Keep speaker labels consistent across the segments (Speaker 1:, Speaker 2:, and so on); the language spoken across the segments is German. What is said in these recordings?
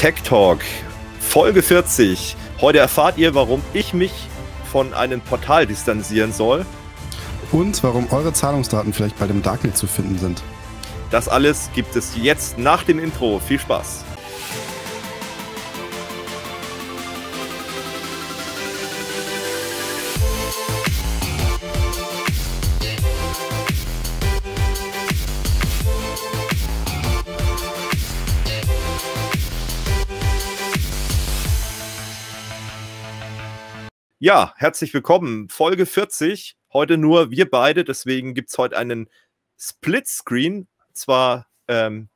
Speaker 1: Tech Talk, Folge 40. Heute erfahrt ihr, warum ich mich von einem Portal distanzieren soll.
Speaker 2: Und warum eure Zahlungsdaten vielleicht bei dem Darknet zu finden sind.
Speaker 1: Das alles gibt es jetzt nach dem Intro. Viel Spaß! Ja, herzlich willkommen. Folge 40. Heute nur wir beide. Deswegen gibt es heute einen Split-Screen. Zwar, ähm,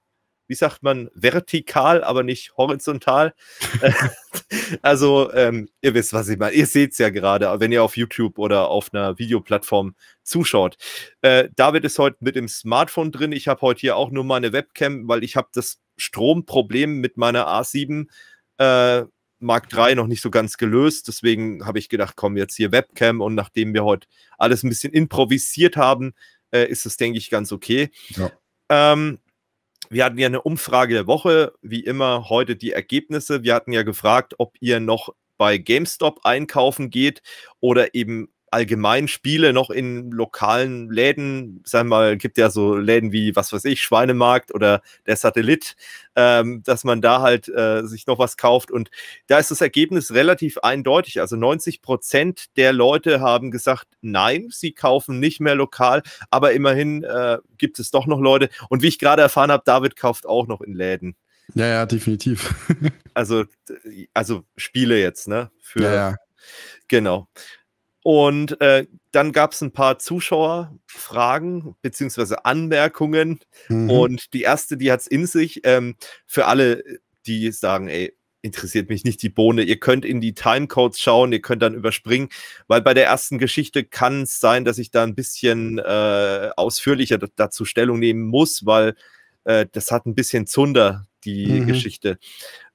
Speaker 1: wie sagt man, vertikal, aber nicht horizontal. also, ähm, ihr wisst, was ich meine. Ihr seht es ja gerade, wenn ihr auf YouTube oder auf einer Videoplattform zuschaut. Äh, David ist heute mit dem Smartphone drin. Ich habe heute hier auch nur meine Webcam, weil ich habe das Stromproblem mit meiner A7. Äh, Mark III noch nicht so ganz gelöst. Deswegen habe ich gedacht, komm, jetzt hier Webcam. Und nachdem wir heute alles ein bisschen improvisiert haben, äh, ist das, denke ich, ganz okay. Ja. Ähm, wir hatten ja eine Umfrage der Woche, wie immer heute die Ergebnisse. Wir hatten ja gefragt, ob ihr noch bei GameStop einkaufen geht oder eben allgemein Spiele noch in lokalen Läden, sagen wir mal, gibt ja so Läden wie, was weiß ich, Schweinemarkt oder der Satellit, ähm, dass man da halt äh, sich noch was kauft. Und da ist das Ergebnis relativ eindeutig. Also 90 Prozent der Leute haben gesagt, nein, sie kaufen nicht mehr lokal, aber immerhin äh, gibt es doch noch Leute. Und wie ich gerade erfahren habe, David kauft auch noch in Läden.
Speaker 2: Ja, ja, definitiv.
Speaker 1: also, also Spiele jetzt, ne? Für, ja, ja. Genau. Und äh, dann gab es ein paar Zuschauerfragen beziehungsweise Anmerkungen. Mhm. Und die erste, die hat es in sich, ähm, für alle, die sagen, ey, interessiert mich nicht die Bohne. Ihr könnt in die Timecodes schauen, ihr könnt dann überspringen, weil bei der ersten Geschichte kann es sein, dass ich da ein bisschen äh, ausführlicher dazu Stellung nehmen muss, weil äh, das hat ein bisschen Zunder, die mhm. Geschichte.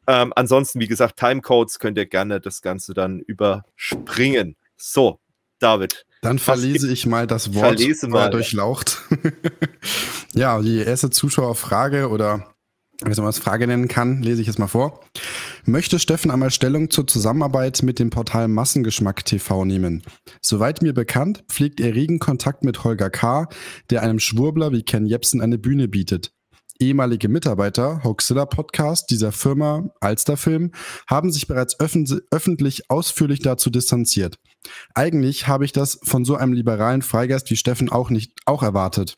Speaker 1: Ähm, ansonsten, wie gesagt, Timecodes könnt ihr gerne das Ganze dann überspringen. So, David. Dann verlese
Speaker 2: ich mal das Wort verlese mal. durchlaucht. ja, die erste Zuschauerfrage oder wenn man das Frage nennen kann, lese ich jetzt mal vor. Möchte Steffen einmal Stellung zur Zusammenarbeit mit dem Portal Massengeschmack TV nehmen? Soweit mir bekannt, pflegt er regen Kontakt mit Holger K., der einem Schwurbler wie Ken Jebsen eine Bühne bietet. Ehemalige Mitarbeiter Hoxilla Podcast dieser Firma Alsterfilm haben sich bereits öffentlich ausführlich dazu distanziert. Eigentlich habe ich das von so einem liberalen Freigeist wie Steffen auch nicht auch erwartet.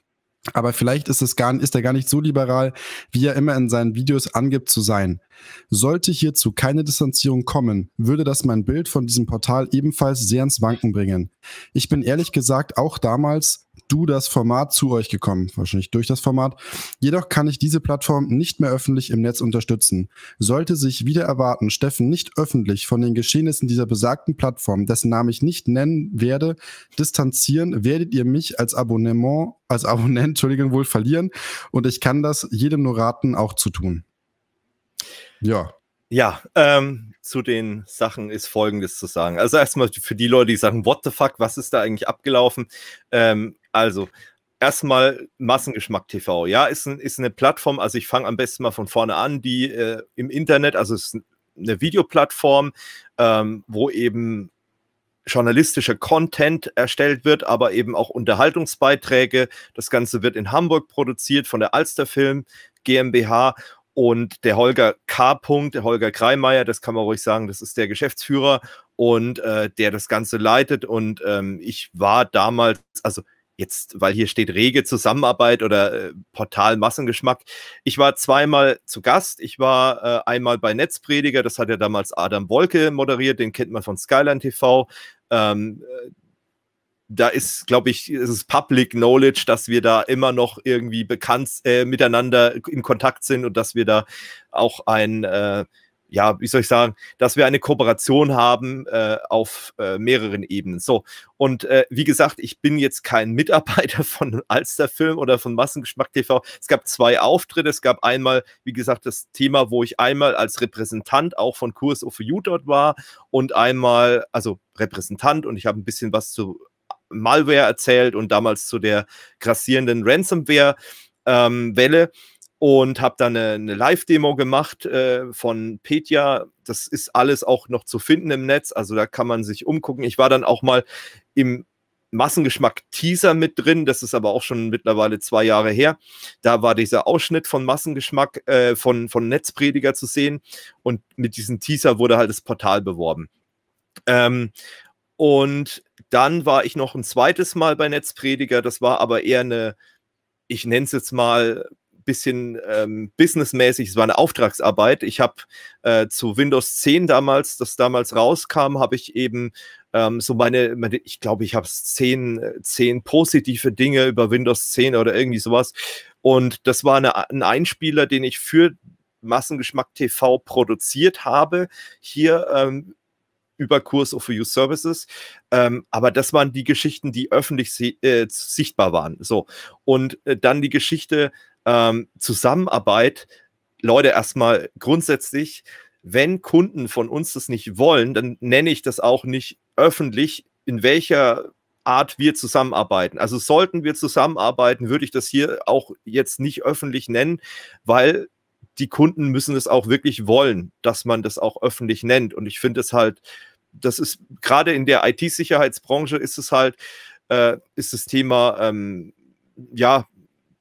Speaker 2: Aber vielleicht ist, es gar, ist er gar nicht so liberal, wie er immer in seinen Videos angibt zu sein. Sollte hierzu keine Distanzierung kommen, würde das mein Bild von diesem Portal ebenfalls sehr ins Wanken bringen. Ich bin ehrlich gesagt auch damals du das Format zu euch gekommen, wahrscheinlich durch das Format. Jedoch kann ich diese Plattform nicht mehr öffentlich im Netz unterstützen. Sollte sich wieder erwarten, Steffen nicht öffentlich von den Geschehnissen dieser besagten Plattform, dessen Namen ich nicht nennen werde, distanzieren, werdet ihr mich als Abonnement, als Abonnent, Entschuldigung, wohl verlieren und ich kann das jedem nur raten, auch zu tun. Ja.
Speaker 1: Ja, ähm, zu den Sachen ist Folgendes zu sagen. Also erstmal für die Leute, die sagen, what the fuck, was ist da eigentlich abgelaufen? Ähm, also erstmal Massengeschmack TV. Ja, ist, ein, ist eine Plattform, also ich fange am besten mal von vorne an, die äh, im Internet, also es ist eine Videoplattform, ähm, wo eben journalistischer Content erstellt wird, aber eben auch Unterhaltungsbeiträge. Das Ganze wird in Hamburg produziert von der Alsterfilm GmbH und der Holger K. Punkt, der Holger Kreimeier, das kann man ruhig sagen, das ist der Geschäftsführer und äh, der das Ganze leitet. Und ähm, ich war damals, also jetzt, weil hier steht rege Zusammenarbeit oder äh, Portal Massengeschmack. Ich war zweimal zu Gast. Ich war äh, einmal bei Netzprediger, das hat ja damals Adam Wolke moderiert, den kennt man von Skyline TV. Ähm, äh, da ist, glaube ich, es ist Public Knowledge, dass wir da immer noch irgendwie bekannt äh, miteinander in Kontakt sind und dass wir da auch ein, äh, ja, wie soll ich sagen, dass wir eine Kooperation haben äh, auf äh, mehreren Ebenen. So, und äh, wie gesagt, ich bin jetzt kein Mitarbeiter von Alsterfilm oder von Massengeschmack TV. Es gab zwei Auftritte. Es gab einmal, wie gesagt, das Thema, wo ich einmal als Repräsentant auch von Kurs of OFU dort war und einmal, also Repräsentant und ich habe ein bisschen was zu Malware erzählt und damals zu der grassierenden Ransomware-Welle. Ähm, und habe dann eine, eine Live-Demo gemacht äh, von Petja. Das ist alles auch noch zu finden im Netz, also da kann man sich umgucken. Ich war dann auch mal im Massengeschmack Teaser mit drin, das ist aber auch schon mittlerweile zwei Jahre her. Da war dieser Ausschnitt von Massengeschmack äh, von, von Netzprediger zu sehen und mit diesem Teaser wurde halt das Portal beworben. Ähm, und dann war ich noch ein zweites Mal bei Netzprediger. Das war aber eher eine, ich nenne es jetzt mal ein bisschen ähm, businessmäßig, es war eine Auftragsarbeit. Ich habe äh, zu Windows 10 damals, das damals rauskam, habe ich eben ähm, so meine, meine ich glaube, ich habe zehn, zehn positive Dinge über Windows 10 oder irgendwie sowas. Und das war eine, ein Einspieler, den ich für Massengeschmack TV produziert habe, hier ähm, über Kurs of Use Services. Ähm, aber das waren die Geschichten, die öffentlich si äh, sichtbar waren. So. Und äh, dann die Geschichte ähm, Zusammenarbeit. Leute, erstmal grundsätzlich, wenn Kunden von uns das nicht wollen, dann nenne ich das auch nicht öffentlich, in welcher Art wir zusammenarbeiten. Also sollten wir zusammenarbeiten, würde ich das hier auch jetzt nicht öffentlich nennen, weil die Kunden müssen es auch wirklich wollen, dass man das auch öffentlich nennt. Und ich finde es halt, das ist gerade in der IT-Sicherheitsbranche ist es halt, äh, ist das Thema, ähm, ja,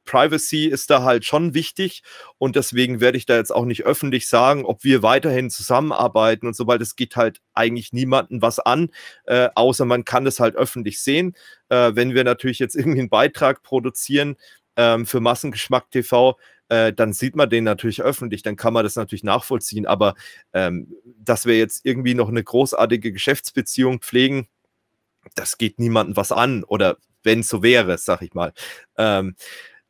Speaker 1: Privacy ist da halt schon wichtig und deswegen werde ich da jetzt auch nicht öffentlich sagen, ob wir weiterhin zusammenarbeiten und so weiter. Es geht halt eigentlich niemanden was an, äh, außer man kann das halt öffentlich sehen. Äh, wenn wir natürlich jetzt irgendwie einen Beitrag produzieren ähm, für Massengeschmack TV, äh, dann sieht man den natürlich öffentlich, dann kann man das natürlich nachvollziehen. Aber ähm, dass wir jetzt irgendwie noch eine großartige Geschäftsbeziehung pflegen, das geht niemandem was an. Oder wenn so wäre, sag ich mal. Ähm,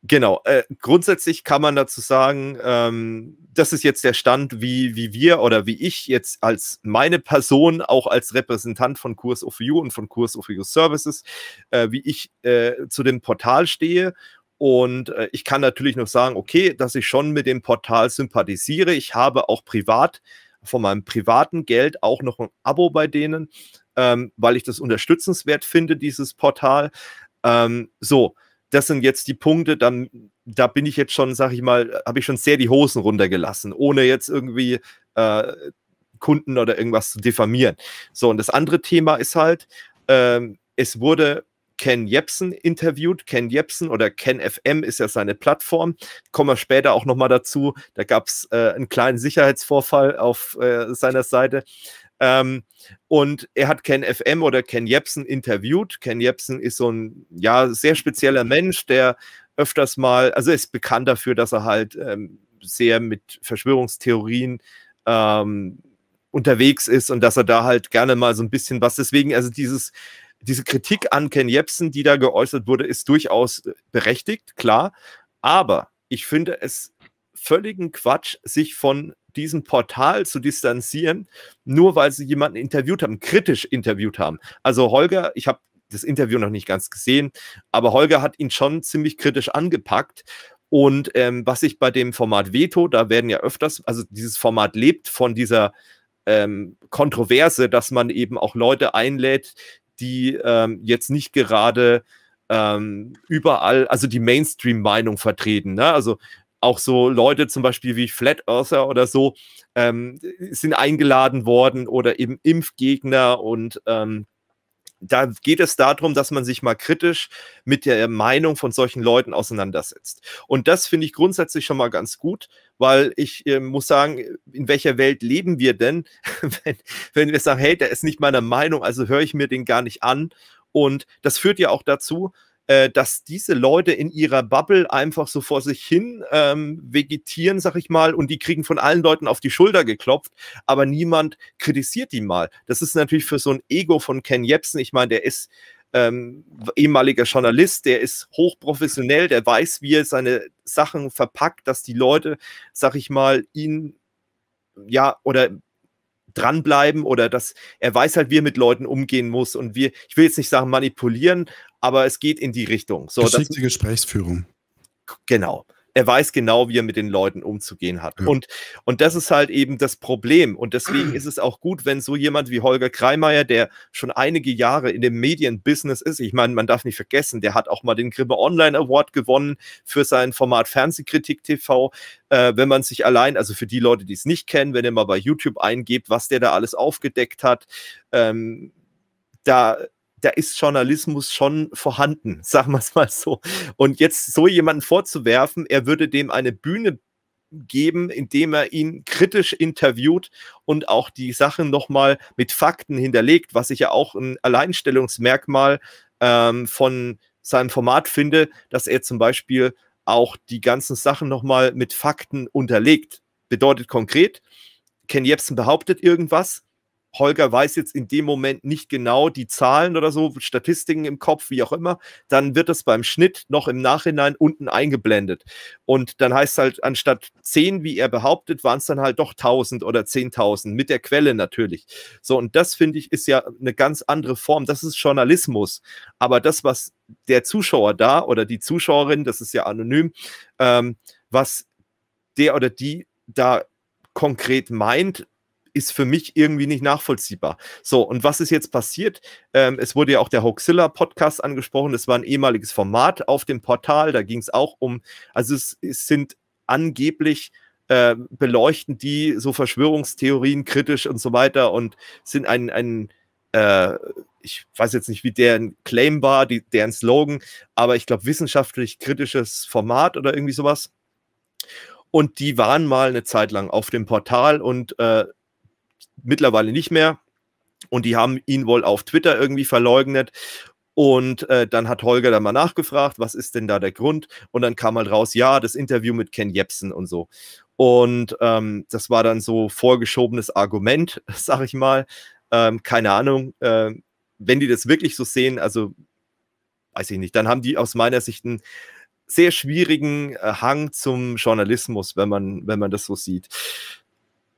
Speaker 1: Genau, äh, grundsätzlich kann man dazu sagen, ähm, das ist jetzt der Stand, wie, wie wir oder wie ich jetzt als meine Person, auch als Repräsentant von Kurs of You und von Kurs of You Services, äh, wie ich äh, zu dem Portal stehe und äh, ich kann natürlich noch sagen, okay, dass ich schon mit dem Portal sympathisiere. Ich habe auch privat von meinem privaten Geld auch noch ein Abo bei denen, ähm, weil ich das unterstützenswert finde, dieses Portal. Ähm, so, das sind jetzt die Punkte, dann, da bin ich jetzt schon, sag ich mal, habe ich schon sehr die Hosen runtergelassen, ohne jetzt irgendwie äh, Kunden oder irgendwas zu diffamieren. So, und das andere Thema ist halt, ähm, es wurde Ken Jepsen interviewt. Ken Jepsen oder Ken FM ist ja seine Plattform. Kommen wir später auch nochmal dazu. Da gab es äh, einen kleinen Sicherheitsvorfall auf äh, seiner Seite. Ähm, und er hat Ken FM oder Ken Jepsen interviewt. Ken Jepsen ist so ein ja sehr spezieller Mensch, der öfters mal, also ist bekannt dafür, dass er halt ähm, sehr mit Verschwörungstheorien ähm, unterwegs ist und dass er da halt gerne mal so ein bisschen was. Deswegen, also dieses diese Kritik an Ken Jebsen, die da geäußert wurde, ist durchaus äh, berechtigt, klar. Aber ich finde es völligen Quatsch, sich von diesem Portal zu distanzieren, nur weil sie jemanden interviewt haben, kritisch interviewt haben. Also Holger, ich habe das Interview noch nicht ganz gesehen, aber Holger hat ihn schon ziemlich kritisch angepackt. Und ähm, was ich bei dem Format Veto, da werden ja öfters, also dieses Format lebt von dieser ähm, Kontroverse, dass man eben auch Leute einlädt, die ähm, jetzt nicht gerade ähm, überall, also die Mainstream-Meinung vertreten. Ne? Also auch so Leute zum Beispiel wie Flat Earther oder so ähm, sind eingeladen worden oder eben Impfgegner und ähm, da geht es darum, dass man sich mal kritisch mit der Meinung von solchen Leuten auseinandersetzt. Und das finde ich grundsätzlich schon mal ganz gut, weil ich äh, muss sagen, in welcher Welt leben wir denn, wenn, wenn wir sagen, hey, der ist nicht meiner Meinung, also höre ich mir den gar nicht an. Und das führt ja auch dazu, äh, dass diese Leute in ihrer Bubble einfach so vor sich hin ähm, vegetieren, sag ich mal, und die kriegen von allen Leuten auf die Schulter geklopft, aber niemand kritisiert die mal. Das ist natürlich für so ein Ego von Ken Jebsen, ich meine, der ist ähm, ehemaliger Journalist, der ist hochprofessionell, der weiß, wie er seine Sachen verpackt, dass die Leute, sag ich mal, ihn ja, oder dranbleiben oder dass er weiß halt, wie er mit Leuten umgehen muss und wir, ich will jetzt nicht sagen manipulieren, aber es geht in die Richtung. So, Geschickte
Speaker 2: Gesprächsführung.
Speaker 1: Genau er weiß genau, wie er mit den Leuten umzugehen hat. Ja. Und, und das ist halt eben das Problem. Und deswegen ist es auch gut, wenn so jemand wie Holger Kreimeier, der schon einige Jahre in dem Medienbusiness ist, ich meine, man darf nicht vergessen, der hat auch mal den Grimme Online Award gewonnen für sein Format Fernsehkritik TV. Äh, wenn man sich allein, also für die Leute, die es nicht kennen, wenn ihr mal bei YouTube eingebt, was der da alles aufgedeckt hat, ähm, da da ist Journalismus schon vorhanden, sagen wir es mal so. Und jetzt so jemanden vorzuwerfen, er würde dem eine Bühne geben, indem er ihn kritisch interviewt und auch die Sachen nochmal mit Fakten hinterlegt, was ich ja auch ein Alleinstellungsmerkmal ähm, von seinem Format finde, dass er zum Beispiel auch die ganzen Sachen nochmal mit Fakten unterlegt. Bedeutet konkret, Ken Jebsen behauptet irgendwas, Holger weiß jetzt in dem Moment nicht genau die Zahlen oder so, Statistiken im Kopf, wie auch immer, dann wird das beim Schnitt noch im Nachhinein unten eingeblendet. Und dann heißt halt, anstatt 10, wie er behauptet, waren es dann halt doch 1000 oder 10.000, mit der Quelle natürlich. So, und das finde ich, ist ja eine ganz andere Form. Das ist Journalismus. Aber das, was der Zuschauer da oder die Zuschauerin, das ist ja anonym, ähm, was der oder die da konkret meint, ist für mich irgendwie nicht nachvollziehbar. So, und was ist jetzt passiert? Ähm, es wurde ja auch der Hoaxilla-Podcast angesprochen. Das war ein ehemaliges Format auf dem Portal. Da ging es auch um, also es, es sind angeblich äh, beleuchten die so Verschwörungstheorien kritisch und so weiter und sind ein, ein äh, ich weiß jetzt nicht, wie deren Claim war, die, deren Slogan, aber ich glaube, wissenschaftlich kritisches Format oder irgendwie sowas. Und die waren mal eine Zeit lang auf dem Portal und äh, mittlerweile nicht mehr. Und die haben ihn wohl auf Twitter irgendwie verleugnet. Und äh, dann hat Holger dann mal nachgefragt, was ist denn da der Grund? Und dann kam halt raus, ja, das Interview mit Ken Jebsen und so. Und ähm, das war dann so vorgeschobenes Argument, sag ich mal. Ähm, keine Ahnung, äh, wenn die das wirklich so sehen, also weiß ich nicht, dann haben die aus meiner Sicht einen sehr schwierigen äh, Hang zum Journalismus, wenn man, wenn man das so sieht.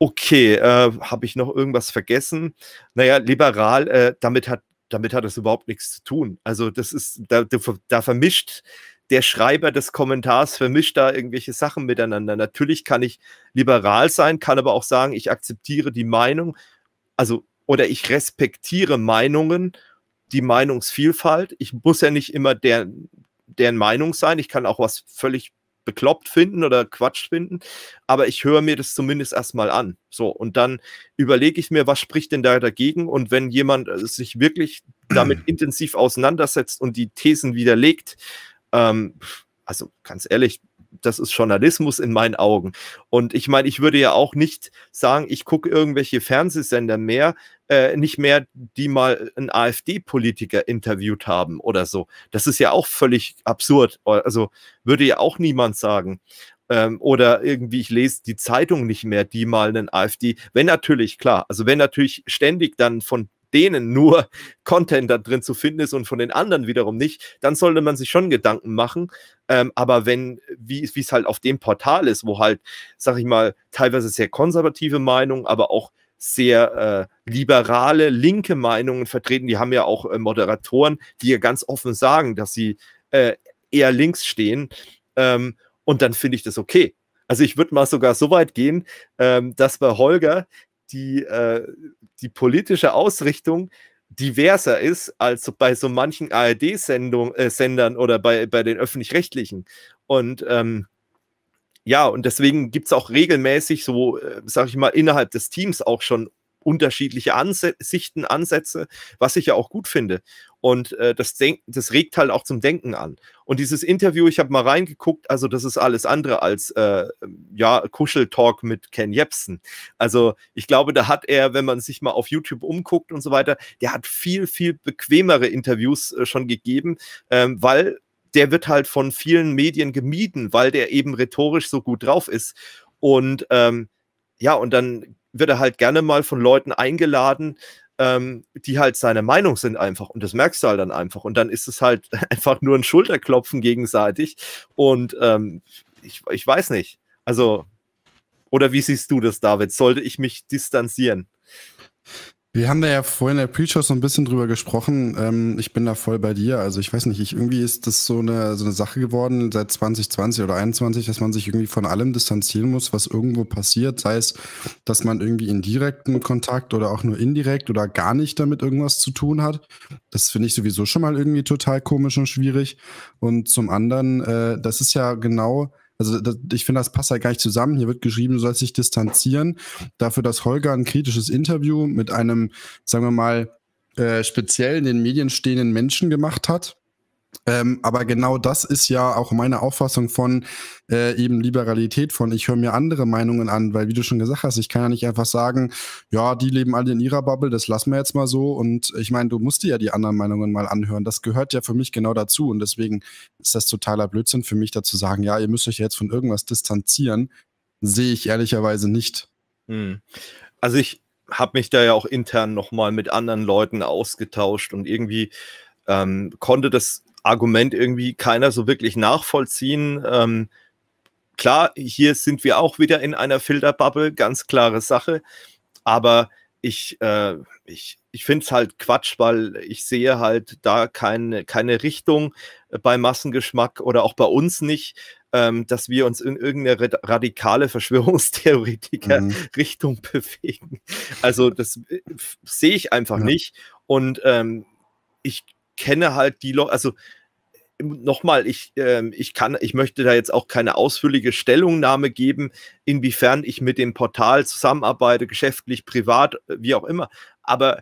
Speaker 1: Okay, äh, habe ich noch irgendwas vergessen? Naja, liberal, äh, damit hat damit hat das überhaupt nichts zu tun. Also das ist, da, da, vermischt der Schreiber des Kommentars, vermischt da irgendwelche Sachen miteinander. Natürlich kann ich liberal sein, kann aber auch sagen, ich akzeptiere die Meinung, also oder ich respektiere Meinungen, die Meinungsvielfalt. Ich muss ja nicht immer deren, deren Meinung sein. Ich kann auch was völlig bekloppt finden oder Quatsch finden, aber ich höre mir das zumindest erstmal an. So, und dann überlege ich mir, was spricht denn da dagegen? Und wenn jemand äh, sich wirklich damit intensiv auseinandersetzt und die Thesen widerlegt, ähm, also ganz ehrlich, das ist Journalismus in meinen Augen. Und ich meine, ich würde ja auch nicht sagen, ich gucke irgendwelche Fernsehsender mehr, äh, nicht mehr, die mal einen AfD-Politiker interviewt haben oder so. Das ist ja auch völlig absurd. Äh, also würde ja auch niemand sagen. Ähm, oder irgendwie, ich lese die Zeitung nicht mehr, die mal einen AfD, wenn natürlich, klar, also wenn natürlich ständig dann von denen nur Content da drin zu finden ist und von den anderen wiederum nicht, dann sollte man sich schon Gedanken machen. Ähm, aber wenn, wie es halt auf dem Portal ist, wo halt, sag ich mal, teilweise sehr konservative Meinungen, aber auch sehr äh, liberale, linke Meinungen vertreten. Die haben ja auch äh, Moderatoren, die ja ganz offen sagen, dass sie äh, eher links stehen. Ähm, und dann finde ich das okay. Also ich würde mal sogar so weit gehen, ähm, dass bei Holger die, äh, die politische Ausrichtung diverser ist als bei so manchen ARD-Sendern äh, oder bei, bei den öffentlich-rechtlichen. Und ähm, ja, und deswegen gibt es auch regelmäßig so, äh, sag ich mal, innerhalb des Teams auch schon unterschiedliche Ansichten, Ansätze, was ich ja auch gut finde. Und äh, das, Denk das regt halt auch zum Denken an. Und dieses Interview, ich habe mal reingeguckt, also das ist alles andere als äh, ja, Kuscheltalk mit Ken Jebsen. Also ich glaube, da hat er, wenn man sich mal auf YouTube umguckt und so weiter, der hat viel, viel bequemere Interviews äh, schon gegeben, ähm, weil der wird halt von vielen Medien gemieden, weil der eben rhetorisch so gut drauf ist. Und ähm, ja, und dann wird er halt gerne mal von Leuten eingeladen, ähm, die halt seine Meinung sind einfach. Und das merkst du halt dann einfach. Und dann ist es halt einfach nur ein Schulterklopfen gegenseitig. Und ähm, ich, ich weiß nicht. Also, oder wie siehst du das, David? Sollte ich mich distanzieren?
Speaker 2: Wir haben da ja vorhin in der Pre-Show so ein bisschen drüber gesprochen. Ähm, ich bin da voll bei dir. Also ich weiß nicht, ich, irgendwie ist das so eine, so eine Sache geworden seit 2020 oder 2021, dass man sich irgendwie von allem distanzieren muss, was irgendwo passiert. Sei es, dass man irgendwie in direkten Kontakt oder auch nur indirekt oder gar nicht damit irgendwas zu tun hat. Das finde ich sowieso schon mal irgendwie total komisch und schwierig. Und zum anderen, äh, das ist ja genau also das, ich finde, das passt halt gar nicht zusammen. Hier wird geschrieben, du sollst dich distanzieren. Dafür, dass Holger ein kritisches Interview mit einem, sagen wir mal, äh, speziell in den Medien stehenden Menschen gemacht hat, ähm, aber genau das ist ja auch meine Auffassung von äh, eben Liberalität, von ich höre mir andere Meinungen an, weil wie du schon gesagt hast, ich kann ja nicht einfach sagen, ja, die leben alle in ihrer Bubble, das lassen wir jetzt mal so. Und ich meine, du musst dir ja die anderen Meinungen mal anhören. Das gehört ja für mich genau dazu. Und deswegen ist das totaler Blödsinn für mich, da zu sagen, ja, ihr müsst euch jetzt von irgendwas distanzieren. Sehe ich ehrlicherweise nicht.
Speaker 1: Hm. Also ich habe mich da ja auch intern nochmal mit anderen Leuten ausgetauscht und irgendwie ähm, konnte das Argument irgendwie keiner so wirklich nachvollziehen. Ähm, klar, hier sind wir auch wieder in einer Filterbubble, ganz klare Sache. Aber ich, äh, ich, ich finde es halt Quatsch, weil ich sehe halt da keine, keine Richtung äh, bei Massengeschmack oder auch bei uns nicht, ähm, dass wir uns in irgendeine radikale Verschwörungstheoretiker-Richtung mhm. bewegen. Also das äh, sehe ich einfach ja. nicht. Und ähm, ich kenne halt die Leute, also ähm, nochmal, ich, äh, ich kann, ich möchte da jetzt auch keine ausführliche Stellungnahme geben, inwiefern ich mit dem Portal zusammenarbeite, geschäftlich, privat, äh, wie auch immer. Aber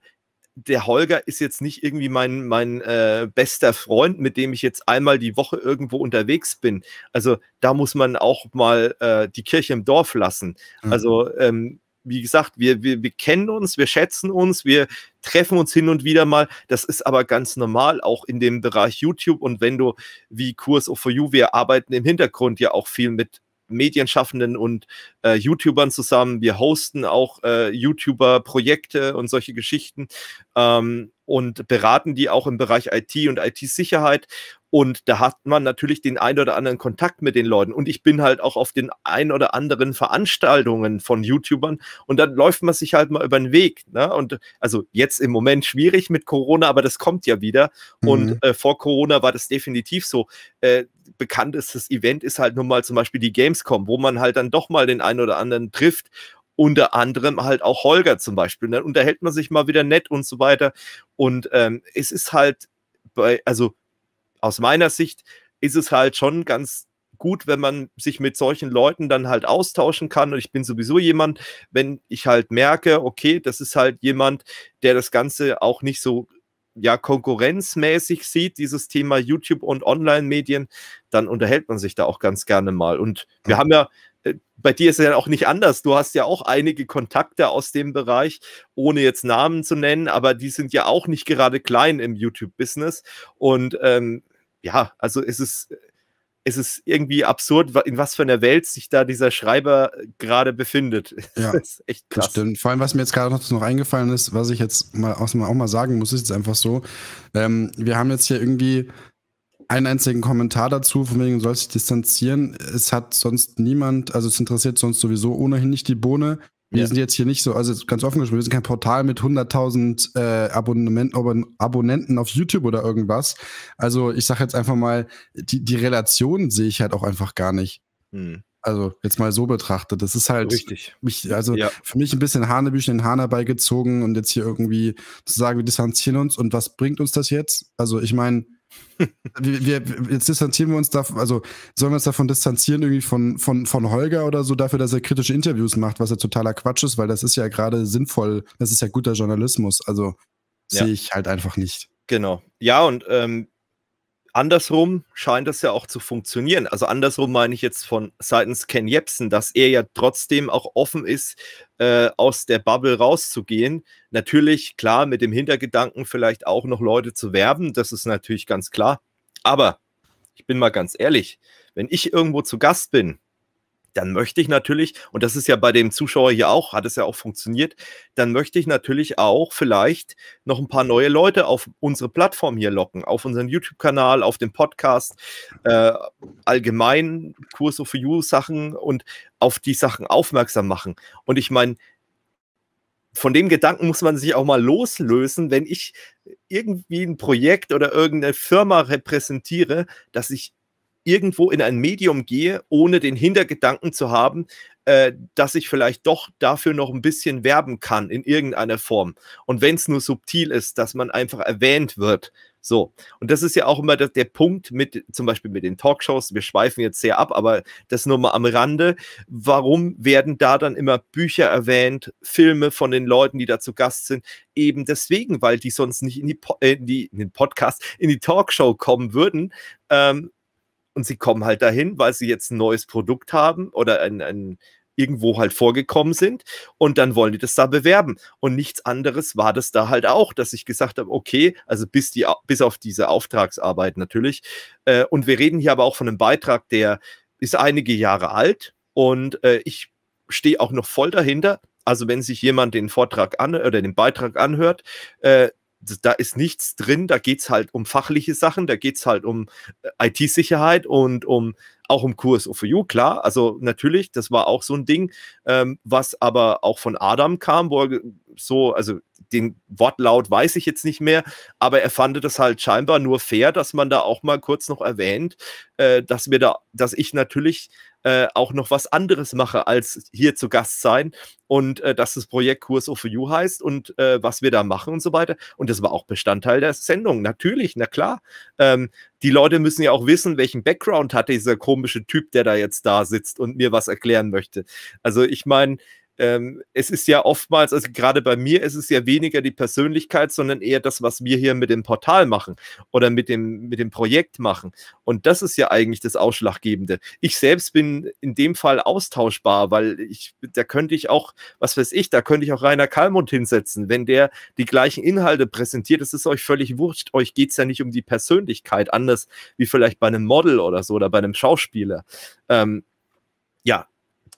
Speaker 1: der Holger ist jetzt nicht irgendwie mein, mein äh, bester Freund, mit dem ich jetzt einmal die Woche irgendwo unterwegs bin. Also da muss man auch mal äh, die Kirche im Dorf lassen. Mhm. Also ähm, wie gesagt, wir, wir, wir kennen uns, wir schätzen uns, wir treffen uns hin und wieder mal. Das ist aber ganz normal, auch in dem Bereich YouTube. Und wenn du wie Kurs of For You, wir arbeiten im Hintergrund ja auch viel mit Medienschaffenden und äh, YouTubern zusammen. Wir hosten auch äh, YouTuber-Projekte und solche Geschichten. Ähm, und beraten die auch im Bereich IT und IT-Sicherheit. Und da hat man natürlich den ein oder anderen Kontakt mit den Leuten. Und ich bin halt auch auf den ein oder anderen Veranstaltungen von YouTubern. Und dann läuft man sich halt mal über den Weg. Ne? Und also jetzt im Moment schwierig mit Corona, aber das kommt ja wieder. Mhm. Und äh, vor Corona war das definitiv so. Äh, bekanntestes Event ist halt nun mal zum Beispiel die Gamescom, wo man halt dann doch mal den einen oder anderen trifft unter anderem halt auch Holger zum Beispiel. dann ne? unterhält man sich mal wieder nett und so weiter. Und ähm, es ist halt bei, also aus meiner Sicht ist es halt schon ganz gut, wenn man sich mit solchen Leuten dann halt austauschen kann. Und ich bin sowieso jemand, wenn ich halt merke, okay, das ist halt jemand, der das Ganze auch nicht so ja konkurrenzmäßig sieht, dieses Thema YouTube und Online-Medien, dann unterhält man sich da auch ganz gerne mal. Und wir haben ja bei dir ist es ja auch nicht anders. Du hast ja auch einige Kontakte aus dem Bereich, ohne jetzt Namen zu nennen, aber die sind ja auch nicht gerade klein im YouTube-Business. Und ähm, ja, also es ist, es ist irgendwie absurd, in was für einer Welt sich da dieser Schreiber gerade befindet. Ja, das ist echt krass.
Speaker 2: stimmt. Vor allem, was mir jetzt gerade noch, noch eingefallen ist, was ich jetzt mal auch, mal sagen muss, ist jetzt einfach so, ähm, wir haben jetzt hier irgendwie einen einzigen Kommentar dazu, von wegen soll sich distanzieren. Es hat sonst niemand, also es interessiert sonst sowieso ohnehin nicht die Bohne. Wir ja. sind jetzt hier nicht so, also ganz offen gesprochen, wir sind kein Portal mit 100.000 äh, Abonnenten, Abonnenten auf YouTube oder irgendwas. Also ich sage jetzt einfach mal, die, die Relation sehe ich halt auch einfach gar nicht. Hm. Also jetzt mal so betrachtet, das ist halt Richtig. Mich, also ja. für mich ein bisschen Hanebüchen in Hahn beigezogen und jetzt hier irgendwie zu sagen, wir distanzieren uns und was bringt uns das jetzt? Also ich meine, wir, wir, jetzt distanzieren wir uns davon, also sollen wir uns davon distanzieren, irgendwie von, von, von Holger oder so, dafür, dass er kritische Interviews macht, was ja totaler Quatsch ist, weil das ist ja gerade sinnvoll, das ist ja guter Journalismus, also ja. sehe ich halt einfach nicht.
Speaker 1: Genau. Ja, und ähm, andersrum scheint das ja auch zu funktionieren. Also andersrum meine ich jetzt von seitens Ken Jebsen, dass er ja trotzdem auch offen ist, äh, aus der Bubble rauszugehen. Natürlich, klar, mit dem Hintergedanken vielleicht auch noch Leute zu werben, das ist natürlich ganz klar. Aber ich bin mal ganz ehrlich, wenn ich irgendwo zu Gast bin dann möchte ich natürlich, und das ist ja bei dem Zuschauer hier auch, hat es ja auch funktioniert, dann möchte ich natürlich auch vielleicht noch ein paar neue Leute auf unsere Plattform hier locken, auf unseren YouTube-Kanal, auf den Podcast, äh, allgemein Kurse for You-Sachen und auf die Sachen aufmerksam machen. Und ich meine, von dem Gedanken muss man sich auch mal loslösen, wenn ich irgendwie ein Projekt oder irgendeine Firma repräsentiere, dass ich irgendwo in ein Medium gehe, ohne den Hintergedanken zu haben, äh, dass ich vielleicht doch dafür noch ein bisschen werben kann in irgendeiner Form. Und wenn es nur subtil ist, dass man einfach erwähnt wird. So, und das ist ja auch immer der, der Punkt mit zum Beispiel mit den Talkshows. Wir schweifen jetzt sehr ab, aber das nur mal am Rande. Warum werden da dann immer Bücher erwähnt, Filme von den Leuten, die da zu Gast sind? Eben deswegen, weil die sonst nicht in, die, äh, in, die, in den Podcast, in die Talkshow kommen würden, ähm, und sie kommen halt dahin, weil sie jetzt ein neues Produkt haben oder ein, ein irgendwo halt vorgekommen sind und dann wollen die das da bewerben. Und nichts anderes war das da halt auch, dass ich gesagt habe, okay, also bis, die, bis auf diese Auftragsarbeit natürlich. Äh, und wir reden hier aber auch von einem Beitrag, der ist einige Jahre alt und äh, ich stehe auch noch voll dahinter. Also wenn sich jemand den Vortrag an oder den Beitrag anhört, äh, da ist nichts drin, da geht es halt um fachliche Sachen, da geht es halt um äh, IT-Sicherheit und um auch um Kurs of You, klar. Also natürlich, das war auch so ein Ding, ähm, was aber auch von Adam kam, wo er so, also den Wortlaut weiß ich jetzt nicht mehr, aber er fand das halt scheinbar nur fair, dass man da auch mal kurz noch erwähnt, äh, dass wir da, dass ich natürlich äh, auch noch was anderes mache, als hier zu Gast sein und äh, dass das Projekt Kurs of You heißt und äh, was wir da machen und so weiter. Und das war auch Bestandteil der Sendung, natürlich, na klar. Ähm, die Leute müssen ja auch wissen, welchen Background hat dieser komische Typ, der da jetzt da sitzt und mir was erklären möchte. Also ich meine, ähm, es ist ja oftmals, also gerade bei mir, es ist ja weniger die Persönlichkeit, sondern eher das, was wir hier mit dem Portal machen oder mit dem, mit dem Projekt machen. Und das ist ja eigentlich das Ausschlaggebende. Ich selbst bin in dem Fall austauschbar, weil ich, da könnte ich auch, was weiß ich, da könnte ich auch Rainer Kalmund hinsetzen. Wenn der die gleichen Inhalte präsentiert, das ist euch völlig wurscht. Euch geht es ja nicht um die Persönlichkeit, anders wie vielleicht bei einem Model oder so oder bei einem Schauspieler. Ähm, ja,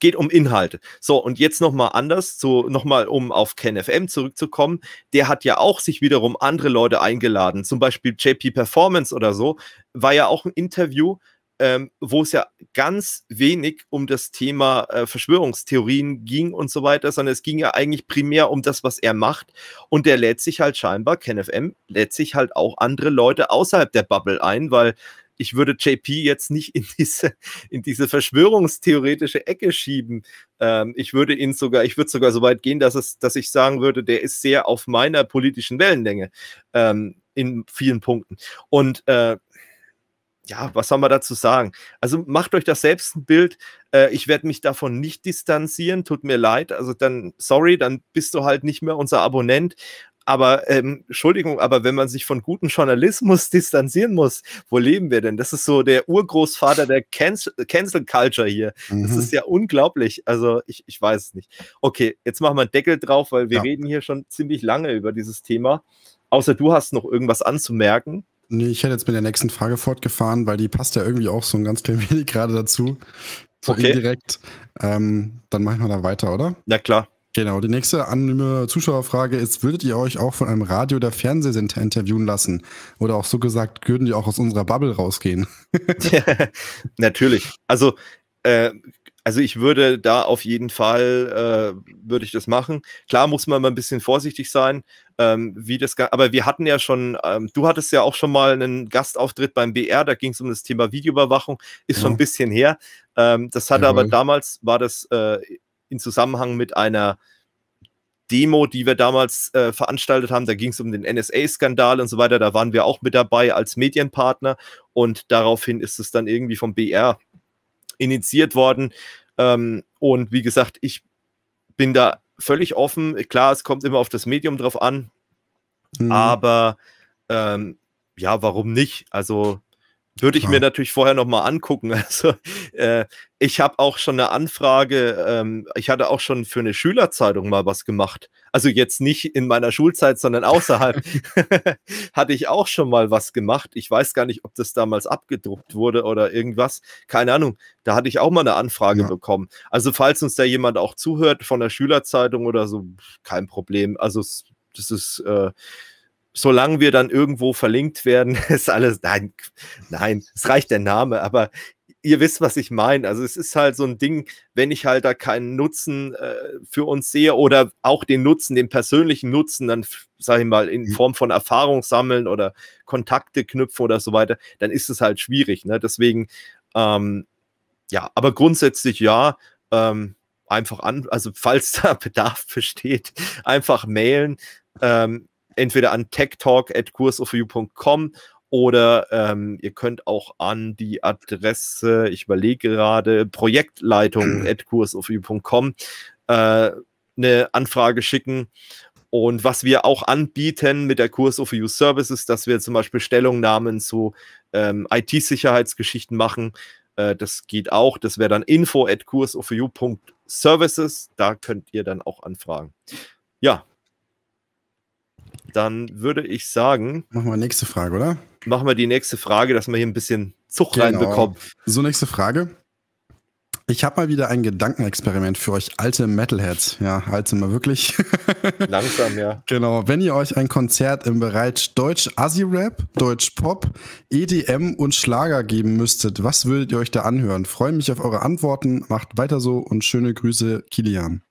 Speaker 1: geht um Inhalte. So, und jetzt nochmal anders, zu, nochmal um auf KenFM zurückzukommen. Der hat ja auch sich wiederum andere Leute eingeladen, zum Beispiel JP Performance oder so, war ja auch ein Interview, ähm, wo es ja ganz wenig um das Thema äh, Verschwörungstheorien ging und so weiter, sondern es ging ja eigentlich primär um das, was er macht. Und der lädt sich halt scheinbar, KenFM, lädt sich halt auch andere Leute außerhalb der Bubble ein, weil ich würde JP jetzt nicht in diese, in diese verschwörungstheoretische Ecke schieben. Ähm, ich würde ihn sogar, ich würde sogar so weit gehen, dass, es, dass ich sagen würde, der ist sehr auf meiner politischen Wellenlänge ähm, in vielen Punkten. Und äh, ja, was soll man dazu sagen? Also macht euch das selbst ein Bild. Äh, ich werde mich davon nicht distanzieren, tut mir leid. Also dann, sorry, dann bist du halt nicht mehr unser Abonnent. Aber ähm, Entschuldigung, aber wenn man sich von gutem Journalismus distanzieren muss, wo leben wir denn? Das ist so der Urgroßvater der Cancel, Cancel Culture hier. Mhm. Das ist ja unglaublich. Also ich, ich weiß es nicht. Okay, jetzt machen wir einen Deckel drauf, weil wir ja. reden hier schon ziemlich lange über dieses Thema. Außer du hast noch irgendwas anzumerken.
Speaker 2: Nee, ich hätte jetzt mit der nächsten Frage fortgefahren, weil die passt ja irgendwie auch so ein ganz klein wenig gerade dazu.
Speaker 1: So okay. indirekt.
Speaker 2: Ähm, dann machen wir da weiter, oder? Ja, klar. Genau, die nächste anonyme Zuschauerfrage ist, würdet ihr euch auch von einem Radio- oder Fernsehsender interviewen lassen? Oder auch so gesagt, würden die auch aus unserer Bubble rausgehen? ja,
Speaker 1: natürlich. Also, äh, also ich würde da auf jeden Fall, äh, würde ich das machen. Klar muss man mal ein bisschen vorsichtig sein, ähm, wie das, aber wir hatten ja schon, ähm, du hattest ja auch schon mal einen Gastauftritt beim BR, da ging es um das Thema Videoüberwachung, ist ja. schon genau. ein bisschen her. Ähm, das hatte Jawohl. aber damals, war das... Äh, in Zusammenhang mit einer Demo, die wir damals äh, veranstaltet haben. Da ging es um den NSA-Skandal und so weiter. Da waren wir auch mit dabei als Medienpartner und daraufhin ist es dann irgendwie vom BR initiiert worden. Ähm, und wie gesagt, ich bin da völlig offen. Klar, es kommt immer auf das Medium drauf an, mhm. aber ähm, ja, warum nicht? Also würde ich ja. mir natürlich vorher nochmal angucken. Also, äh, ich habe auch schon eine Anfrage, ähm, ich hatte auch schon für eine Schülerzeitung mal was gemacht. Also jetzt nicht in meiner Schulzeit, sondern außerhalb hatte ich auch schon mal was gemacht. Ich weiß gar nicht, ob das damals abgedruckt wurde oder irgendwas. Keine Ahnung. Da hatte ich auch mal eine Anfrage ja. bekommen. Also falls uns da jemand auch zuhört von der Schülerzeitung oder so, kein Problem. Also das ist äh, solange wir dann irgendwo verlinkt werden, ist alles, nein, nein, es reicht der Name, aber ihr wisst, was ich meine. Also es ist halt so ein Ding, wenn ich halt da keinen Nutzen äh, für uns sehe oder auch den Nutzen, den persönlichen Nutzen, dann sage ich mal in mhm. Form von Erfahrung sammeln oder Kontakte knüpfen oder so weiter, dann ist es halt schwierig. Ne? Deswegen, ähm, ja, aber grundsätzlich ja, ähm, einfach an, also falls da Bedarf besteht, einfach mailen. Ähm, entweder an techtalk.kursofview.com oder ähm, ihr könnt auch an die Adresse, ich überlege gerade, projektleitung.kursofview.com äh, eine Anfrage schicken. Und was wir auch anbieten mit der Kurs of Use Services, dass wir zum Beispiel Stellungnahmen zu ähm, IT-Sicherheitsgeschichten machen. Äh, das geht auch. Das wäre dann info at kursofu.services. Da könnt ihr dann auch anfragen. Ja, dann würde ich sagen.
Speaker 2: Machen wir nächste Frage, oder?
Speaker 1: Machen wir die nächste Frage, dass wir hier ein bisschen Zug genau. reinbekommen.
Speaker 2: So, nächste Frage. Ich habe mal wieder ein Gedankenexperiment für euch alte Metalheads. Ja, alt sind wir wirklich.
Speaker 1: Langsam, ja.
Speaker 2: Genau. Wenn ihr euch ein Konzert im Bereich deutsch asi rap Deutsch-Pop, EDM und Schlager geben müsstet, was würdet ihr euch da anhören? Freue mich auf eure Antworten. Macht weiter so und schöne Grüße, Kilian.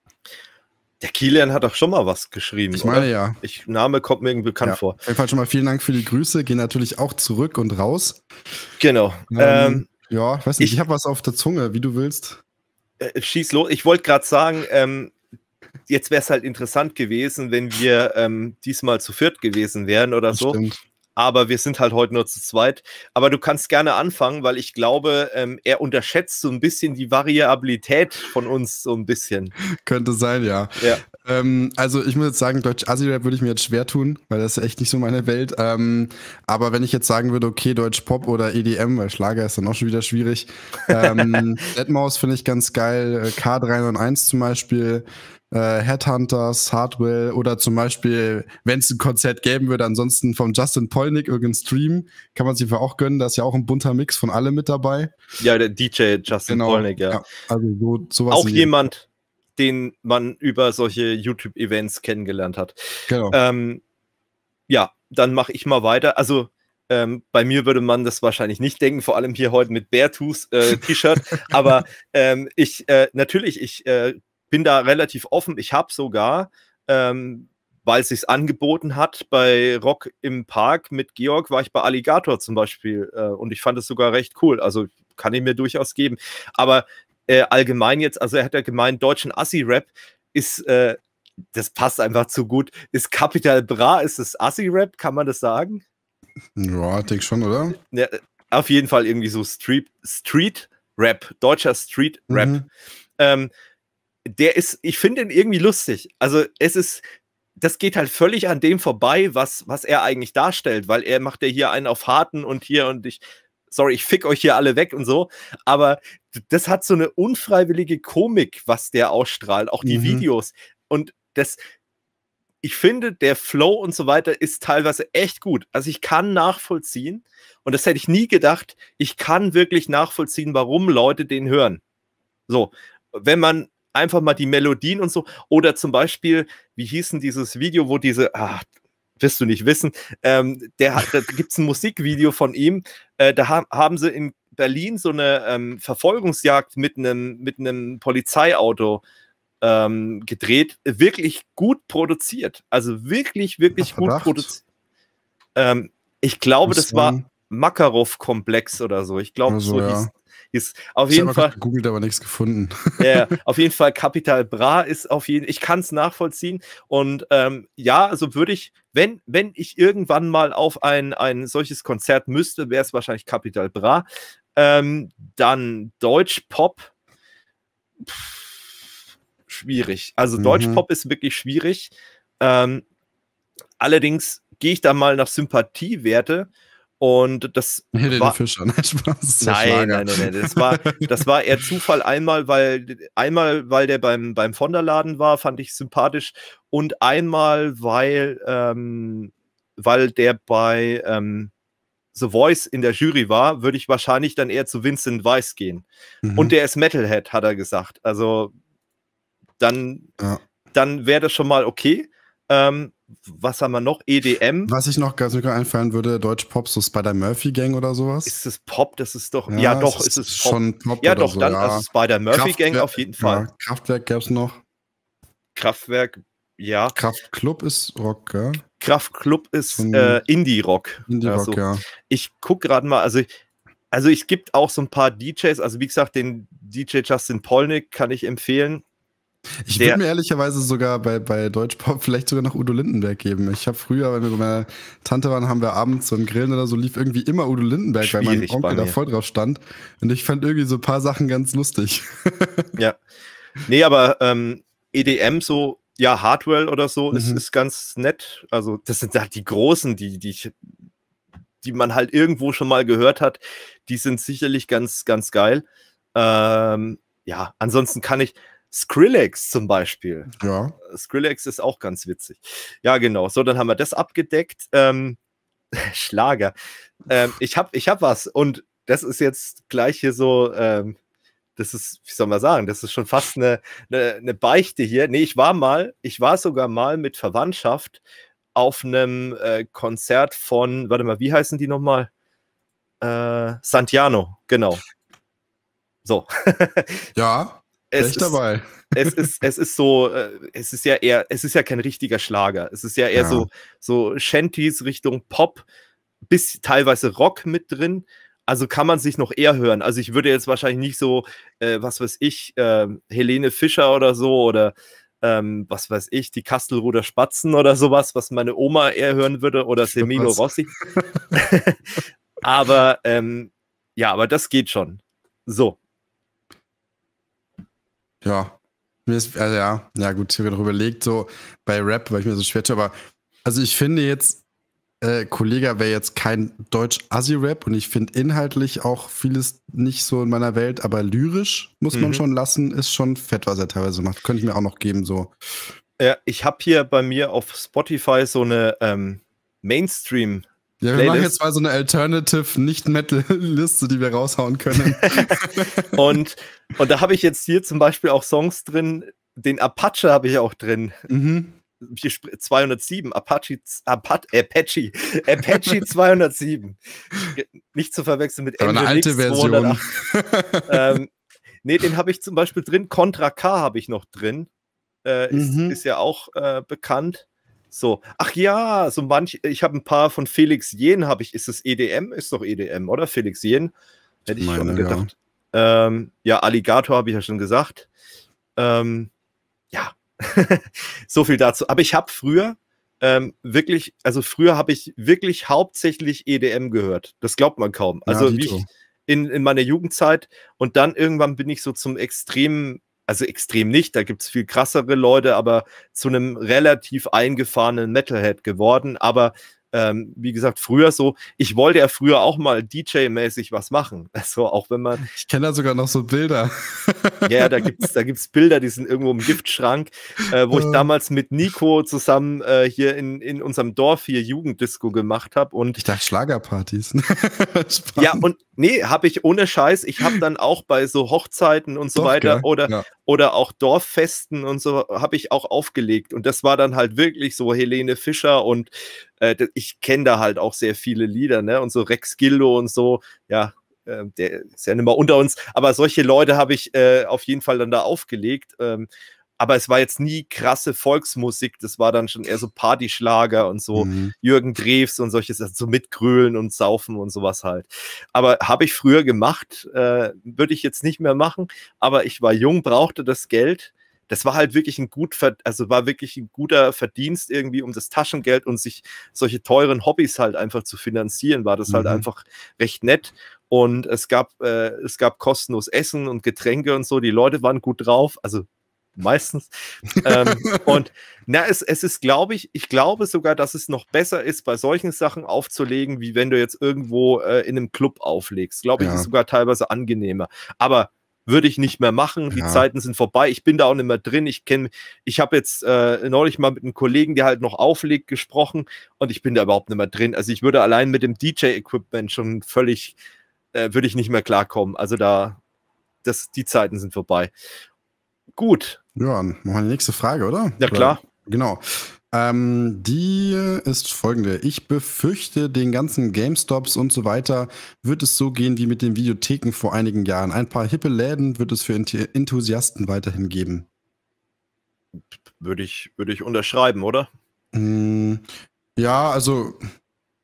Speaker 1: Der Kilian hat doch schon mal was geschrieben. Ich meine oder? ja. Ich, Name kommt mir irgendwie bekannt ja, vor. Auf
Speaker 2: jeden Fall schon mal vielen Dank für die Grüße. Gehen natürlich auch zurück und raus. Genau. Ähm, ähm, ja, weiß nicht, ich, ich habe was auf der Zunge, wie du willst.
Speaker 1: Äh, schieß los. Ich wollte gerade sagen, ähm, jetzt wäre es halt interessant gewesen, wenn wir ähm, diesmal zu viert gewesen wären oder das so. Stimmt aber wir sind halt heute nur zu zweit. Aber du kannst gerne anfangen, weil ich glaube, ähm, er unterschätzt so ein bisschen die Variabilität von uns so ein bisschen. Könnte sein, ja. ja.
Speaker 2: Ähm, also ich muss jetzt sagen, Deutsch Asi-Rap würde ich mir jetzt schwer tun, weil das ist echt nicht so meine Welt. Ähm, aber wenn ich jetzt sagen würde, okay, Deutsch Pop oder EDM, weil Schlager ist dann auch schon wieder schwierig. Ähm, Deadmaus finde ich ganz geil, äh, k 391 zum Beispiel äh, Headhunters, Hardwell oder zum Beispiel, wenn es ein Konzert geben würde, ansonsten von Justin Polnick irgendein Stream, kann man sich einfach auch gönnen. Da ist ja auch ein bunter Mix von allem mit dabei.
Speaker 1: Ja, der DJ Justin genau. Polnick, ja. ja. Also so, sowas. Auch jemand, den man über solche YouTube-Events kennengelernt hat. Genau. Ähm, ja, dann mache ich mal weiter. Also ähm, bei mir würde man das wahrscheinlich nicht denken, vor allem hier heute mit Beartooth-T-Shirt. Äh, Aber ähm, ich äh, natürlich, ich äh, bin da relativ offen. Ich habe sogar, ähm, weil es sich angeboten hat, bei Rock im Park mit Georg war ich bei Alligator zum Beispiel äh, und ich fand es sogar recht cool. Also kann ich mir durchaus geben. Aber äh, allgemein jetzt, also er hat ja gemeint, deutschen Assi-Rap ist, äh, das passt einfach zu gut. Ist Capital Bra, ist es Assi-Rap, kann man das sagen?
Speaker 2: Ja, denke schon, oder?
Speaker 1: Ja, auf jeden Fall irgendwie so Street, Street Rap, deutscher Street Rap. Mhm. Ähm, der ist, ich finde ihn irgendwie lustig. Also es ist, das geht halt völlig an dem vorbei, was, was er eigentlich darstellt, weil er macht ja hier einen auf Harten und hier und ich, sorry, ich fick euch hier alle weg und so. Aber das hat so eine unfreiwillige Komik, was der ausstrahlt, auch die mhm. Videos. Und das, ich finde, der Flow und so weiter ist teilweise echt gut. Also ich kann nachvollziehen, und das hätte ich nie gedacht, ich kann wirklich nachvollziehen, warum Leute den hören. So, wenn man einfach mal die Melodien und so. Oder zum Beispiel, wie hießen dieses Video, wo diese, ach, wirst du nicht wissen, ähm, der hat, da gibt es ein Musikvideo von ihm, äh, da ha haben sie in Berlin so eine ähm, Verfolgungsjagd mit einem mit Polizeiauto ähm, gedreht, wirklich gut produziert. Also wirklich, wirklich Ach, gut produziert. Ähm, ich glaube, das war Makarov-Komplex oder so. Ich glaube, also, so ja. hieß, ist auf ich jeden Fall
Speaker 2: gegoogelt, aber nichts gefunden. Ja,
Speaker 1: yeah, auf jeden Fall Capital Bra ist auf jeden ich kann es nachvollziehen und ähm, ja, also würde ich, wenn wenn ich irgendwann mal auf ein ein solches Konzert müsste, wäre es wahrscheinlich Capital Bra. Ähm, dann Deutschpop Pff, schwierig. Also mhm. Pop ist wirklich schwierig. Ähm, allerdings gehe ich da mal nach Sympathiewerte. Und das Helene war, Fischer,
Speaker 2: nein, Spaß. Nein, nein, nein, nein, das war,
Speaker 1: das war eher Zufall. Einmal, weil, einmal, weil der beim, beim von der Laden war, fand ich sympathisch. Und einmal, weil, ähm, weil der bei ähm, The Voice in der Jury war, würde ich wahrscheinlich dann eher zu Vincent Weiss gehen. Mhm. Und der ist Metalhead, hat er gesagt. Also dann, ja. dann wäre das schon mal okay. Ähm, was haben wir noch? EDM.
Speaker 2: Was ich noch ganz sogar einfallen würde, Deutsch Pop, so Spider-Murphy-Gang oder sowas. Ist es
Speaker 1: Pop? Das ist doch. Ja, ja doch, ist, ist es Pop. schon Pop. Ja, doch, so, dann ja. also Spider-Murphy-Gang auf jeden Fall. Ja, Kraftwerk gäbe es noch. Kraftwerk, ja. Kraftclub ist Rock, gell? Kraftclub ist äh, Indie-Rock. Indie-Rock, also, ja. Ich gucke gerade mal, also also es gibt auch so ein paar DJs, also wie gesagt, den DJ Justin Polnick kann ich empfehlen. Ich würde mir
Speaker 2: ehrlicherweise sogar bei, bei Deutschpop vielleicht sogar noch Udo Lindenberg geben. Ich habe früher, wenn wir bei meiner Tante waren, haben wir abends so ein Grillen oder so, lief irgendwie immer Udo Lindenberg, Schwierig weil mein Onkel da voll drauf stand. Und ich fand irgendwie so ein paar Sachen ganz lustig.
Speaker 1: ja. Nee, aber ähm, EDM so, ja, Hardwell oder so, mhm. ist, ist ganz nett. Also, das sind halt die Großen, die, die ich die man halt irgendwo schon mal gehört hat, die sind sicherlich ganz, ganz geil. Ähm, ja, ansonsten kann ich, Skrillex zum Beispiel. Ja. Äh, Skrillex ist auch ganz witzig. Ja, genau. So, dann haben wir das abgedeckt. Ähm, Schlager. Ähm, ich habe ich hab was und das ist jetzt gleich hier so, ähm, das ist, wie soll man sagen, das ist schon fast eine, eine, eine, Beichte hier. Nee, ich war mal, ich war sogar mal mit Verwandtschaft auf einem äh, Konzert von, warte mal, wie heißen die nochmal? Äh, Santiano, genau. So. ja es ist, dabei. Es ist, es ist so, äh, es ist ja eher, es ist ja kein richtiger Schlager. Es ist ja eher ja. so, so Shanties Richtung Pop, bis teilweise Rock mit drin. Also kann man sich noch eher hören. Also ich würde jetzt wahrscheinlich nicht so, äh, was weiß ich, äh, Helene Fischer oder so oder ähm, was weiß ich, die Kastelruder Spatzen oder sowas, was meine Oma eher hören würde oder Semino Rossi. aber ähm, ja, aber das geht schon. So.
Speaker 2: Ja. mir Ist, also ja, ja gut, ich habe darüber überlegt, so bei Rap, weil ich mir so schwer tue, aber also ich finde jetzt, äh, Kollege wäre jetzt kein Deutsch-Assi-Rap und ich finde inhaltlich auch vieles nicht so in meiner Welt, aber lyrisch muss mhm. man schon lassen, ist schon fett, was er teilweise macht. Könnte ich mir auch noch geben, so.
Speaker 1: Ja, ich habe hier bei mir auf Spotify so eine ähm, Mainstream- ja, wir Playlist. machen jetzt
Speaker 2: mal so eine Alternative Nicht-Metal-Liste, die wir raushauen können.
Speaker 1: und, und da habe ich jetzt hier zum Beispiel auch Songs drin. Den Apache habe ich auch drin. Mhm. 207, Apache, Apache, Apache, Apache 207. Nicht zu verwechseln mit Aber eine alte Version. ähm, nee, den habe ich zum Beispiel drin. Contra K habe ich noch drin. Äh, ist, mhm. ist, ja auch äh, bekannt. So, ach ja, so manch, ich habe ein paar von Felix Jen, habe ich, ist es EDM? Ist doch EDM, oder? Felix Jen? Hätte ich, meine, schon gedacht. Ja, ähm, ja Alligator habe ich ja schon gesagt. Ähm, ja, so viel dazu. Aber ich habe früher ähm, wirklich, also früher habe ich wirklich hauptsächlich EDM gehört. Das glaubt man kaum. Also ja, wie ich in, in meiner Jugendzeit und dann irgendwann bin ich so zum extremen also extrem nicht, da gibt es viel krassere Leute, aber zu einem relativ eingefahrenen Metalhead geworden. Aber ähm, wie gesagt, früher so, ich wollte ja früher auch mal DJ-mäßig was machen. Also auch wenn man. Ich kenne da sogar noch so Bilder. ja, da gibt es da gibt's Bilder, die sind irgendwo im Giftschrank, äh, wo ich äh. damals mit Nico zusammen äh, hier in, in unserem Dorf hier Jugenddisco gemacht habe. Und ich dachte
Speaker 2: Schlagerpartys.
Speaker 1: ja, und nee, habe ich ohne Scheiß. Ich habe dann auch bei so Hochzeiten und so Doch, weiter gell? oder, ja. oder auch Dorffesten und so habe ich auch aufgelegt. Und das war dann halt wirklich so Helene Fischer und äh, ich kenne da halt auch sehr viele Lieder, ne? Und so Rex Gildo und so, ja, äh, der ist ja nicht mal unter uns, aber solche Leute habe ich äh, auf jeden Fall dann da aufgelegt. Ähm, aber es war jetzt nie krasse Volksmusik, das war dann schon eher so Partyschlager und so mhm. Jürgen Drews und solches, also so mitgrölen und saufen und sowas halt. Aber habe ich früher gemacht, äh, würde ich jetzt nicht mehr machen, aber ich war jung, brauchte das Geld das war halt wirklich ein gut, also war wirklich ein guter Verdienst irgendwie um das Taschengeld und sich solche teuren Hobbys halt einfach zu finanzieren, war das halt mhm. halt einfach recht nett. Und es gab, äh, es gab kostenlos Essen und Getränke und so. Die Leute waren gut drauf. Also meistens. ähm, und na, es, es ist, glaube ich, ich glaube sogar, dass es noch besser ist, bei solchen Sachen aufzulegen, wie wenn du jetzt irgendwo äh, in einem Club auflegst. Glaube ich, ja. ist sogar teilweise angenehmer. Aber würde ich nicht mehr machen. Die ja. Zeiten sind vorbei. Ich bin da auch nicht mehr drin. Ich kenne, ich habe jetzt äh, neulich mal mit einem Kollegen, der halt noch auflegt, gesprochen und ich bin da überhaupt nicht mehr drin. Also ich würde allein mit dem DJ-Equipment schon völlig, äh, würde ich nicht mehr klarkommen. Also da, das, die Zeiten sind vorbei. Gut. Ja, machen wir die nächste Frage, oder? Ja, klar.
Speaker 2: Oder? Genau. Ähm, die ist folgende. Ich befürchte, den ganzen GameStops und so weiter wird es so gehen wie mit den Videotheken vor einigen Jahren. Ein paar hippe Läden wird es für Enthusiasten weiterhin geben.
Speaker 1: Würde ich, würde ich unterschreiben, oder?
Speaker 2: Hm, ja, also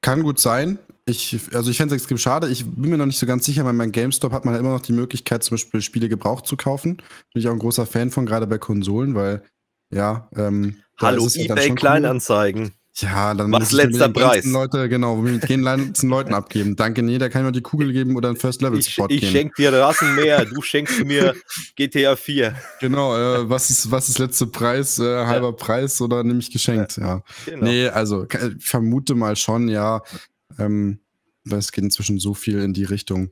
Speaker 2: kann gut sein. Ich, also ich fände es extrem schade. Ich bin mir noch nicht so ganz sicher, weil mein GameStop hat man ja immer noch die Möglichkeit, zum Beispiel Spiele gebraucht zu kaufen. Bin ich auch ein großer Fan von, gerade bei Konsolen, weil ja, ähm, Hallo, eBay Kleinanzeigen.
Speaker 1: Cool. Ja, dann Was letzter Preis.
Speaker 2: Leute, genau, wir gehen letzten Leuten abgeben. Danke, nee, da kann ich mir die Kugel geben oder ein First Level Spot. ich, ich geben. Ich schenke
Speaker 1: dir Rasenmäher, du schenkst mir GTA 4. Genau, äh, was ist was ist letzter Preis, äh, halber
Speaker 2: ja. Preis oder nämlich geschenkt, ja. ja. Genau. Nee, also ich äh, vermute mal schon, ja, ähm, weil es geht inzwischen so viel in die Richtung.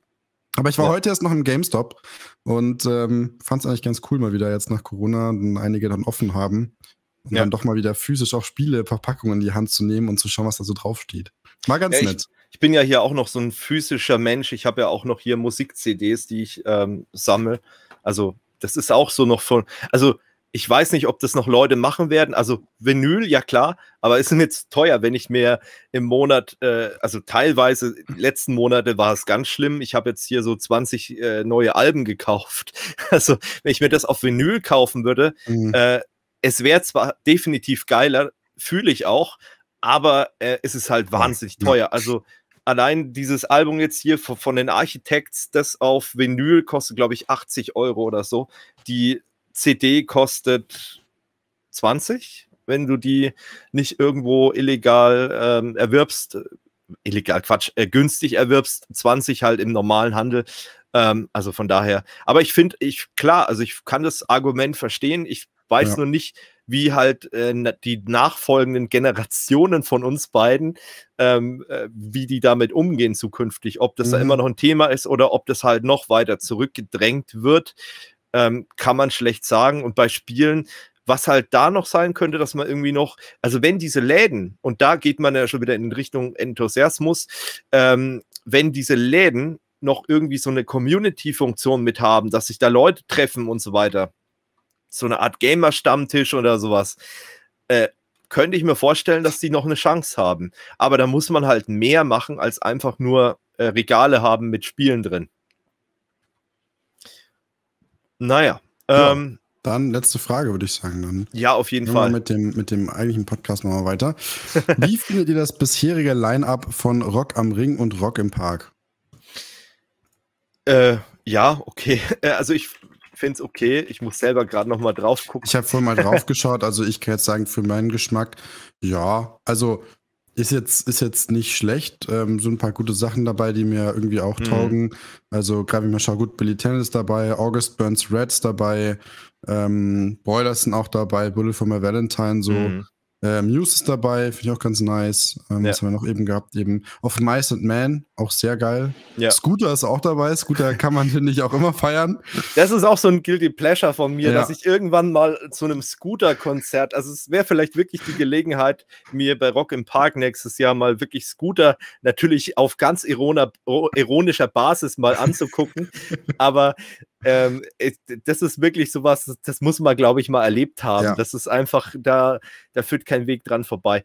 Speaker 2: Aber ich war ja. heute erst noch im GameStop und ähm, fand es eigentlich ganz cool, mal wieder jetzt nach Corona einige dann offen haben. Und ja. dann doch mal wieder physisch auch Spiele, Verpackungen in die Hand zu nehmen und zu schauen, was da so draufsteht. War ganz ja, nett.
Speaker 1: Ich, ich, bin ja hier auch noch so ein physischer Mensch. Ich habe ja auch noch hier Musik-CDs, die ich ähm, sammle. Also, das ist auch so noch von. Also, ich weiß nicht, ob das noch Leute machen werden. Also Vinyl, ja klar, aber ist mir jetzt teuer, wenn ich mir im Monat, äh, also teilweise, die letzten Monate war es ganz schlimm. Ich habe jetzt hier so 20 äh, neue Alben gekauft. Also wenn ich mir das auf Vinyl kaufen würde, mhm. äh, es wäre zwar definitiv geiler, fühle ich auch, aber äh, es ist halt wahnsinnig mhm. teuer. Also allein dieses Album jetzt hier von, den Architects, das auf Vinyl kostet, glaube ich, 80 Euro oder so. Die CD kostet 20, wenn du die nicht irgendwo illegal ähm, erwirbst. Illegal, Quatsch, äh, günstig erwirbst, 20 halt im normalen Handel. Ähm, also von daher. Aber ich finde, ich, klar, also ich kann das Argument verstehen. Ich weiß ja. nur nicht, wie halt äh, die nachfolgenden Generationen von uns beiden, ähm, äh, wie die damit umgehen zukünftig, ob das mhm. da immer noch ein Thema ist oder ob das halt noch weiter zurückgedrängt wird ähm, kann man schlecht sagen. Und bei Spielen, was halt da noch sein könnte, dass man irgendwie noch, also wenn diese Läden, und da geht man ja schon wieder in Richtung Enthusiasmus, ähm, wenn diese Läden noch irgendwie so eine Community-Funktion mit haben, dass sich da Leute treffen und so weiter. So eine Art Gamer-Stammtisch oder sowas. Äh, könnte ich mir vorstellen, dass die noch eine Chance haben. Aber da muss man halt mehr machen, als einfach nur äh, Regale haben mit Spielen drin.
Speaker 2: Naja. Ähm, dann letzte Frage, würde ich sagen. Dann
Speaker 1: ja, auf jeden Fall.
Speaker 2: Mit dem, mit dem eigentlichen Podcast nochmal weiter. Wie findet ihr das bisherige Line-up von Rock am Ring und Rock im Park?
Speaker 1: Äh, ja, okay. Äh, also ich finde es okay. Ich muss selber gerade nochmal drauf gucken. Ich
Speaker 2: habe vorhin mal drauf geschaut. Also ich kann jetzt sagen, für meinen Geschmack, ja. Also ist jetzt, ist jetzt nicht schlecht. Ähm, so ein paar gute Sachen dabei, die mir irgendwie auch mhm. taugen. Also Gravi Machar gut, Billy Tennis ist dabei, August Burns Reds dabei, ähm, Boilers sind auch dabei, Bullet for My Valentine, so. Mhm. Äh, Muse ist dabei, finde ich auch ganz nice. Ähm, ja. Was haben wir noch eben gehabt? Eben Of Mice and Man, auch sehr geil.
Speaker 1: Ja. Scooter ist auch dabei. Scooter kann man, finde ich, auch immer feiern. Das ist auch so ein Guilty Pleasure von mir, ja. dass ich irgendwann mal zu einem Scooter-Konzert, also es wäre vielleicht wirklich die Gelegenheit, mir bei Rock im Park nächstes Jahr mal wirklich Scooter natürlich auf ganz ironer, ironischer Basis mal anzugucken. aber ähm, das ist wirklich sowas, das muss man, glaube ich, mal erlebt haben. Ja. Das ist einfach, da, da führt kein Weg dran vorbei.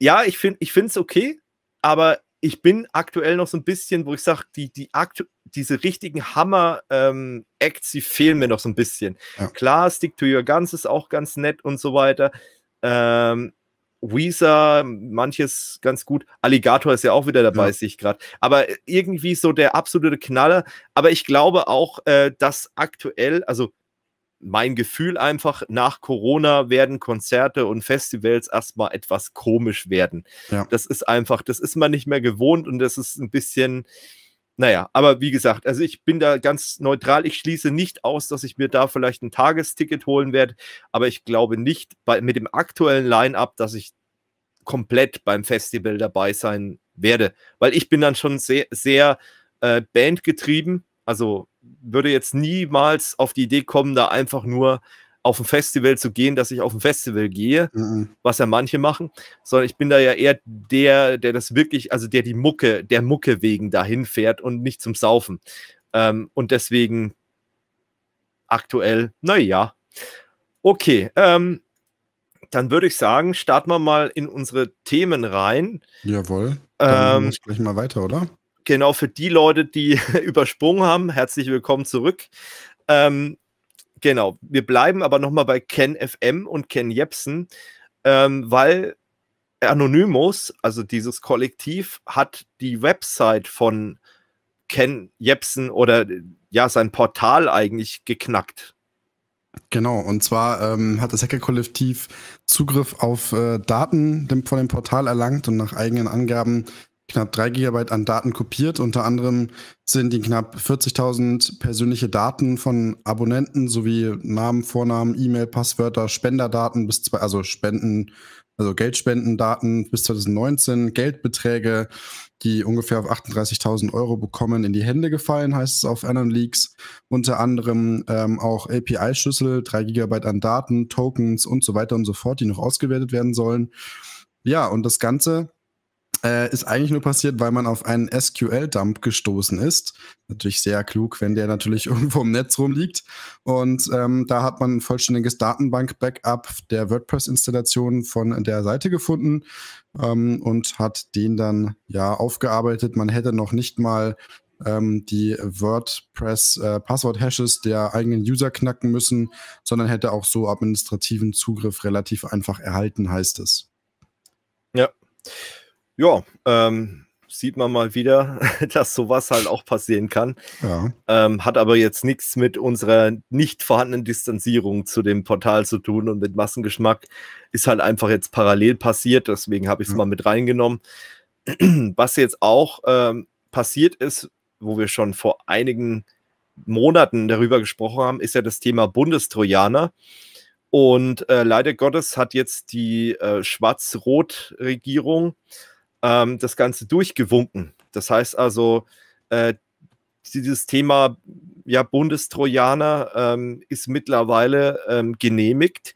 Speaker 1: Ja, ich finde es okay, aber ich bin aktuell noch so ein bisschen, wo ich sage, die, die diese richtigen Hammer-Acts, ähm, die fehlen mir noch so ein bisschen. Ja. Klar, Stick to Your Guns ist auch ganz nett und so weiter. Ähm, Weezer, manches ganz gut. Alligator ist ja auch wieder dabei, ja. sehe ich gerade. Aber irgendwie so der absolute Knaller. Aber ich glaube auch, äh, dass aktuell, also mein Gefühl einfach, nach Corona werden Konzerte und Festivals erstmal etwas komisch werden. Ja. Das ist einfach, das ist man nicht mehr gewohnt und das ist ein bisschen, naja, aber wie gesagt, also ich bin da ganz neutral. Ich schließe nicht aus, dass ich mir da vielleicht ein Tagesticket holen werde, aber ich glaube nicht bei, mit dem aktuellen Line-up, dass ich komplett beim Festival dabei sein werde, weil ich bin dann schon sehr, sehr äh, bandgetrieben. Also würde jetzt niemals auf die Idee kommen, da einfach nur auf ein Festival zu gehen, dass ich auf ein Festival gehe, mhm. was ja manche machen, sondern ich bin da ja eher der, der das wirklich, also der die Mucke, der Mucke wegen dahin fährt und nicht zum Saufen. Ähm, und deswegen aktuell, naja. Okay, ähm, dann würde ich sagen, starten wir mal in unsere Themen rein. Jawohl. Dann ähm,
Speaker 2: sprechen wir weiter, oder?
Speaker 1: Genau, für die Leute, die übersprungen haben, herzlich willkommen zurück. Ähm, Genau, wir bleiben aber nochmal bei Ken FM und Ken Jepsen, ähm, weil Anonymous, also dieses Kollektiv, hat die Website von Ken Jepsen oder ja, sein Portal eigentlich geknackt.
Speaker 2: Genau, und zwar ähm, hat das Hacker-Kollektiv Zugriff auf äh, Daten von dem Portal erlangt und nach eigenen Angaben knapp 3 Gigabyte an Daten kopiert. Unter anderem sind die knapp 40.000 persönliche Daten von Abonnenten sowie Namen, Vornamen, E-Mail, Passwörter, Spenderdaten bis zwei, also Spenden, also Geldspendendaten bis 2019, Geldbeträge, die ungefähr auf 38.000 Euro bekommen, in die Hände gefallen, heißt es auf anderen Leaks. Unter anderem ähm, auch API-Schlüssel, 3 Gigabyte an Daten, Tokens und so weiter und so fort, die noch ausgewertet werden sollen. Ja, und das Ganze äh, ist eigentlich nur passiert, weil man auf einen SQL-Dump gestoßen ist. Natürlich sehr klug, wenn der natürlich irgendwo im Netz rumliegt. Und ähm, da hat man ein vollständiges Datenbank-Backup der WordPress-Installation von der Seite gefunden ähm, und hat den dann ja aufgearbeitet. Man hätte noch nicht mal ähm, die WordPress-Passwort-Hashes äh, der eigenen User knacken müssen, sondern hätte auch so administrativen Zugriff relativ einfach erhalten, heißt es.
Speaker 1: Ja. Ja, ähm, sieht man mal wieder, dass sowas halt auch passieren kann. Ja. Ähm, hat aber jetzt nichts mit unserer nicht vorhandenen Distanzierung zu dem Portal zu tun und mit Massengeschmack ist halt einfach jetzt parallel passiert. Deswegen habe ich es ja. mal mit reingenommen. Was jetzt auch ähm, passiert ist, wo wir schon vor einigen Monaten darüber gesprochen haben, ist ja das Thema Bundestrojaner. Und äh, leider Gottes hat jetzt die äh, Schwarz-Rot-Regierung ähm, das Ganze durchgewunken. Das heißt also, äh, dieses Thema ja, Bundestrojaner ähm, ist mittlerweile ähm, genehmigt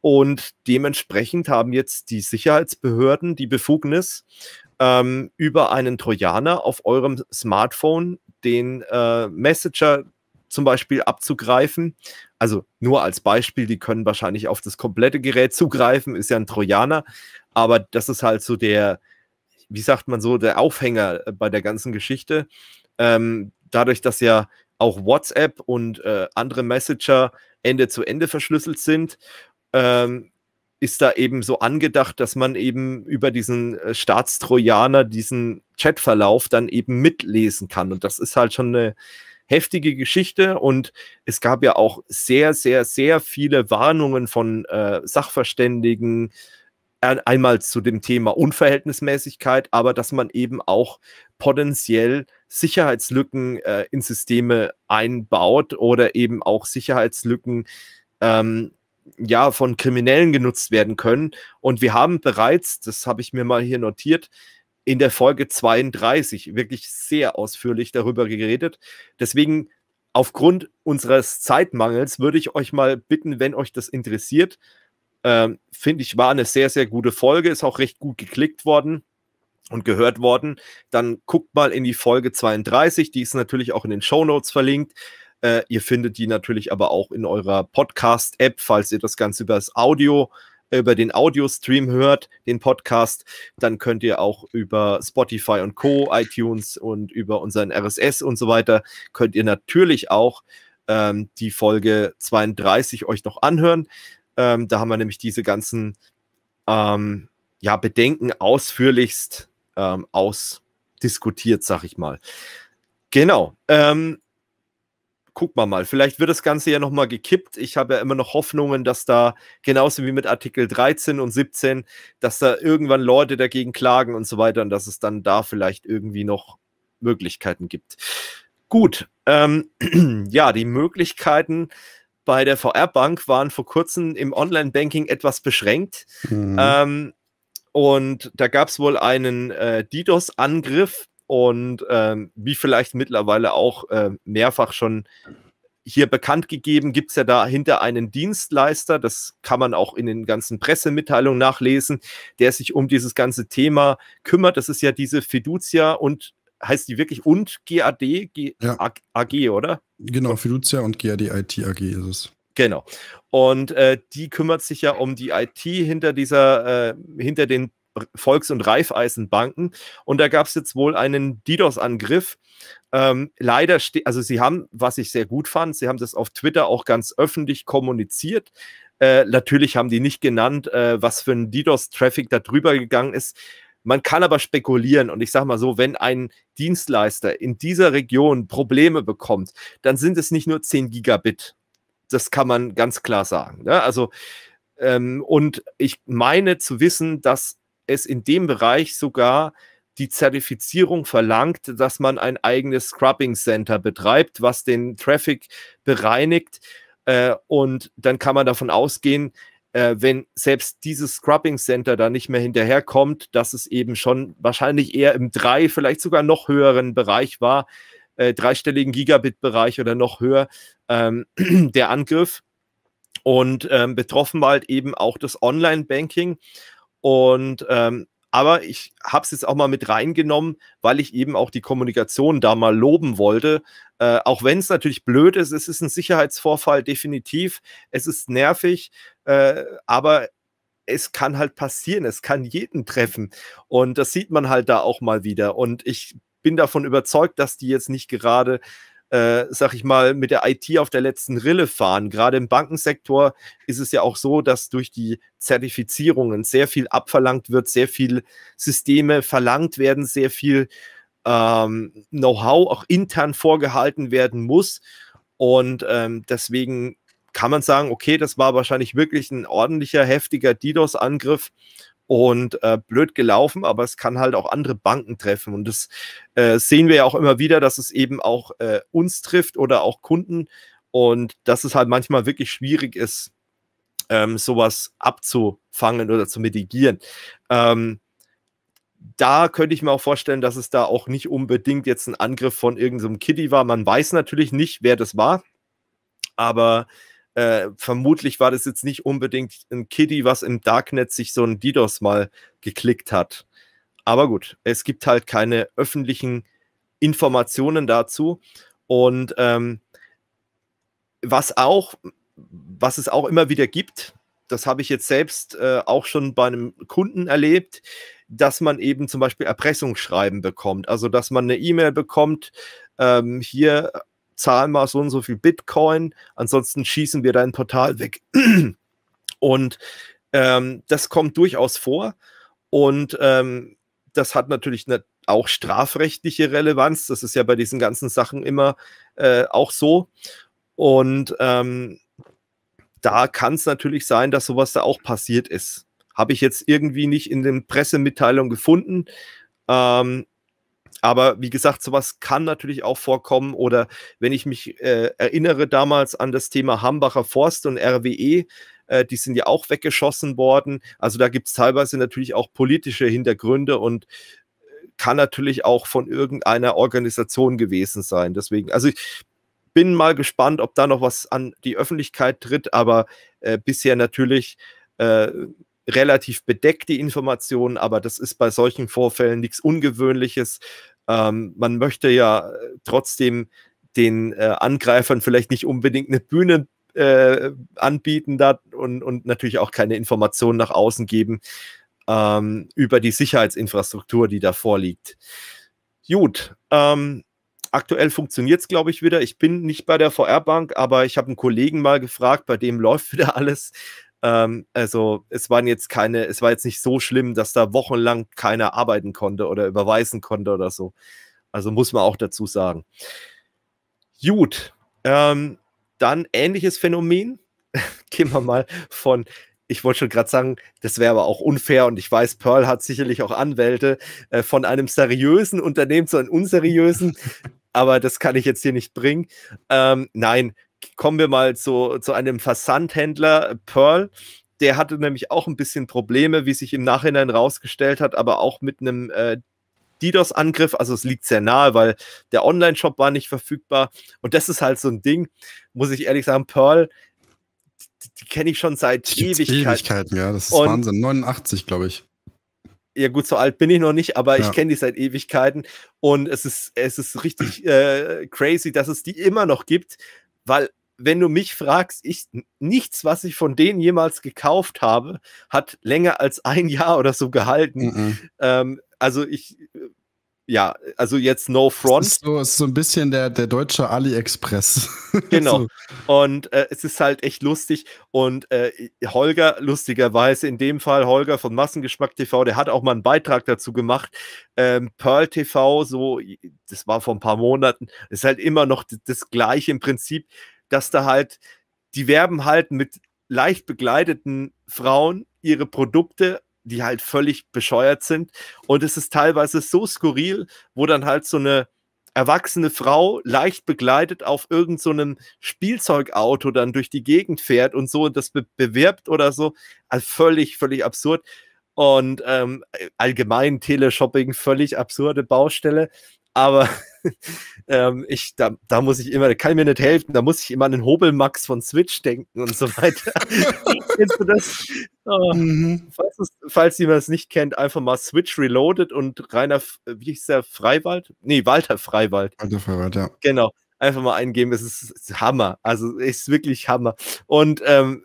Speaker 1: und dementsprechend haben jetzt die Sicherheitsbehörden die Befugnis, ähm, über einen Trojaner auf eurem Smartphone den äh, Messenger zum Beispiel abzugreifen. Also nur als Beispiel, die können wahrscheinlich auf das komplette Gerät zugreifen, ist ja ein Trojaner, aber das ist halt so der, wie sagt man so, der Aufhänger äh, bei der ganzen Geschichte. Ähm, dadurch, dass ja auch WhatsApp und äh, andere Messenger Ende zu Ende verschlüsselt sind, ähm, ist da eben so angedacht, dass man eben über diesen äh, Staatstrojaner diesen Chatverlauf dann eben mitlesen kann. Und das ist halt schon eine heftige Geschichte. Und es gab ja auch sehr, sehr, sehr viele Warnungen von äh, Sachverständigen, einmal zu dem Thema Unverhältnismäßigkeit, aber dass man eben auch potenziell Sicherheitslücken äh, in Systeme einbaut oder eben auch Sicherheitslücken ähm, ja von Kriminellen genutzt werden können. Und wir haben bereits, das habe ich mir mal hier notiert, in der Folge 32 wirklich sehr ausführlich darüber geredet. Deswegen aufgrund unseres Zeitmangels würde ich euch mal bitten, wenn euch das interessiert, ähm, Finde ich, war eine sehr, sehr gute Folge, ist auch recht gut geklickt worden und gehört worden. Dann guckt mal in die Folge 32, die ist natürlich auch in den Show Notes verlinkt. Äh, ihr findet die natürlich aber auch in eurer Podcast-App, falls ihr das Ganze über das Audio, äh, über den Audio-Stream hört, den Podcast, dann könnt ihr auch über Spotify und Co., iTunes und über unseren RSS und so weiter, könnt ihr natürlich auch ähm, die Folge 32 euch noch anhören. Ähm, da haben wir nämlich diese ganzen ähm, ja, Bedenken ausführlichst ähm, ausdiskutiert, sag ich mal. Genau. Ähm, guck mal mal, vielleicht wird das Ganze ja nochmal gekippt. Ich habe ja immer noch Hoffnungen, dass da, genauso wie mit Artikel 13 und 17, dass da irgendwann Leute dagegen klagen und so weiter und dass es dann da vielleicht irgendwie noch Möglichkeiten gibt. Gut, ähm, ja, die Möglichkeiten bei der VR-Bank waren vor kurzem im Online-Banking etwas beschränkt. Mhm. Ähm, und da gab es wohl einen äh, DDoS-Angriff und ähm, wie vielleicht mittlerweile auch äh, mehrfach schon hier bekannt gegeben, gibt es ja dahinter einen Dienstleister, das kann man auch in den ganzen Pressemitteilungen nachlesen, der sich um dieses ganze Thema kümmert. Das ist ja diese Fiducia und heißt die wirklich und GAD, G ja. AG, oder?
Speaker 2: Genau, Fiducia und GAD IT AG ist es.
Speaker 1: Genau. Und äh, die kümmert sich ja um die IT hinter dieser, äh, hinter den Volks- und Reifeisenbanken. Und da gab es jetzt wohl einen DDoS-Angriff. Ähm, leider also sie haben, was ich sehr gut fand, sie haben das auf Twitter auch ganz öffentlich kommuniziert. Äh, natürlich haben die nicht genannt, äh, was für ein DDoS-Traffic da drüber gegangen ist. Man kann aber spekulieren und ich sage mal so, wenn ein Dienstleister in dieser Region Probleme bekommt, dann sind es nicht nur 10 Gigabit. Das kann man ganz klar sagen. Ne? Also ähm, und ich meine zu wissen, dass es in dem Bereich sogar die Zertifizierung verlangt, dass man ein eigenes Scrubbing Center betreibt, was den Traffic bereinigt. Äh, und dann kann man davon ausgehen, äh, wenn selbst dieses Scrubbing Center da nicht mehr hinterherkommt, dass es eben schon wahrscheinlich eher im drei, vielleicht sogar noch höheren Bereich war, äh, dreistelligen Gigabit-Bereich oder noch höher, ähm, der Angriff. Und ähm, betroffen war halt eben auch das Online-Banking. Und ähm, aber ich habe es jetzt auch mal mit reingenommen, weil ich eben auch die Kommunikation da mal loben wollte. Äh, auch wenn es natürlich blöd ist, es ist ein Sicherheitsvorfall, definitiv. Es ist nervig, äh, aber es kann halt passieren. Es kann jeden treffen. Und das sieht man halt da auch mal wieder. Und ich bin davon überzeugt, dass die jetzt nicht gerade äh, sag ich mal, mit der IT auf der letzten Rille fahren. Gerade im Bankensektor ist es ja auch so, dass durch die Zertifizierungen sehr viel abverlangt wird, sehr viel Systeme verlangt werden, sehr viel ähm, Know-how auch intern vorgehalten werden muss. Und ähm, deswegen kann man sagen, okay, das war wahrscheinlich wirklich ein ordentlicher, heftiger DDoS-Angriff und äh, blöd gelaufen, aber es kann halt auch andere Banken treffen. Und das äh, sehen wir ja auch immer wieder, dass es eben auch äh, uns trifft oder auch Kunden und dass es halt manchmal wirklich schwierig ist, ähm, sowas abzufangen oder zu mitigieren. Ähm, da könnte ich mir auch vorstellen, dass es da auch nicht unbedingt jetzt ein Angriff von irgendeinem Kitty war. Man weiß natürlich nicht, wer das war, aber äh, vermutlich war das jetzt nicht unbedingt ein Kitty, was im Darknet sich so ein DDoS mal geklickt hat. Aber gut, es gibt halt keine öffentlichen Informationen dazu. Und ähm, was auch, was es auch immer wieder gibt, das habe ich jetzt selbst äh, auch schon bei einem Kunden erlebt, dass man eben zum Beispiel Erpressungsschreiben bekommt. Also dass man eine E-Mail bekommt, ähm, hier zahl mal so und so viel Bitcoin, ansonsten schießen wir dein Portal weg. Und ähm, das kommt durchaus vor und ähm, das hat natürlich eine, auch strafrechtliche Relevanz. Das ist ja bei diesen ganzen Sachen immer äh, auch so. Und ähm, da kann es natürlich sein, dass sowas da auch passiert ist. Habe ich jetzt irgendwie nicht in den Pressemitteilungen gefunden. Ähm, aber wie gesagt, sowas kann natürlich auch vorkommen. Oder wenn ich mich äh, erinnere damals an das Thema Hambacher Forst und RWE, äh, die sind ja auch weggeschossen worden. Also da gibt es teilweise natürlich auch politische Hintergründe und äh, kann natürlich auch von irgendeiner Organisation gewesen sein. Deswegen, also ich bin mal gespannt, ob da noch was an die Öffentlichkeit tritt, aber äh, bisher natürlich äh, relativ bedeckte Informationen, aber das ist bei solchen Vorfällen nichts Ungewöhnliches. Ähm, man möchte ja äh, trotzdem den äh, Angreifern vielleicht nicht unbedingt eine Bühne äh, anbieten da und, und natürlich auch keine Informationen nach außen geben ähm, über die Sicherheitsinfrastruktur, die da vorliegt. Gut, ähm, aktuell funktioniert es, glaube ich, wieder. Ich bin nicht bei der VR-Bank, aber ich habe einen Kollegen mal gefragt, bei dem läuft wieder alles. Ähm, also es waren jetzt keine, es war jetzt nicht so schlimm, dass da wochenlang keiner arbeiten konnte oder überweisen konnte oder so. Also muss man auch dazu sagen. Gut, ähm, dann ähnliches Phänomen. Gehen wir mal von ich wollte schon gerade sagen, das wäre aber auch unfair und ich weiß, Pearl hat sicherlich auch Anwälte äh, von einem seriösen Unternehmen zu einem unseriösen, aber das kann ich jetzt hier nicht bringen. Ähm, nein, kommen wir mal zu, zu einem Versandhändler, äh, Pearl. Der hatte nämlich auch ein bisschen Probleme, wie sich im Nachhinein rausgestellt hat, aber auch mit einem äh, DDoS-Angriff. Also es liegt sehr nahe, weil der Online-Shop war nicht verfügbar. Und das ist halt so ein Ding, muss ich ehrlich sagen, Pearl, die, die kenne ich schon seit Ewigkeiten. Ewigkeiten, ja, das ist Und Wahnsinn.
Speaker 2: 89, glaube ich.
Speaker 1: Ja, gut, so alt bin ich noch nicht, aber ja. ich kenne die seit Ewigkeiten. Und es ist, es ist richtig äh, crazy, dass es die immer noch gibt. Weil, wenn du mich fragst, ich, nichts, was ich von denen jemals gekauft habe, hat länger als ein Jahr oder so gehalten. Mhm. Ähm, also ich äh, ja, also jetzt No Front. Das ist,
Speaker 2: so, ist so, ein bisschen der, der deutsche AliExpress. Genau. so.
Speaker 1: Und äh, es ist halt echt lustig. Und äh, Holger, lustigerweise, in dem Fall Holger von Massengeschmack TV, der hat auch mal einen Beitrag dazu gemacht. Ähm, Pearl TV, so, das war vor ein paar Monaten, ist halt immer noch das Gleiche im Prinzip, dass da halt, die werben halt mit leicht begleiteten Frauen ihre Produkte die halt völlig bescheuert sind. Und es ist teilweise so skurril, wo dann halt so eine erwachsene Frau leicht begleitet auf irgendeinem so Spielzeugauto dann durch die Gegend fährt und so und das be bewirbt oder so. Also völlig, völlig absurd. Und ähm, allgemein Teleshopping, völlig absurde Baustelle. Aber ähm, ich, da, da muss ich immer, da kann mir nicht helfen, da muss ich immer an den Hobelmax von Switch denken und so weiter. Kennst du das? Oh, mhm. falls, es, falls jemand es nicht kennt, einfach mal Switch Reloaded und Rainer, äh, wie hieß der, Freiwald? Nee, Walter Freiwald. Walter Freiwald, ja. Genau. Einfach mal eingeben, es ist, Hammer. Also es ist wirklich Hammer. Und ähm,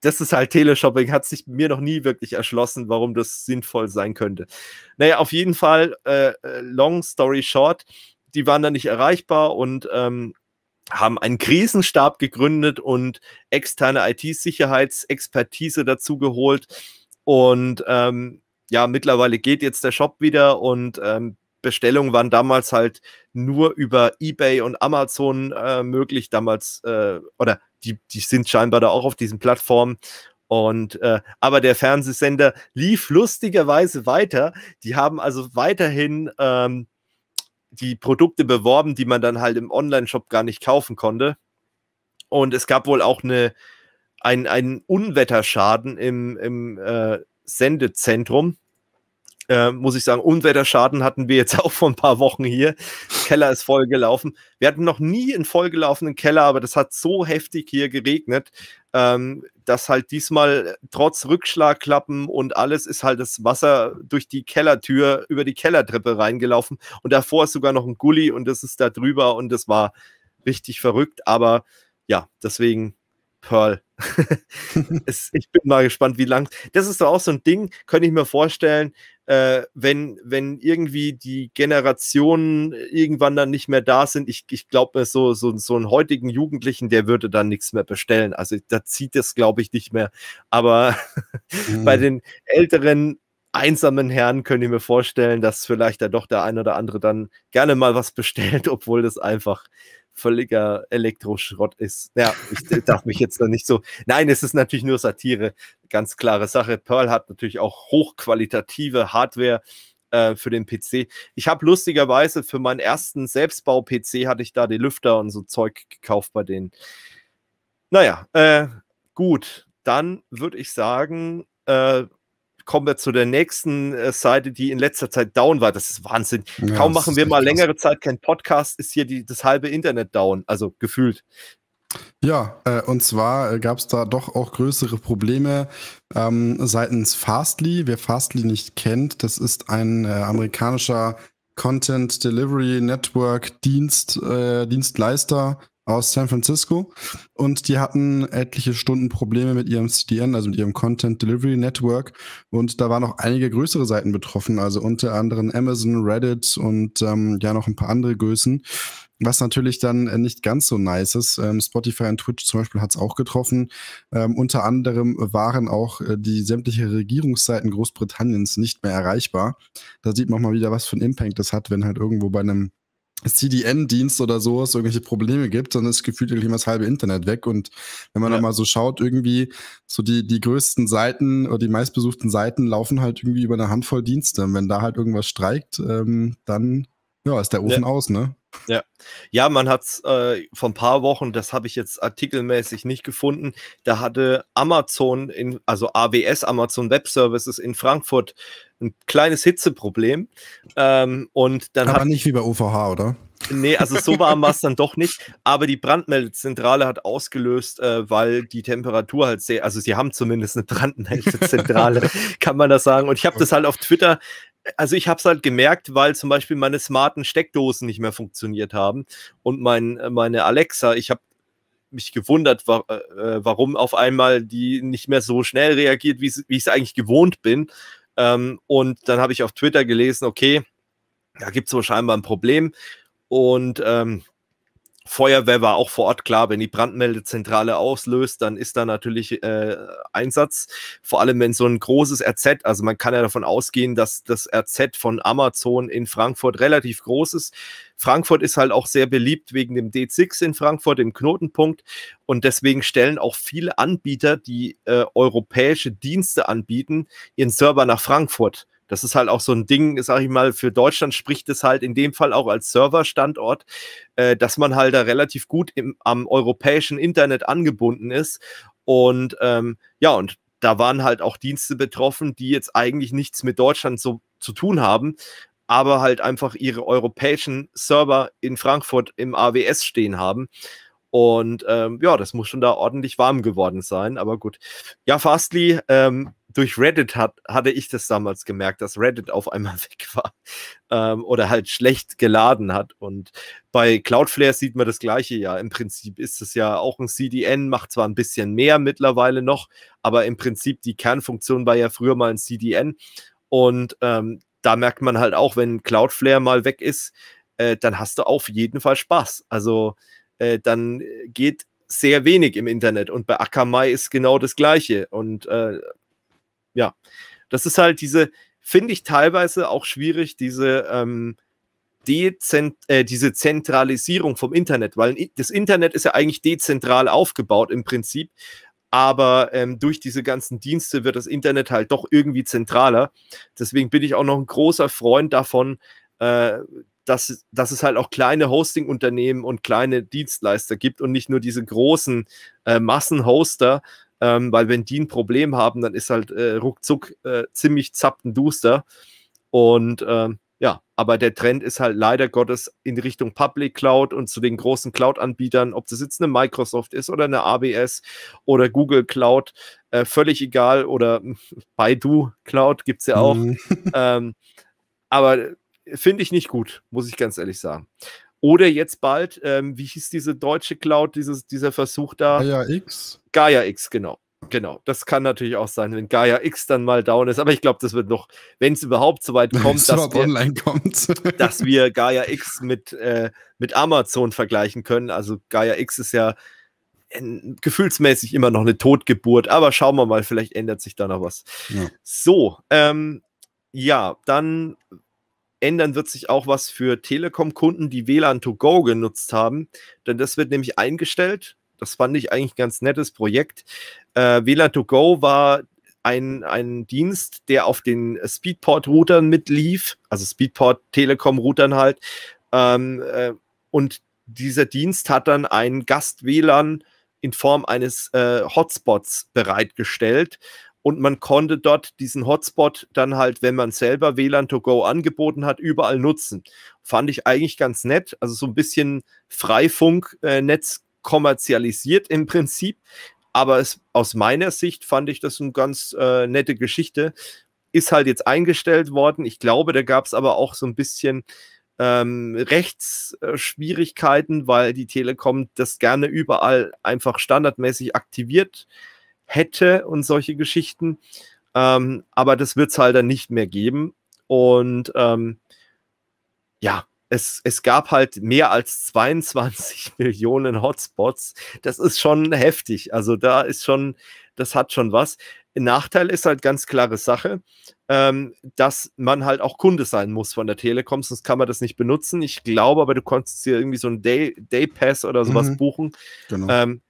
Speaker 1: das ist halt Teleshopping, hat sich mir noch nie wirklich erschlossen, warum das sinnvoll sein könnte. Naja, auf jeden Fall, äh, äh long story short, die waren dann nicht erreichbar und ähm, haben einen Krisenstab gegründet und externe IT-Sicherheitsexpertise dazu geholt. Und ähm, ja, mittlerweile geht jetzt der Shop wieder und ähm, Bestellungen waren damals halt nur über eBay und Amazon äh, möglich. Damals, äh, oder die, die sind scheinbar da auch auf diesen Plattformen. Und äh, aber der Fernsehsender lief lustigerweise weiter. Die haben also weiterhin ähm, die Produkte beworben, die man dann halt im Online-Shop gar nicht kaufen konnte. Und es gab wohl auch eine, ein, einen Unwetterschaden im, im äh, Sendezentrum äh, muss ich sagen, Unwetterschaden hatten wir jetzt auch vor ein paar Wochen hier. Der Keller ist vollgelaufen. Wir hatten noch nie einen vollgelaufenen Keller, aber das hat so heftig hier geregnet, ähm, dass halt diesmal trotz Rückschlagklappen und alles ist halt das Wasser durch die Kellertür über die Kellertreppe reingelaufen. Und davor ist sogar noch ein Gully und das ist da drüber und das war richtig verrückt. Aber ja, deswegen Pearl. es, ich bin mal gespannt, wie lang. Das ist doch auch so ein Ding, könnte ich mir vorstellen, äh, wenn, wenn irgendwie die Generationen irgendwann dann nicht mehr da sind. Ich, ich glaube, so, so, so einen heutigen Jugendlichen, der würde dann nichts mehr bestellen. Also da zieht das, glaube ich, nicht mehr. Aber mhm. bei den älteren einsamen Herren könnte ich mir vorstellen, dass vielleicht da doch der ein oder andere dann gerne mal was bestellt, obwohl das einfach völliger Elektroschrott ist. Ja, ich darf mich jetzt noch nicht so. Nein, es ist natürlich nur Satire. Ganz klare Sache. Pearl hat natürlich auch hochqualitative Hardware äh, für den PC. Ich habe lustigerweise für meinen ersten Selbstbau-PC hatte ich da die Lüfter und so Zeug gekauft bei denen. Naja, äh, gut. Dann würde ich sagen, äh, kommen wir zu der nächsten äh, Seite, die in letzter Zeit down war. Das ist Wahnsinn. Ja, Kaum machen wir mal längere Zeit keinen Podcast, ist hier die, das halbe Internet down, also gefühlt.
Speaker 2: Ja, äh, und zwar äh, gab es da doch auch größere Probleme ähm, seitens Fastly. Wer Fastly nicht kennt, das ist ein äh, amerikanischer Content Delivery Network Dienst, äh, Dienstleister aus San Francisco und die hatten etliche Stunden Probleme mit ihrem CDN, also mit ihrem Content Delivery Network und da waren auch einige größere Seiten betroffen, also unter anderem Amazon, Reddit und ähm, ja noch ein paar andere Größen, was natürlich dann äh, nicht ganz so nice ist. Ähm, Spotify und Twitch zum Beispiel hat es auch getroffen. Ähm, unter anderem waren auch äh, die sämtliche Regierungsseiten Großbritanniens nicht mehr erreichbar. Da sieht man mal wieder, was für ein Impact das hat, wenn halt irgendwo bei einem CDN-Dienst oder so es irgendwelche Probleme gibt, dann ist gefühlt irgendwie das halbe Internet weg. Und wenn man ja. da mal so schaut, irgendwie so die, die größten Seiten oder die meistbesuchten Seiten laufen halt irgendwie über eine Handvoll Dienste. Und wenn da halt irgendwas streikt, ähm, dann ja, ist der Ofen ja. aus, ne?
Speaker 1: Ja, ja man hat es äh, vor ein paar Wochen, das habe ich jetzt artikelmäßig nicht gefunden, da hatte Amazon, in, also AWS, Amazon Web Services in Frankfurt ein kleines Hitzeproblem. Ähm, und dann Aber hat, nicht wie bei
Speaker 2: UVH, oder?
Speaker 1: Nee, also so warm war es dann doch nicht. Aber die Brandmeldezentrale hat ausgelöst, äh, weil die Temperatur halt sehr, also sie haben zumindest eine Brandmeldezentrale, kann man das sagen. Und ich habe das halt auf Twitter also ich habe es halt gemerkt, weil zum Beispiel meine smarten Steckdosen nicht mehr funktioniert haben und mein, äh, meine Alexa, ich habe mich gewundert, wa äh, äh, warum auf einmal die nicht mehr so schnell reagiert, wie ich es eigentlich gewohnt bin. Ähm, und dann habe ich auf Twitter gelesen, okay, da gibt es wohl scheinbar ein Problem. Und ähm, Feuerwehr war auch vor Ort, klar, wenn die Brandmeldezentrale auslöst, dann ist da natürlich äh, Einsatz. Vor allem, wenn so ein großes RZ, also man kann ja davon ausgehen, dass das RZ von Amazon in Frankfurt relativ groß ist. Frankfurt ist halt auch sehr beliebt wegen dem D6 in Frankfurt, dem Knotenpunkt. Und deswegen stellen auch viele Anbieter, die äh, europäische Dienste anbieten, ihren Server nach Frankfurt. Das ist halt auch so ein Ding, sag ich mal, für Deutschland spricht es halt in dem Fall auch als Serverstandort, äh, dass man halt da relativ gut im, am europäischen Internet angebunden ist. Und ähm, ja, und da waren halt auch Dienste betroffen, die jetzt eigentlich nichts mit Deutschland so zu tun haben, aber halt einfach ihre europäischen Server in Frankfurt im AWS stehen haben. Und ähm, ja, das muss schon da ordentlich warm geworden sein. Aber gut. Ja, Fastly ähm, durch Reddit hat, hatte ich das damals gemerkt, dass Reddit auf einmal weg war ähm, oder halt schlecht geladen hat. Und bei Cloudflare sieht man das gleiche ja. Im Prinzip ist es ja auch ein CDN, macht zwar ein bisschen mehr mittlerweile noch, aber im Prinzip die Kernfunktion war ja früher mal ein CDN. Und ähm, da merkt man halt auch, wenn Cloudflare mal weg ist, äh, dann hast du auf jeden Fall Spaß. Also äh, dann geht sehr wenig im Internet. Und bei Akamai ist genau das Gleiche. Und äh, ja, das ist halt diese, finde ich teilweise auch schwierig, diese, ähm, Dezent, äh, diese Zentralisierung vom Internet, weil das Internet ist ja eigentlich dezentral aufgebaut im Prinzip, aber ähm, durch diese ganzen Dienste wird das Internet halt doch irgendwie zentraler. Deswegen bin ich auch noch ein großer Freund davon, äh, dass, dass es halt auch kleine Hosting-Unternehmen und kleine Dienstleister gibt und nicht nur diese großen äh, Massenhoster, ähm, weil wenn die ein Problem haben, dann ist halt äh, ruckzuck äh, ziemlich zappenduster. Und ähm, ja, aber der Trend ist halt leider Gottes in Richtung Public Cloud und zu den großen Cloud-Anbietern, ob das jetzt eine Microsoft ist oder eine ABS oder Google Cloud, äh, völlig egal. Oder hm, Baidu Cloud gibt es ja auch. Mhm. Ähm, aber äh, finde ich nicht gut, muss ich ganz ehrlich sagen. Oder jetzt bald, ähm, wie hieß diese deutsche Cloud, dieses, dieser Versuch da? Gaia X. Gaia X, genau. Genau, das kann natürlich auch sein, wenn Gaia X dann mal down ist. Aber ich glaube, das wird noch, wenn es überhaupt so weit kommt, dass wir, kommt. dass wir, Gaia X mit, äh, mit Amazon vergleichen können. Also Gaia X ist ja in, äh, gefühlsmäßig immer noch eine Totgeburt. Aber schauen wir mal, vielleicht ändert sich da noch was. Ja. So, ähm, ja, dann ändern wird sich auch was für Telekom-Kunden, die WLAN to go genutzt haben, denn das wird nämlich eingestellt. Das fand ich eigentlich ein ganz nettes Projekt. Äh, WLAN to go war ein, ein Dienst, der auf den Speedport-Routern mitlief, also Speedport-Telekom-Routern halt. Ähm, äh, und dieser Dienst hat dann ein Gast-WLAN in Form eines äh, Hotspots bereitgestellt und man konnte dort diesen Hotspot dann halt, wenn man selber WLAN to go angeboten hat, überall nutzen. Fand ich eigentlich ganz nett, also so ein bisschen Freifunk-Netz äh, kommerzialisiert im Prinzip. Aber es, aus meiner Sicht fand ich das eine ganz äh, nette Geschichte. Ist halt jetzt eingestellt worden. Ich glaube, da gab es aber auch so ein bisschen ähm, Rechtsschwierigkeiten, weil die Telekom das gerne überall einfach standardmäßig aktiviert hätte und solche Geschichten. Ähm, aber das wird es halt dann nicht mehr geben. Und ähm, ja, es, es gab halt mehr als 22 Millionen Hotspots. Das ist schon heftig. Also da ist schon, das hat schon was. Nachteil ist halt ganz klare Sache, ähm, dass man halt auch Kunde sein muss von der Telekom, sonst kann man das nicht benutzen. Ich glaube aber, du konntest hier irgendwie so einen Day, Day Pass oder sowas mhm. buchen. Genau. Ähm,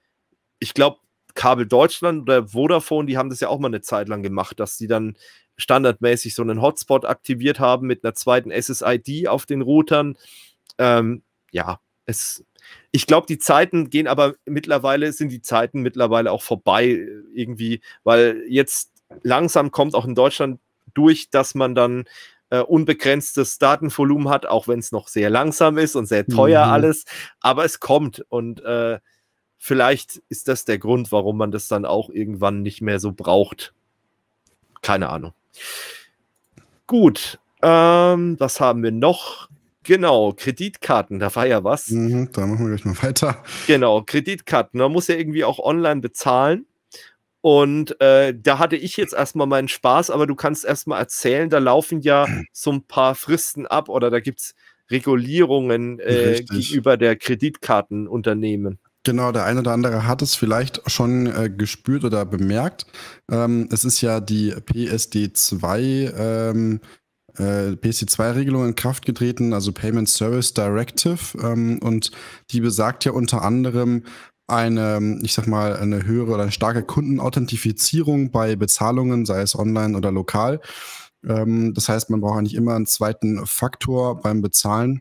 Speaker 1: ich glaube, Kabel Deutschland oder Vodafone, die haben das ja auch mal eine Zeit lang gemacht, dass die dann standardmäßig so einen Hotspot aktiviert haben mit einer zweiten SSID auf den Routern. Ähm, ja, es, ich glaube, die Zeiten gehen aber mittlerweile, sind die Zeiten mittlerweile auch vorbei äh, irgendwie, weil jetzt langsam kommt auch in Deutschland durch, dass man dann äh, unbegrenztes Datenvolumen hat, auch wenn es noch sehr langsam ist und sehr teuer mhm. alles, aber es kommt und äh, vielleicht ist das der Grund, warum man das dann auch irgendwann nicht mehr so braucht. Keine Ahnung. Gut, ähm, was haben wir noch? Genau, Kreditkarten, da war ja was. Mhm, da machen wir gleich mal weiter. Genau, Kreditkarten, man muss ja irgendwie auch online bezahlen. Und äh, da hatte ich jetzt erstmal meinen Spaß, aber du kannst erstmal erzählen, da laufen ja so ein paar Fristen ab oder da gibt es Regulierungen äh, gegenüber der Kreditkartenunternehmen.
Speaker 2: Genau, der eine oder andere hat es vielleicht schon äh, gespürt oder bemerkt. Ähm, es ist ja die PSD2, ähm, äh, PSD2-Regelung in Kraft getreten, also Payment Service Directive. Ähm, und die besagt ja unter anderem eine, ich sag mal, eine höhere oder eine starke Kundenauthentifizierung bei Bezahlungen, sei es online oder lokal. Ähm, das heißt, man braucht eigentlich immer einen zweiten Faktor beim Bezahlen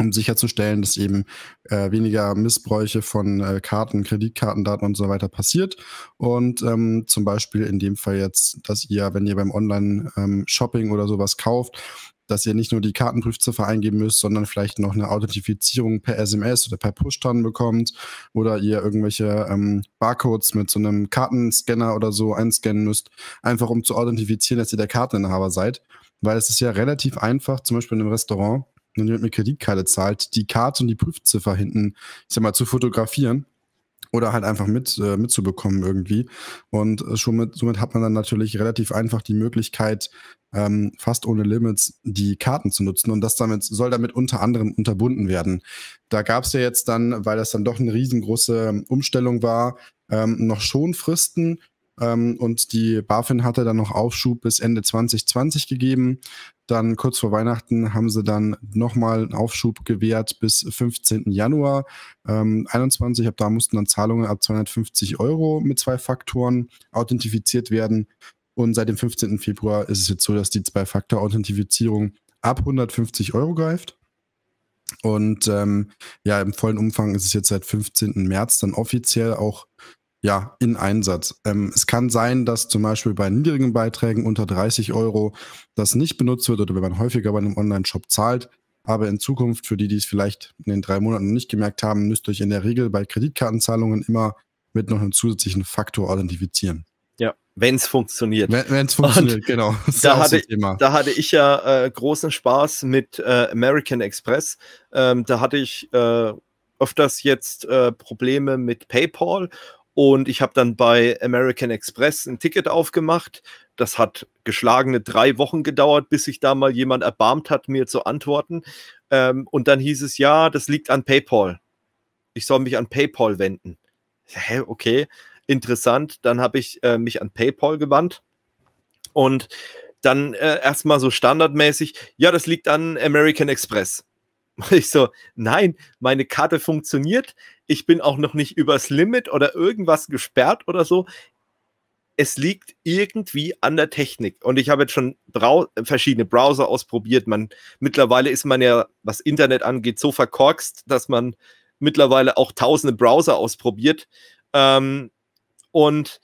Speaker 2: um sicherzustellen, dass eben äh, weniger Missbräuche von äh, Karten, Kreditkartendaten und so weiter passiert. Und ähm, zum Beispiel in dem Fall jetzt, dass ihr, wenn ihr beim Online-Shopping ähm, oder sowas kauft, dass ihr nicht nur die Kartenprüfziffer eingeben müsst, sondern vielleicht noch eine Authentifizierung per SMS oder per Push-Tan bekommt oder ihr irgendwelche ähm, Barcodes mit so einem Kartenscanner oder so einscannen müsst, einfach um zu authentifizieren, dass ihr der Karteninhaber seid. Weil es ist ja relativ einfach, zum Beispiel in einem Restaurant, wenn ihr mit einer Kreditkarte zahlt, die Karte und die Prüfziffer hinten, ich sag mal, zu fotografieren oder halt einfach mit, äh, mitzubekommen irgendwie. Und äh, somit, somit hat man dann natürlich relativ einfach die Möglichkeit, ähm, fast ohne Limits die Karten zu nutzen. Und das damit soll damit unter anderem unterbunden werden. Da gab es ja jetzt dann, weil das dann doch eine riesengroße Umstellung war, ähm, noch Schonfristen ähm, und die BaFin hatte dann noch Aufschub bis Ende 2020 gegeben. Dann kurz vor Weihnachten haben sie dann nochmal einen Aufschub gewährt bis 15. Januar ähm, 21. Ab da mussten dann Zahlungen ab 250 Euro mit zwei Faktoren authentifiziert werden. Und seit dem 15. Februar ist es jetzt so, dass die Zwei-Faktor-Authentifizierung ab 150 Euro greift. Und ähm, ja, im vollen Umfang ist es jetzt seit 15. März dann offiziell auch ja, in Einsatz. Ähm, es kann sein, dass zum Beispiel bei niedrigen Beiträgen unter 30 Euro das nicht benutzt wird oder wenn man häufiger bei einem Online-Shop zahlt. Aber in Zukunft, für die, die es vielleicht in den drei Monaten nicht gemerkt haben, müsst ihr euch in der Regel bei Kreditkartenzahlungen immer mit noch einem zusätzlichen Faktor identifizieren.
Speaker 1: Ja, wenn es funktioniert. Wenn es funktioniert, Und genau. Da hatte, da hatte, ich ja äh, großen Spaß mit äh, American Express. Ähm, da hatte ich äh, öfters jetzt äh, Probleme mit PayPal und ich habe dann bei American Express ein Ticket aufgemacht. Das hat geschlagene drei Wochen gedauert, bis sich da mal jemand erbarmt hat, mir zu antworten. Ähm, und dann hieß es, ja, das liegt an PayPal. Ich soll mich an PayPal wenden. Hä, okay, interessant. Dann habe ich äh, mich an PayPal gewandt. Und dann äh, erstmal so standardmäßig, ja, das liegt an American Express. ich so, nein, meine Karte funktioniert ich bin auch noch nicht übers Limit oder irgendwas gesperrt oder so. Es liegt irgendwie an der Technik. Und ich habe jetzt schon Brau verschiedene Browser ausprobiert. Man, mittlerweile ist man ja, was Internet angeht, so verkorkst, dass man mittlerweile auch tausende Browser ausprobiert. Ähm, und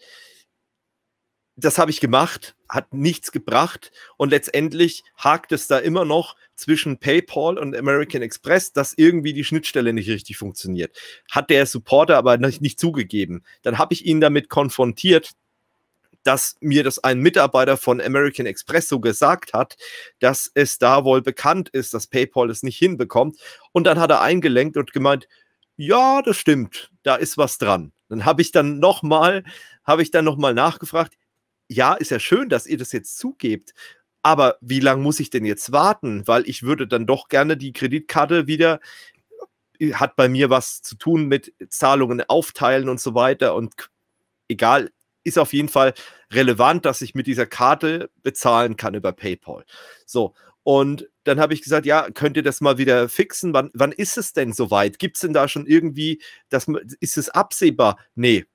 Speaker 1: das habe ich gemacht hat nichts gebracht und letztendlich hakt es da immer noch zwischen PayPal und American Express, dass irgendwie die Schnittstelle nicht richtig funktioniert. Hat der Supporter aber nicht, nicht zugegeben. Dann habe ich ihn damit konfrontiert, dass mir das ein Mitarbeiter von American Express so gesagt hat, dass es da wohl bekannt ist, dass PayPal es nicht hinbekommt. Und dann hat er eingelenkt und gemeint, ja, das stimmt, da ist was dran. Dann habe ich dann nochmal, habe ich dann nochmal nachgefragt, ja, ist ja schön, dass ihr das jetzt zugebt, aber wie lange muss ich denn jetzt warten? Weil ich würde dann doch gerne die Kreditkarte wieder, äh, hat bei mir was zu tun mit Zahlungen aufteilen und so weiter und egal, ist auf jeden Fall relevant, dass ich mit dieser Karte bezahlen kann über PayPal. So, und dann habe ich gesagt, ja, könnt ihr das mal wieder fixen? Wann, wann ist es denn soweit? Gibt es denn da schon irgendwie, das, ist es absehbar? Nee,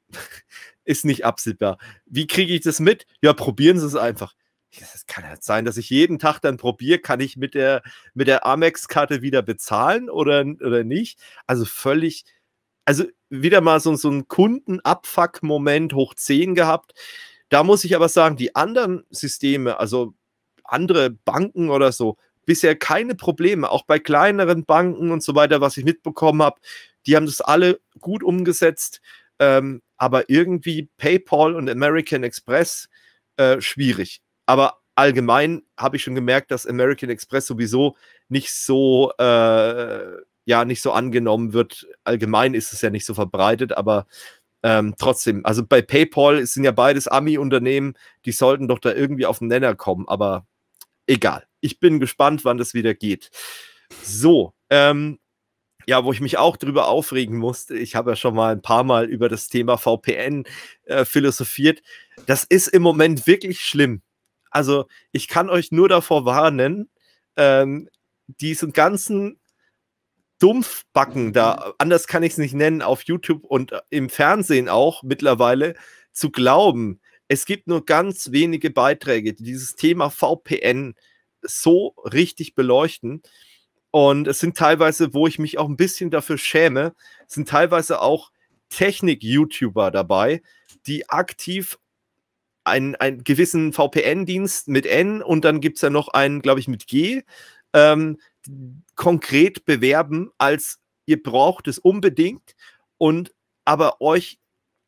Speaker 1: ist nicht absehbar. Wie kriege ich das mit? Ja, probieren Sie es einfach. Es kann halt sein, dass ich jeden Tag dann probiere, kann ich mit der, mit der Amex-Karte wieder bezahlen oder, oder nicht. Also völlig, also wieder mal so, so einen Kundenabfuck-Moment hoch 10 gehabt. Da muss ich aber sagen, die anderen Systeme, also andere Banken oder so, bisher keine Probleme. Auch bei kleineren Banken und so weiter, was ich mitbekommen habe, die haben das alle gut umgesetzt. Ähm, aber irgendwie PayPal und American Express äh, schwierig. Aber allgemein habe ich schon gemerkt, dass American Express sowieso nicht so äh, ja nicht so angenommen wird. Allgemein ist es ja nicht so verbreitet, aber ähm, trotzdem, also bei PayPal sind ja beides Ami-Unternehmen, die sollten doch da irgendwie auf den Nenner kommen, aber egal. Ich bin gespannt, wann das wieder geht. So, ähm, ja, wo ich mich auch drüber aufregen musste. Ich habe ja schon mal ein paar Mal über das Thema VPN äh, philosophiert. Das ist im Moment wirklich schlimm. Also ich kann euch nur davor warnen, ähm, diesen ganzen Dumpfbacken da, anders kann ich es nicht nennen, auf YouTube und äh, im Fernsehen auch mittlerweile zu glauben. Es gibt nur ganz wenige Beiträge, die dieses Thema VPN so richtig beleuchten. Und es sind teilweise, wo ich mich auch ein bisschen dafür schäme, sind teilweise auch Technik-YouTuber dabei, die aktiv einen, einen gewissen VPN-Dienst mit N und dann gibt es ja noch einen, glaube ich, mit G, ähm, konkret bewerben als ihr braucht es unbedingt und aber euch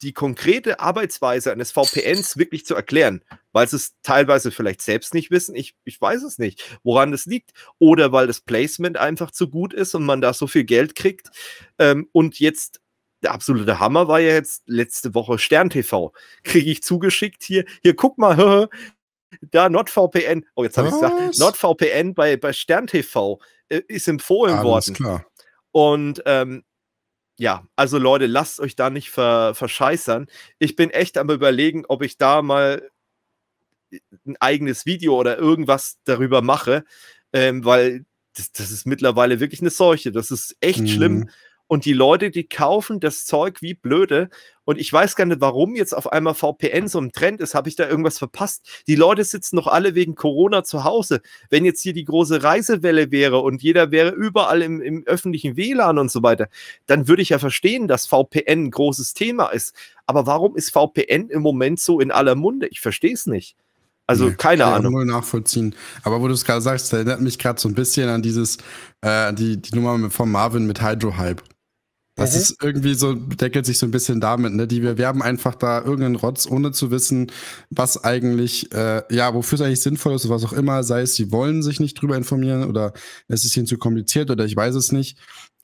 Speaker 1: die konkrete Arbeitsweise eines VPNs wirklich zu erklären, weil sie es teilweise vielleicht selbst nicht wissen. Ich, ich weiß es nicht, woran das liegt. Oder weil das Placement einfach zu gut ist und man da so viel Geld kriegt. Ähm, und jetzt der absolute Hammer war ja jetzt letzte Woche Stern TV. Kriege ich zugeschickt hier. Hier, guck mal, da NordVPN. Oh, jetzt habe ich gesagt. NordVPN bei, bei Stern TV äh, ist empfohlen Alles worden. Klar. Und ähm, ja, also Leute, lasst euch da nicht ver, verscheißern. Ich bin echt am überlegen, ob ich da mal äh, ein eigenes Video oder irgendwas darüber mache, ähm, weil das, das, ist mittlerweile wirklich eine Seuche. Das ist echt mhm. schlimm, und die Leute, die kaufen das Zeug wie blöde. Und ich weiß gar nicht, warum jetzt auf einmal VPN so ein Trend ist. Habe ich da irgendwas verpasst? Die Leute sitzen noch alle wegen Corona zu Hause. Wenn jetzt hier die große Reisewelle wäre und jeder wäre überall im, im öffentlichen WLAN und so weiter, dann würde ich ja verstehen, dass VPN ein großes Thema ist. Aber warum ist VPN im Moment so in aller Munde? Ich verstehe es nicht. Also nee, keine kann Ahnung. Ich nur
Speaker 2: nachvollziehen. Aber wo du es gerade sagst, erinnert mich gerade so ein bisschen an dieses, äh, die, die Nummer von Marvin mit Hydro Hype. Das mhm. ist irgendwie so, deckelt sich so ein bisschen damit, ne? Die wir werben einfach da irgendeinen Rotz, ohne zu wissen, was eigentlich, äh, ja, wofür es eigentlich sinnvoll ist, was auch immer, sei es, sie wollen sich nicht drüber informieren oder es ist ihnen zu kompliziert oder ich weiß es nicht.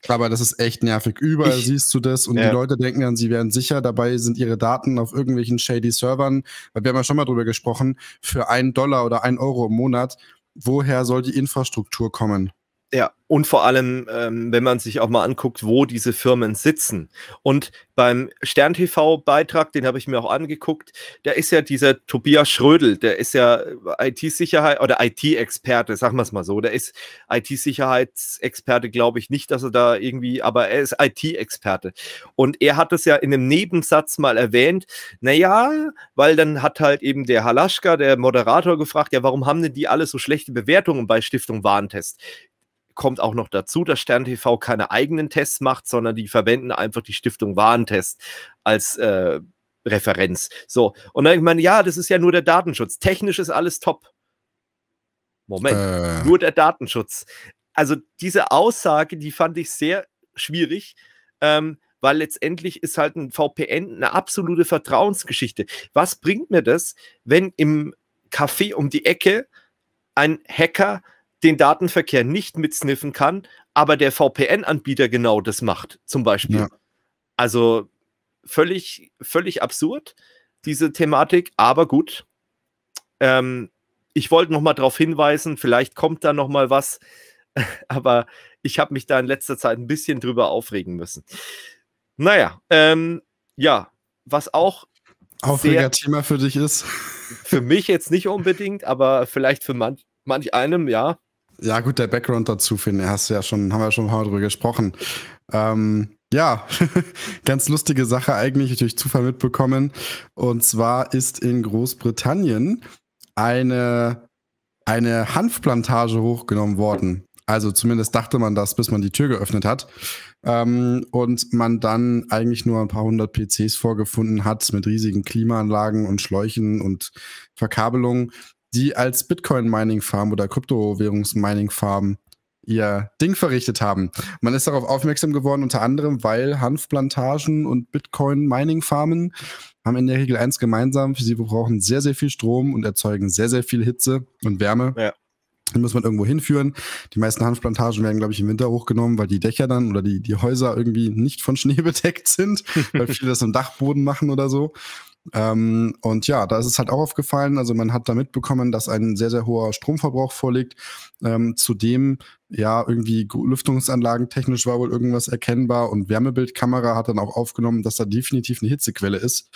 Speaker 2: Aber das ist echt nervig. Überall ich, siehst du das und ja. die Leute denken dann, sie wären sicher. Dabei sind ihre Daten auf irgendwelchen shady Servern, weil wir haben ja schon mal drüber gesprochen, für einen Dollar oder einen Euro im Monat. Woher soll die Infrastruktur kommen?
Speaker 1: Ja, und vor allem, ähm, wenn man sich auch mal anguckt, wo diese Firmen sitzen. Und beim Stern TV-Beitrag, den habe ich mir auch angeguckt, da ist ja dieser Tobias Schrödel, der ist ja IT-Sicherheit oder IT-Experte, sagen wir es mal so. Der ist IT-Sicherheitsexperte, glaube ich nicht, dass er da irgendwie, aber er ist IT-Experte. Und er hat es ja in einem Nebensatz mal erwähnt, naja, weil dann hat halt eben der Halaschka, der Moderator, gefragt, ja, warum haben denn die alle so schlechte Bewertungen bei Stiftung Warentest? kommt auch noch dazu, dass Stern TV keine eigenen Tests macht, sondern die verwenden einfach die Stiftung Warentest als äh, Referenz. So, und dann ich meine, ja, das ist ja nur der Datenschutz. Technisch ist alles top. Moment, äh. nur der Datenschutz. Also diese Aussage, die fand ich sehr schwierig, ähm, weil letztendlich ist halt ein VPN eine absolute Vertrauensgeschichte. Was bringt mir das, wenn im Café um die Ecke ein Hacker den Datenverkehr nicht mitsniffen kann, aber der VPN-Anbieter genau das macht, zum Beispiel. Ja. Also völlig, völlig absurd, diese Thematik, aber gut. Ähm, ich wollte noch mal darauf hinweisen, vielleicht kommt da noch mal was, aber ich habe mich da in letzter Zeit ein bisschen drüber aufregen müssen. Naja, ähm, ja, was auch
Speaker 2: Aufreger-Thema
Speaker 1: für dich ist. Für mich jetzt nicht unbedingt, aber vielleicht für manch, manch einem, ja.
Speaker 2: Ja, gut, der Background dazu, finde hast du ja schon, haben wir ja schon ein paar Mal drüber gesprochen. Ähm, ja, ganz lustige Sache eigentlich durch Zufall mitbekommen. Und zwar ist in Großbritannien eine, eine Hanfplantage hochgenommen worden. Also zumindest dachte man das, bis man die Tür geöffnet hat. Ähm, und man dann eigentlich nur ein paar hundert PCs vorgefunden hat mit riesigen Klimaanlagen und Schläuchen und Verkabelungen die als Bitcoin-Mining-Farm oder Kryptowährungs-Mining-Farm ihr Ding verrichtet haben. Man ist darauf aufmerksam geworden, unter anderem, weil Hanfplantagen und Bitcoin-Mining-Farmen haben in der Regel eins gemeinsam. Sie brauchen sehr, sehr viel Strom und erzeugen sehr, sehr viel Hitze und Wärme. Ja. Die muss man irgendwo hinführen. Die meisten Hanfplantagen werden, glaube ich, im Winter hochgenommen, weil die Dächer dann oder die, die Häuser irgendwie nicht von Schnee bedeckt sind, weil viele das im Dachboden machen oder so. Ähm, und ja, da ist es halt auch aufgefallen. Also man hat da mitbekommen, dass ein sehr, sehr hoher Stromverbrauch vorliegt. Ähm, zudem, ja, irgendwie Lüftungsanlagen technisch war wohl irgendwas erkennbar und Wärmebildkamera hat dann auch aufgenommen, dass da definitiv eine Hitzequelle ist.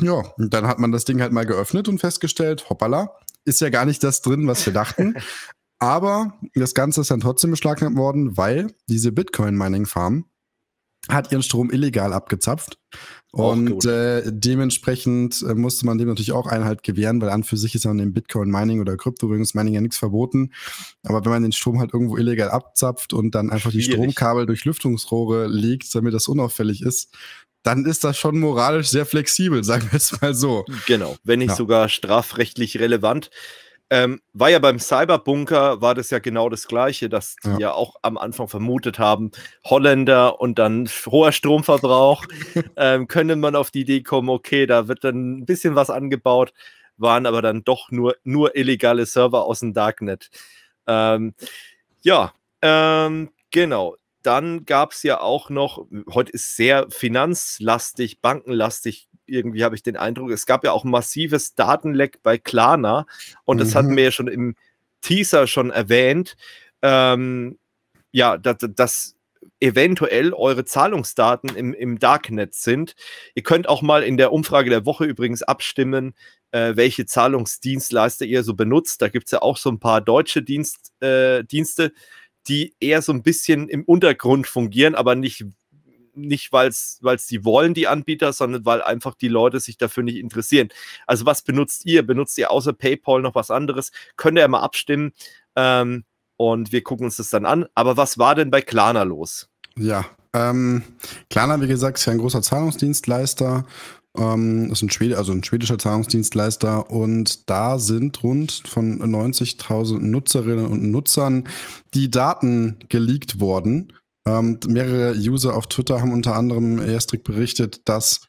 Speaker 2: Ja, und dann hat man das Ding halt mal geöffnet und festgestellt, hoppala, ist ja gar nicht das drin, was wir dachten. Aber das Ganze ist dann trotzdem beschlagnahmt worden, weil diese Bitcoin-Mining-Farm hat ihren Strom illegal abgezapft. Und äh, dementsprechend äh, musste man dem natürlich auch Einhalt gewähren, weil an für sich ist an dem Bitcoin-Mining oder Kryptowährungs-Mining ja nichts verboten. Aber wenn man den Strom halt irgendwo illegal abzapft und dann einfach Schwierig. die Stromkabel durch Lüftungsrohre legt, damit das unauffällig ist, dann ist das schon moralisch sehr flexibel, sagen wir es mal so.
Speaker 1: Genau, wenn nicht ja. sogar strafrechtlich relevant. Ähm, war ja beim Cyberbunker, war das ja genau das Gleiche, dass die ja, ja auch am Anfang vermutet haben, Holländer und dann hoher Stromverbrauch, ähm, könnte man auf die Idee kommen, okay, da wird dann ein bisschen was angebaut, waren aber dann doch nur, nur illegale Server aus dem Darknet. Ähm, ja, ähm, genau. Dann gab es ja auch noch, heute ist sehr finanzlastig, bankenlastig irgendwie habe ich den Eindruck, es gab ja auch ein massives Datenleck bei Klarna und das mhm. hatten wir ja schon im Teaser schon erwähnt. Ähm, ja, dass, dass eventuell eure Zahlungsdaten im, im Darknet sind. Ihr könnt auch mal in der Umfrage der Woche übrigens abstimmen, äh, welche Zahlungsdienstleister ihr so benutzt. Da gibt es ja auch so ein paar deutsche Dienst, äh, Dienste, die eher so ein bisschen im Untergrund fungieren, aber nicht nicht, weil es die wollen, die Anbieter, sondern weil einfach die Leute sich dafür nicht interessieren. Also was benutzt ihr? Benutzt ihr außer PayPal noch was anderes? Könnt ihr mal abstimmen ähm, und wir gucken uns das dann an. Aber was war denn bei Klarna los?
Speaker 2: Ja, ähm, Klarna, wie gesagt, ist ja ein großer Zahlungsdienstleister. Ähm, ist ein, Schwede, also ein schwedischer Zahlungsdienstleister und da sind rund von 90.000 Nutzerinnen und Nutzern die Daten geleakt worden ähm, mehrere User auf Twitter haben unter anderem erstrig berichtet, dass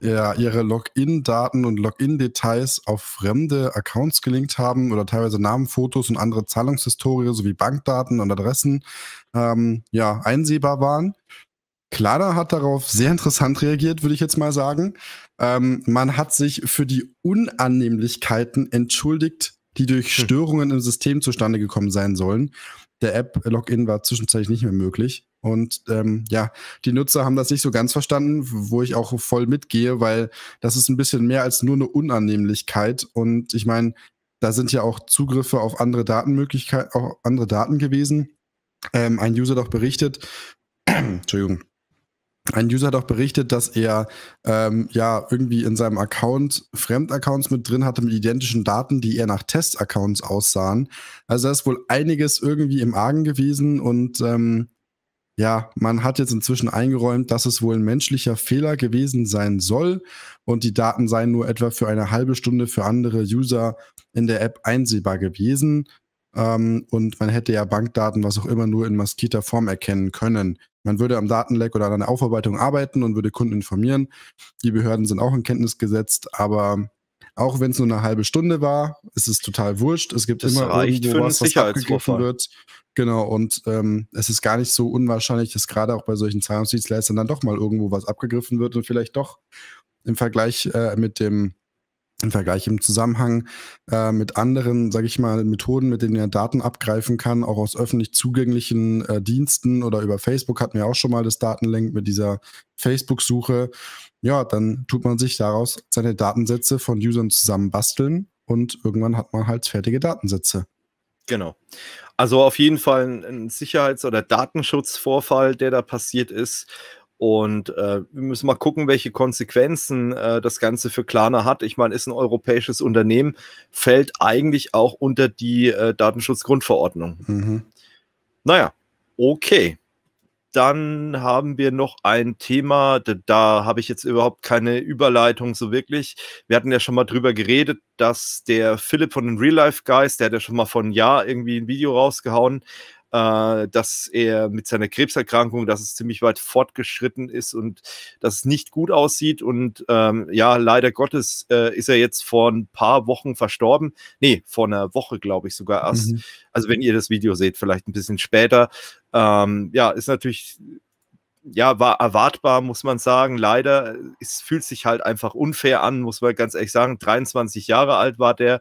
Speaker 2: ja, ihre Login-Daten und Login-Details auf fremde Accounts gelinkt haben oder teilweise Namen, Fotos und andere Zahlungshistorie sowie Bankdaten und Adressen ähm, ja, einsehbar waren. Klara hat darauf sehr interessant reagiert, würde ich jetzt mal sagen. Ähm, man hat sich für die Unannehmlichkeiten entschuldigt, die durch hm. Störungen im System zustande gekommen sein sollen der App äh, Login war zwischenzeitlich nicht mehr möglich. Und ähm, ja, die Nutzer haben das nicht so ganz verstanden, wo ich auch voll mitgehe, weil das ist ein bisschen mehr als nur eine Unannehmlichkeit. Und ich meine, da sind ja auch Zugriffe auf andere Datenmöglichkeiten, auch andere Daten gewesen. Ähm, ein User doch berichtet, Entschuldigung, ein User hat auch berichtet, dass er ähm, ja irgendwie in seinem Account Fremdaccounts mit drin hatte mit identischen Daten, die eher nach Testaccounts aussahen. Also da ist wohl einiges irgendwie im Argen gewesen und ähm, ja, man hat jetzt inzwischen eingeräumt, dass es wohl ein menschlicher Fehler gewesen sein soll und die Daten seien nur etwa für eine halbe Stunde für andere User in der App einsehbar gewesen. Ähm, und man hätte ja Bankdaten, was auch immer, nur in maskierter Form erkennen können. Man würde am Datenleck oder an der Aufarbeitung arbeiten und würde Kunden informieren. Die Behörden sind auch in Kenntnis gesetzt, aber auch wenn es nur eine halbe Stunde war, ist es total wurscht. Es gibt das immer irgendwo was, was abgegriffen wird. Genau, und ähm, es ist gar nicht so unwahrscheinlich, dass gerade auch bei solchen Zahlungsdienstleistern dann doch mal irgendwo was abgegriffen wird und vielleicht doch im Vergleich äh, mit dem im Vergleich im Zusammenhang äh, mit anderen, sage ich mal, Methoden, mit denen er Daten abgreifen kann, auch aus öffentlich zugänglichen äh, Diensten oder über Facebook hatten wir auch schon mal das Datenlink mit dieser Facebook-Suche. Ja, dann tut man sich daraus seine Datensätze von Usern zusammenbasteln und irgendwann hat man halt fertige Datensätze.
Speaker 1: Genau. Also auf jeden Fall ein Sicherheits- oder Datenschutzvorfall, der da passiert ist. Und äh, wir müssen mal gucken, welche Konsequenzen äh, das Ganze für Klarna hat. Ich meine, ist ein europäisches Unternehmen, fällt eigentlich auch unter die äh, Datenschutzgrundverordnung. Mhm. Naja, okay. Dann haben wir noch ein Thema, da, da habe ich jetzt überhaupt keine Überleitung so wirklich. Wir hatten ja schon mal drüber geredet, dass der Philipp von den Real Life Guys, der hat ja schon mal vor einem Jahr irgendwie ein Video rausgehauen, äh, dass er mit seiner Krebserkrankung, dass es ziemlich weit fortgeschritten ist und dass es nicht gut aussieht. Und ähm, ja, leider Gottes äh, ist er jetzt vor ein paar Wochen verstorben. Nee, vor einer Woche, glaube ich, sogar erst. Mhm. Also wenn ihr das Video seht, vielleicht ein bisschen später. Ähm, ja, ist natürlich ja, war erwartbar, muss man sagen. Leider, äh, es fühlt sich halt einfach unfair an, muss man ganz ehrlich sagen. 23 Jahre alt war der.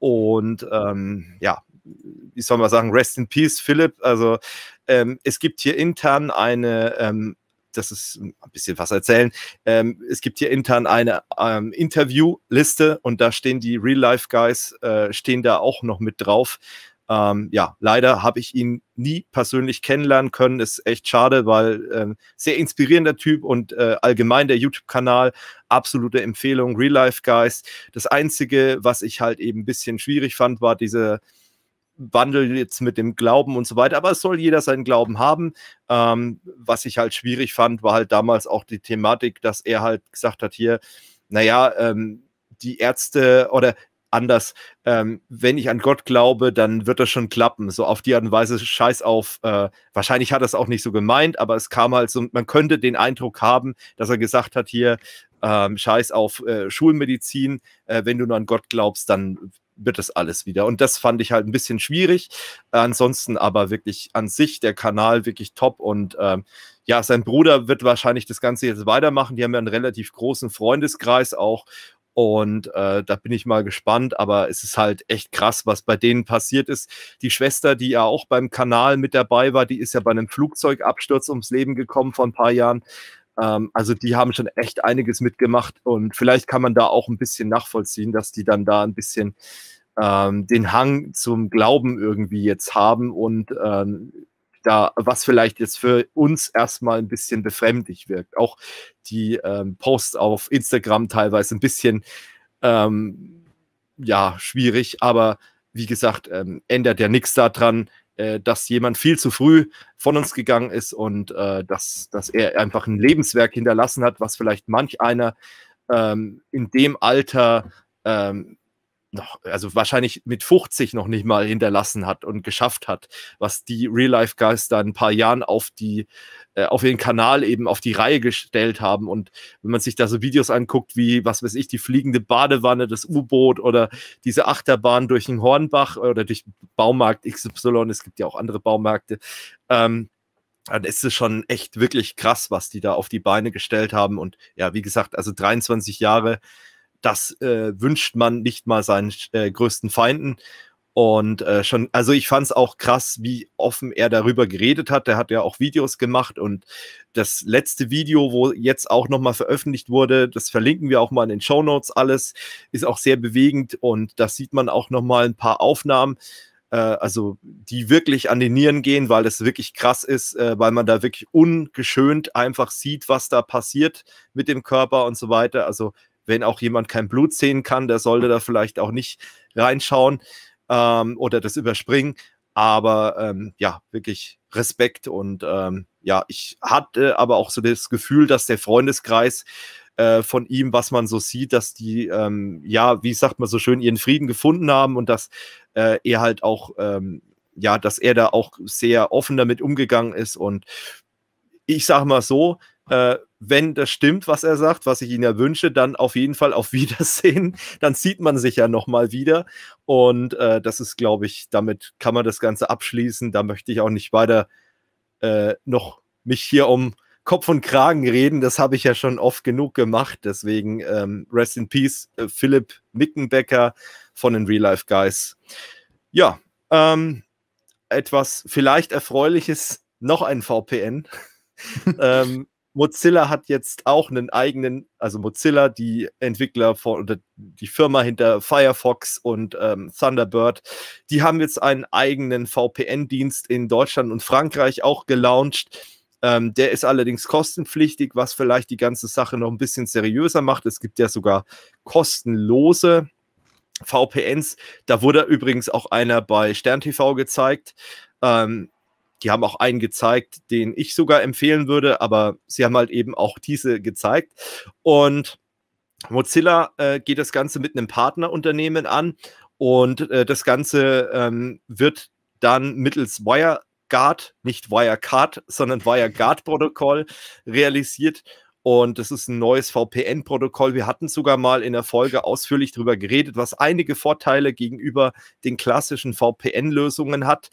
Speaker 1: Und ähm, ja, wie soll man sagen, Rest in Peace, Philipp. Also ähm, es gibt hier intern eine, ähm, das ist ein bisschen was erzählen, ähm, es gibt hier intern eine ähm, Interviewliste und da stehen die Real-Life-Guys, äh, stehen da auch noch mit drauf. Ähm, ja, leider habe ich ihn nie persönlich kennenlernen können. Ist echt schade, weil ähm, sehr inspirierender Typ und äh, allgemein der YouTube-Kanal, absolute Empfehlung, Real-Life-Guys. Das Einzige, was ich halt eben ein bisschen schwierig fand, war diese Wandel jetzt mit dem Glauben und so weiter. Aber es soll jeder seinen Glauben haben. Ähm, was ich halt schwierig fand, war halt damals auch die Thematik, dass er halt gesagt hat, hier, naja, ähm, die Ärzte oder anders, ähm, wenn ich an Gott glaube, dann wird das schon klappen. So auf die Art und Weise scheiß auf. Äh, wahrscheinlich hat er es auch nicht so gemeint, aber es kam halt so, man könnte den Eindruck haben, dass er gesagt hat, hier, ähm, scheiß auf äh, Schulmedizin, äh, wenn du nur an Gott glaubst, dann wird das alles wieder. Und das fand ich halt ein bisschen schwierig. Ansonsten aber wirklich an sich der Kanal wirklich top und ähm, ja, sein Bruder wird wahrscheinlich das Ganze jetzt weitermachen. Die haben ja einen relativ großen Freundeskreis auch. Und äh, da bin ich mal gespannt, aber es ist halt echt krass, was bei denen passiert ist. Die Schwester, die ja auch beim Kanal mit dabei war, die ist ja bei einem Flugzeugabsturz ums Leben gekommen vor ein paar Jahren. Ähm, also die haben schon echt einiges mitgemacht und vielleicht kann man da auch ein bisschen nachvollziehen, dass die dann da ein bisschen ähm, den Hang zum Glauben irgendwie jetzt haben und ähm, da, was vielleicht jetzt für uns erstmal ein bisschen befremdlich wirkt. Auch die ähm, Posts auf Instagram teilweise ein bisschen, ähm, ja, schwierig, aber wie gesagt, ähm, ändert ja nichts daran, äh, dass jemand viel zu früh von uns gegangen ist und äh, dass, dass er einfach ein Lebenswerk hinterlassen hat, was vielleicht manch einer ähm, in dem Alter ähm, noch, also wahrscheinlich mit 50 noch nicht mal hinterlassen hat und geschafft hat, was die Real-Life-Guys da ein paar Jahren auf die äh, auf ihren Kanal eben auf die Reihe gestellt haben. Und wenn man sich da so Videos anguckt, wie, was weiß ich, die fliegende Badewanne, das U-Boot oder diese Achterbahn durch den Hornbach oder durch Baumarkt XY, es gibt ja auch andere Baumärkte, ähm, dann ist es schon echt wirklich krass, was die da auf die Beine gestellt haben. Und ja, wie gesagt, also 23 Jahre, das äh, wünscht man nicht mal seinen äh, größten Feinden. Und äh, schon, also ich fand es auch krass, wie offen er darüber geredet hat. Er hat ja auch Videos gemacht und das letzte Video, wo jetzt auch nochmal veröffentlicht wurde, das verlinken wir auch mal in den Show Notes alles, ist auch sehr bewegend und da sieht man auch nochmal ein paar Aufnahmen, äh, also die wirklich an den Nieren gehen, weil das wirklich krass ist, äh, weil man da wirklich ungeschönt einfach sieht, was da passiert mit dem Körper und so weiter. Also wenn auch jemand kein Blut sehen kann, der sollte da vielleicht auch nicht reinschauen ähm, oder das Überspringen. Aber ähm, ja, wirklich Respekt und ähm, ja, ich hatte aber auch so das Gefühl, dass der Freundeskreis äh, von ihm, was man so sieht, dass die, ähm, ja, wie sagt man so schön, ihren Frieden gefunden haben und dass äh, er halt auch, ähm, ja, dass er da auch sehr offen damit umgegangen ist. Und ich sage mal so, äh, wenn das stimmt, was er sagt, was ich Ihnen ja wünsche, dann auf jeden Fall auf Wiedersehen. Dann sieht man sich ja nochmal wieder. Und äh, das ist, glaube ich, damit kann man das Ganze abschließen. Da möchte ich auch nicht weiter äh, noch mich hier um Kopf und Kragen reden. Das habe ich ja schon oft genug gemacht. Deswegen ähm, Rest in Peace, äh, Philipp Mickenbecker von den Real Life Guys. Ja, ähm, etwas vielleicht Erfreuliches, noch ein VPN. ähm, Mozilla hat jetzt auch einen eigenen, also Mozilla, die Entwickler von, oder die Firma hinter Firefox und ähm, Thunderbird, die haben jetzt einen eigenen VPN-Dienst in Deutschland und Frankreich auch gelauncht. Ähm, der ist allerdings kostenpflichtig, was vielleicht die ganze Sache noch ein bisschen seriöser macht. Es gibt ja sogar kostenlose VPNs. Da wurde übrigens auch einer bei Stern TV gezeigt. Ähm, die haben auch einen gezeigt, den ich sogar empfehlen würde, aber sie haben halt eben auch diese gezeigt. Und Mozilla äh, geht das Ganze mit einem Partnerunternehmen an und äh, das Ganze ähm, wird dann mittels WireGuard, nicht WireCard, sondern WireGuard-Protokoll realisiert. Und das ist ein neues VPN-Protokoll. Wir hatten sogar mal in der Folge ausführlich darüber geredet, was einige Vorteile gegenüber den klassischen VPN-Lösungen hat,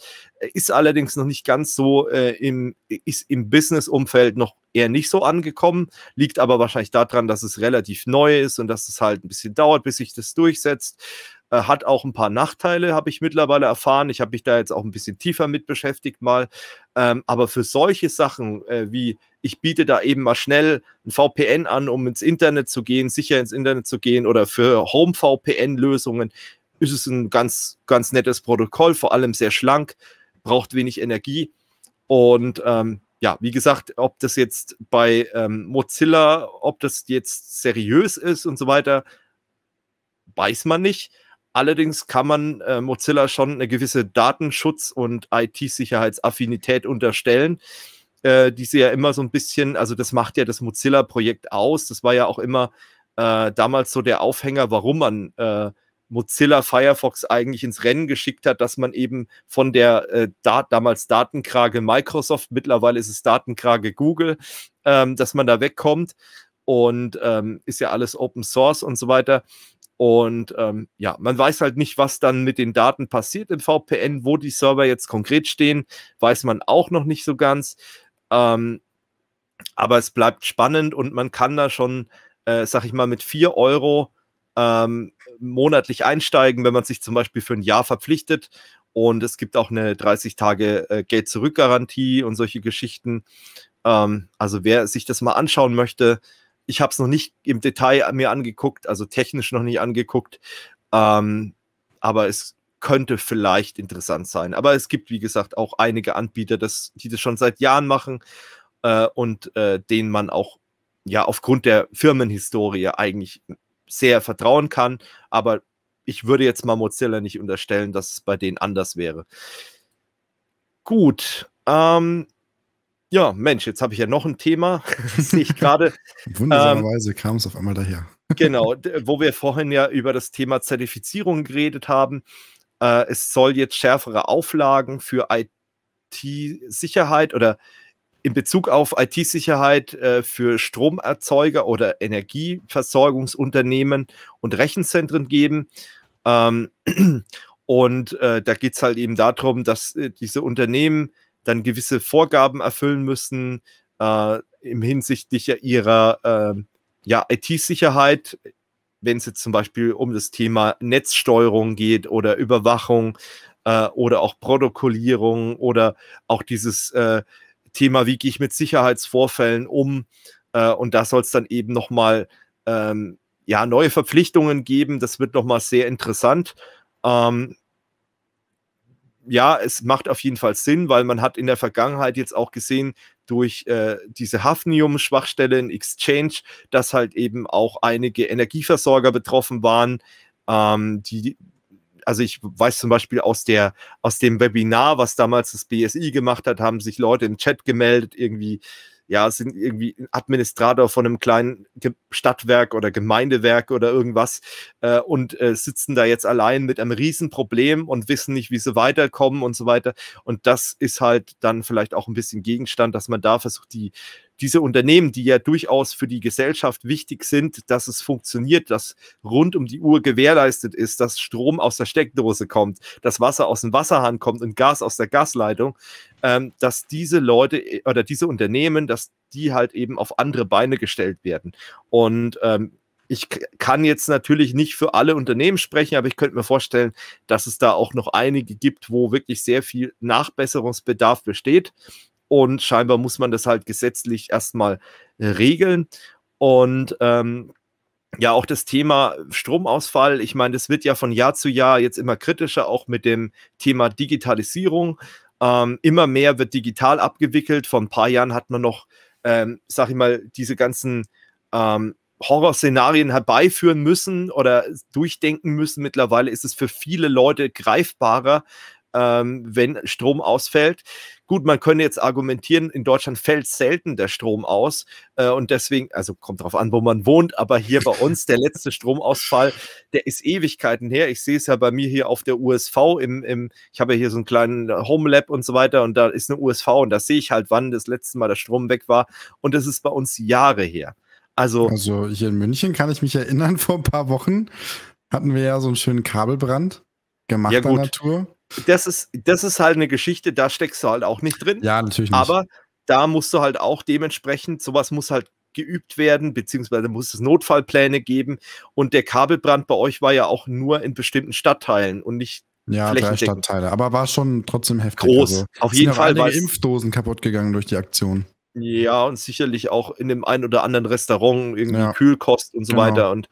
Speaker 1: ist allerdings noch nicht ganz so äh, im, ist im Business-Umfeld noch eher nicht so angekommen, liegt aber wahrscheinlich daran, dass es relativ neu ist und dass es halt ein bisschen dauert, bis sich das durchsetzt. Äh, hat auch ein paar Nachteile, habe ich mittlerweile erfahren. Ich habe mich da jetzt auch ein bisschen tiefer mit beschäftigt mal. Ähm, aber für solche Sachen äh, wie ich biete da eben mal schnell ein VPN an, um ins Internet zu gehen, sicher ins Internet zu gehen oder für Home-VPN-Lösungen ist es ein ganz, ganz nettes Protokoll, vor allem sehr schlank, braucht wenig Energie. Und ähm, ja, wie gesagt, ob das jetzt bei ähm, Mozilla, ob das jetzt seriös ist und so weiter, weiß man nicht. Allerdings kann man äh, Mozilla schon eine gewisse Datenschutz- und IT-Sicherheitsaffinität unterstellen, äh, die sie ja immer so ein bisschen, also das macht ja das Mozilla-Projekt aus. Das war ja auch immer äh, damals so der Aufhänger, warum man äh, Mozilla Firefox eigentlich ins Rennen geschickt hat, dass man eben von der äh, da, damals Datenkrage Microsoft, mittlerweile ist es Datenkrage Google, ähm, dass man da wegkommt und ähm, ist ja alles Open Source und so weiter. Und ähm, ja, man weiß halt nicht, was dann mit den Daten passiert im VPN, wo die Server jetzt konkret stehen, weiß man auch noch nicht so ganz. Ähm, aber es bleibt spannend und man kann da schon, äh, sag ich mal, mit 4 Euro ähm, monatlich einsteigen, wenn man sich zum Beispiel für ein Jahr verpflichtet. Und es gibt auch eine 30-Tage-Geld-Zurück-Garantie äh, und solche Geschichten. Ähm, also wer sich das mal anschauen möchte, ich habe es noch nicht im Detail mir angeguckt, also technisch noch nicht angeguckt. Ähm, aber es könnte vielleicht interessant sein. Aber es gibt, wie gesagt, auch einige Anbieter, das, die das schon seit Jahren machen äh, und äh, denen man auch ja aufgrund der Firmenhistorie eigentlich sehr vertrauen kann. Aber ich würde jetzt mal Mozilla nicht unterstellen, dass es bei denen anders wäre. Gut. Ähm, ja, Mensch, jetzt habe ich ja noch ein Thema. Sehe ich gerade. Wundersamerweise
Speaker 2: ähm, kam es auf einmal daher.
Speaker 1: genau, wo wir vorhin ja über das Thema Zertifizierung geredet haben. Äh, es soll jetzt schärfere Auflagen für IT-Sicherheit oder in Bezug auf IT-Sicherheit äh, für Stromerzeuger oder Energieversorgungsunternehmen und Rechenzentren geben. Ähm, und äh, da geht es halt eben darum, dass äh, diese Unternehmen dann gewisse Vorgaben erfüllen müssen äh, im hinsichtlich ihrer äh, ja, IT-Sicherheit, wenn es jetzt zum Beispiel um das Thema Netzsteuerung geht oder Überwachung äh, oder auch Protokollierung oder auch dieses äh, Thema, wie gehe ich mit Sicherheitsvorfällen um. Äh, und da soll es dann eben nochmal ähm, ja, neue Verpflichtungen geben. Das wird nochmal sehr interessant. Ähm, ja, es macht auf jeden Fall Sinn, weil man hat in der Vergangenheit jetzt auch gesehen, durch äh, diese Hafnium-Schwachstelle in Exchange, dass halt eben auch einige Energieversorger betroffen waren, ähm, die also ich weiß zum Beispiel aus, der, aus dem Webinar, was damals das BSI gemacht hat, haben sich Leute im Chat gemeldet, irgendwie ja, sind irgendwie Administrator von einem kleinen Stadtwerk oder Gemeindewerk oder irgendwas äh, und äh, sitzen da jetzt allein mit einem Riesenproblem und wissen nicht, wie sie weiterkommen und so weiter. Und das ist halt dann vielleicht auch ein bisschen Gegenstand, dass man da versucht, die diese Unternehmen, die ja durchaus für die Gesellschaft wichtig sind, dass es funktioniert, dass rund um die Uhr gewährleistet ist, dass Strom aus der Steckdose kommt, dass Wasser aus dem Wasserhahn kommt und Gas aus der Gasleitung, ähm, dass diese Leute äh, oder diese Unternehmen, dass die halt eben auf andere Beine gestellt werden. Und ähm, ich kann jetzt natürlich nicht für alle Unternehmen sprechen, aber ich könnte mir vorstellen, dass es da auch noch einige gibt, wo wirklich sehr viel Nachbesserungsbedarf besteht. Und scheinbar muss man das halt gesetzlich erstmal regeln. Und ähm, ja, auch das Thema Stromausfall. Ich meine, das wird ja von Jahr zu Jahr jetzt immer kritischer, auch mit dem Thema Digitalisierung. Ähm, immer mehr wird digital abgewickelt. Vor ein paar Jahren hat man noch, ähm, sag ich mal, diese ganzen ähm, Horrorszenarien herbeiführen müssen oder durchdenken müssen. Mittlerweile ist es für viele Leute greifbarer, ähm, wenn Strom ausfällt. Gut, man könnte jetzt argumentieren, in Deutschland fällt selten der Strom aus äh, und deswegen, also kommt drauf an, wo man wohnt, aber hier bei uns der letzte Stromausfall, der ist Ewigkeiten her. Ich sehe es ja bei mir hier auf der USV, im, im, ich habe ja hier so einen kleinen äh, Homelab und so weiter und da ist eine USV und da sehe ich halt, wann das letzte Mal der Strom weg war und das ist bei uns Jahre her.
Speaker 2: Also, also hier in München kann ich mich erinnern, vor ein paar Wochen hatten wir ja so einen schönen Kabelbrand gemacht ja, Natur
Speaker 1: das ist, das ist halt eine Geschichte, da steckst du halt auch nicht drin. Ja, natürlich nicht. Aber da musst du halt auch dementsprechend, sowas muss halt geübt werden, beziehungsweise muss es Notfallpläne geben. Und der Kabelbrand bei euch war ja auch nur in bestimmten Stadtteilen und nicht ja, drei Stadtteile.
Speaker 2: Aber war schon trotzdem heftig. Groß. Also, Auf jeden Fall waren Impfdosen kaputt gegangen durch die Aktion.
Speaker 1: Ja, und sicherlich auch in dem einen oder anderen Restaurant irgendwie ja. Kühlkost und so genau. weiter. Und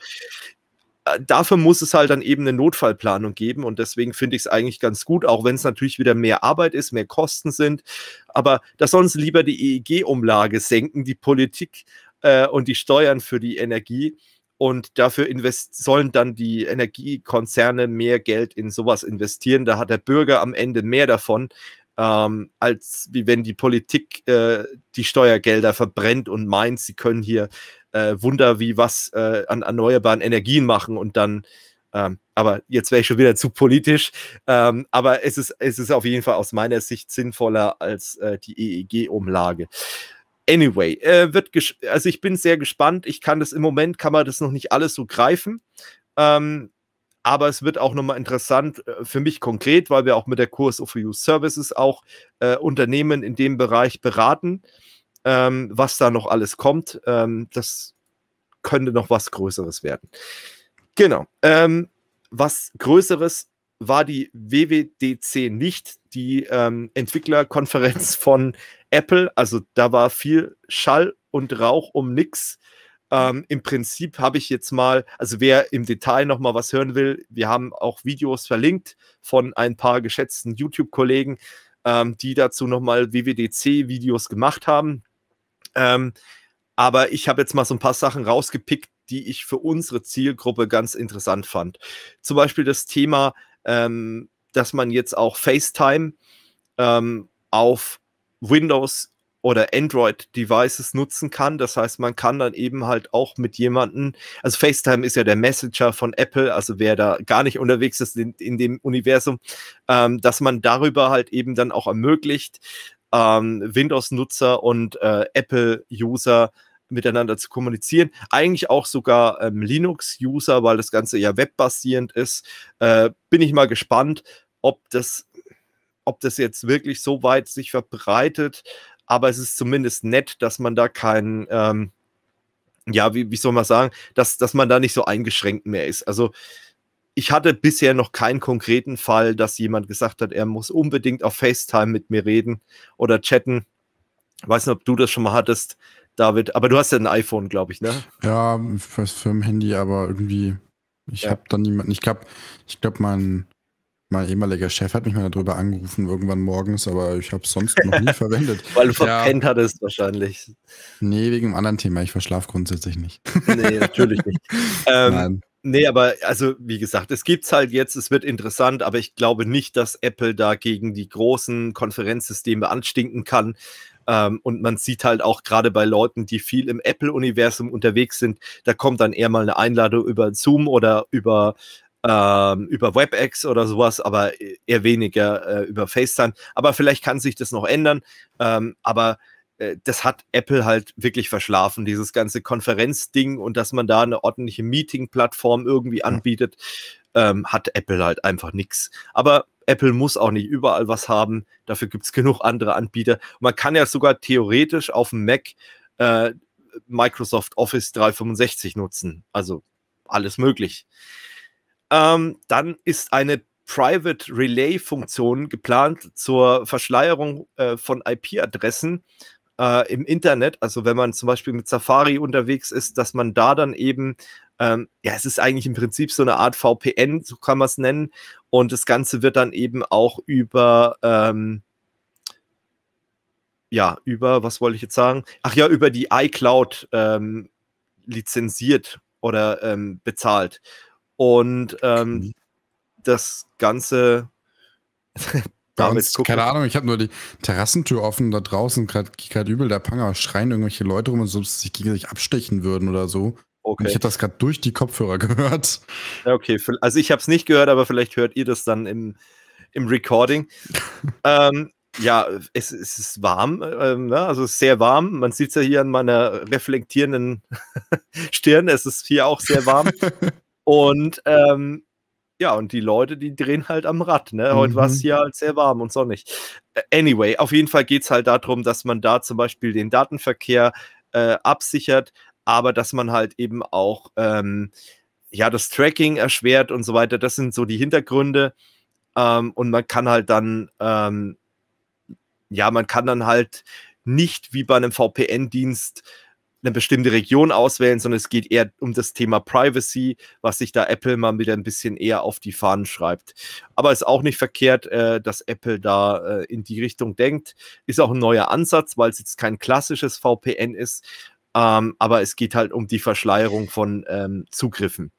Speaker 1: äh, dafür muss es halt dann eben eine Notfallplanung geben und deswegen finde ich es eigentlich ganz gut, auch wenn es natürlich wieder mehr Arbeit ist, mehr Kosten sind. Aber da sollen sie lieber die EEG-Umlage senken, die Politik äh, und die Steuern für die Energie. Und dafür sollen dann die Energiekonzerne mehr Geld in sowas investieren. Da hat der Bürger am Ende mehr davon, ähm, als wie wenn die Politik äh, die Steuergelder verbrennt und meint, sie können hier äh, Wunder wie was äh, an erneuerbaren Energien machen und dann, ähm, aber jetzt wäre ich schon wieder zu politisch, ähm, aber es ist, es ist auf jeden Fall aus meiner Sicht sinnvoller als äh, die EEG-Umlage. Anyway, äh, wird also ich bin sehr gespannt. Ich kann das im Moment, kann man das noch nicht alles so greifen. Ähm, aber es wird auch nochmal interessant äh, für mich konkret, weil wir auch mit der Kurs of Use Services auch äh, Unternehmen in dem Bereich beraten. Ähm, was da noch alles kommt, ähm, das könnte noch was Größeres werden. Genau. Ähm, was Größeres war die WWDC nicht, die ähm, Entwicklerkonferenz von Apple. Also da war viel Schall und Rauch um nichts. Ähm, Im Prinzip habe ich jetzt mal, also wer im Detail noch mal was hören will, wir haben auch Videos verlinkt von ein paar geschätzten YouTube-Kollegen, ähm, die dazu noch mal WWDC-Videos gemacht haben. Ähm, aber ich habe jetzt mal so ein paar Sachen rausgepickt, die ich für unsere Zielgruppe ganz interessant fand. Zum Beispiel das Thema, ähm, dass man jetzt auch FaceTime ähm, auf Windows oder Android-Devices nutzen kann. Das heißt, man kann dann eben halt auch mit jemandem, also FaceTime ist ja der Messenger von Apple, also wer da gar nicht unterwegs ist in, in dem Universum, ähm, dass man darüber halt eben dann auch ermöglicht, ähm, Windows-Nutzer und äh, Apple-User miteinander zu kommunizieren. Eigentlich auch sogar ähm, Linux-User, weil das Ganze ja webbasierend ist. Äh, bin ich mal gespannt, ob das, ob das jetzt wirklich so weit sich verbreitet. Aber es ist zumindest nett, dass man da keinen, ähm, ja, wie, wie soll man sagen, dass, dass man da nicht so eingeschränkt mehr ist. Also ich hatte bisher noch keinen konkreten Fall, dass jemand gesagt hat, er muss unbedingt auf FaceTime mit mir reden oder chatten. Ich weiß nicht, ob du das schon mal hattest, David, aber du hast ja ein iPhone, glaube ich, ne?
Speaker 2: Ja, fürs Firmenhandy, aber irgendwie, ich ja. habe dann niemanden. Ich glaube, ich glaube, mein, mein ehemaliger Chef hat mich mal darüber angerufen, irgendwann morgens, aber ich habe es sonst noch nie verwendet. Weil du verpennt
Speaker 1: ja. hattest wahrscheinlich.
Speaker 2: Nee, wegen einem anderen Thema. Ich verschlafe grundsätzlich nicht.
Speaker 1: nee, natürlich nicht. Ähm, Nein. Nee, aber also wie gesagt, es gibt es halt jetzt, es wird interessant, aber ich glaube nicht, dass Apple da gegen die großen Konferenzsysteme anstinken kann. Ähm, und man sieht halt auch gerade bei Leuten, die viel im Apple-Universum unterwegs sind, da kommt dann eher mal eine Einladung über Zoom oder über ähm, über WebEx oder sowas, aber eher weniger äh, über FaceTime. Aber vielleicht kann sich das noch ändern. Ähm, aber äh, das hat Apple halt wirklich verschlafen, dieses ganze Konferenzding und dass man da eine ordentliche Meeting-Plattform irgendwie anbietet, ähm, hat Apple halt einfach nichts. Aber Apple muss auch nicht überall was haben, dafür gibt es genug andere Anbieter. Und man kann ja sogar theoretisch auf dem Mac äh, Microsoft Office 365 nutzen. Also alles möglich. Ähm, dann ist eine Private Relay Funktion geplant zur Verschleierung äh, von IP-Adressen äh, im Internet, also wenn man zum Beispiel mit Safari unterwegs ist, dass man da dann eben, ähm, ja, es ist eigentlich im Prinzip so eine Art VPN, so kann man es nennen, und das Ganze wird dann eben auch über, ähm, ja, über, was wollte ich jetzt sagen? Ach ja, über die iCloud ähm, lizenziert oder ähm, bezahlt. Und ähm, das Ganze Damit uns, keine Ahnung,
Speaker 2: ich habe nur die Terrassentür offen, da draußen gerade übel der Panger, schreien irgendwelche Leute rum, als ob sie sich gegenseitig abstechen würden oder so. Okay. Und ich habe das gerade durch die Kopfhörer
Speaker 1: gehört. okay, also ich habe es nicht gehört, aber vielleicht hört ihr das dann im, im Recording. ähm, ja, es, es, ist warm, ähm, ne? also sehr warm. Man sieht es ja hier an meiner reflektierenden Stirn, es ist hier auch sehr warm. Und ähm, ja, und die Leute, die drehen halt am Rad. Ne? Heute mhm. war es mhm. hier halt sehr warm und sonnig. Äh, anyway, auf jeden Fall geht es halt darum, dass man da zum Beispiel den Datenverkehr äh, absichert, aber dass man halt eben auch ähm, ja, das Tracking erschwert und so weiter. Das sind so die Hintergründe. Ähm, und man kann halt dann, ähm, ja, man kann dann halt nicht wie bei einem VPN-Dienst eine bestimmte Region auswählen, sondern es geht eher um das Thema Privacy, was sich da Apple mal wieder ein bisschen eher auf die Fahnen schreibt. Aber es ist auch nicht verkehrt, äh, dass Apple da äh, in die Richtung denkt. Ist auch ein neuer Ansatz, weil es jetzt kein klassisches VPN ist, ähm, aber es geht halt um die Verschleierung von ähm, Zugriffen.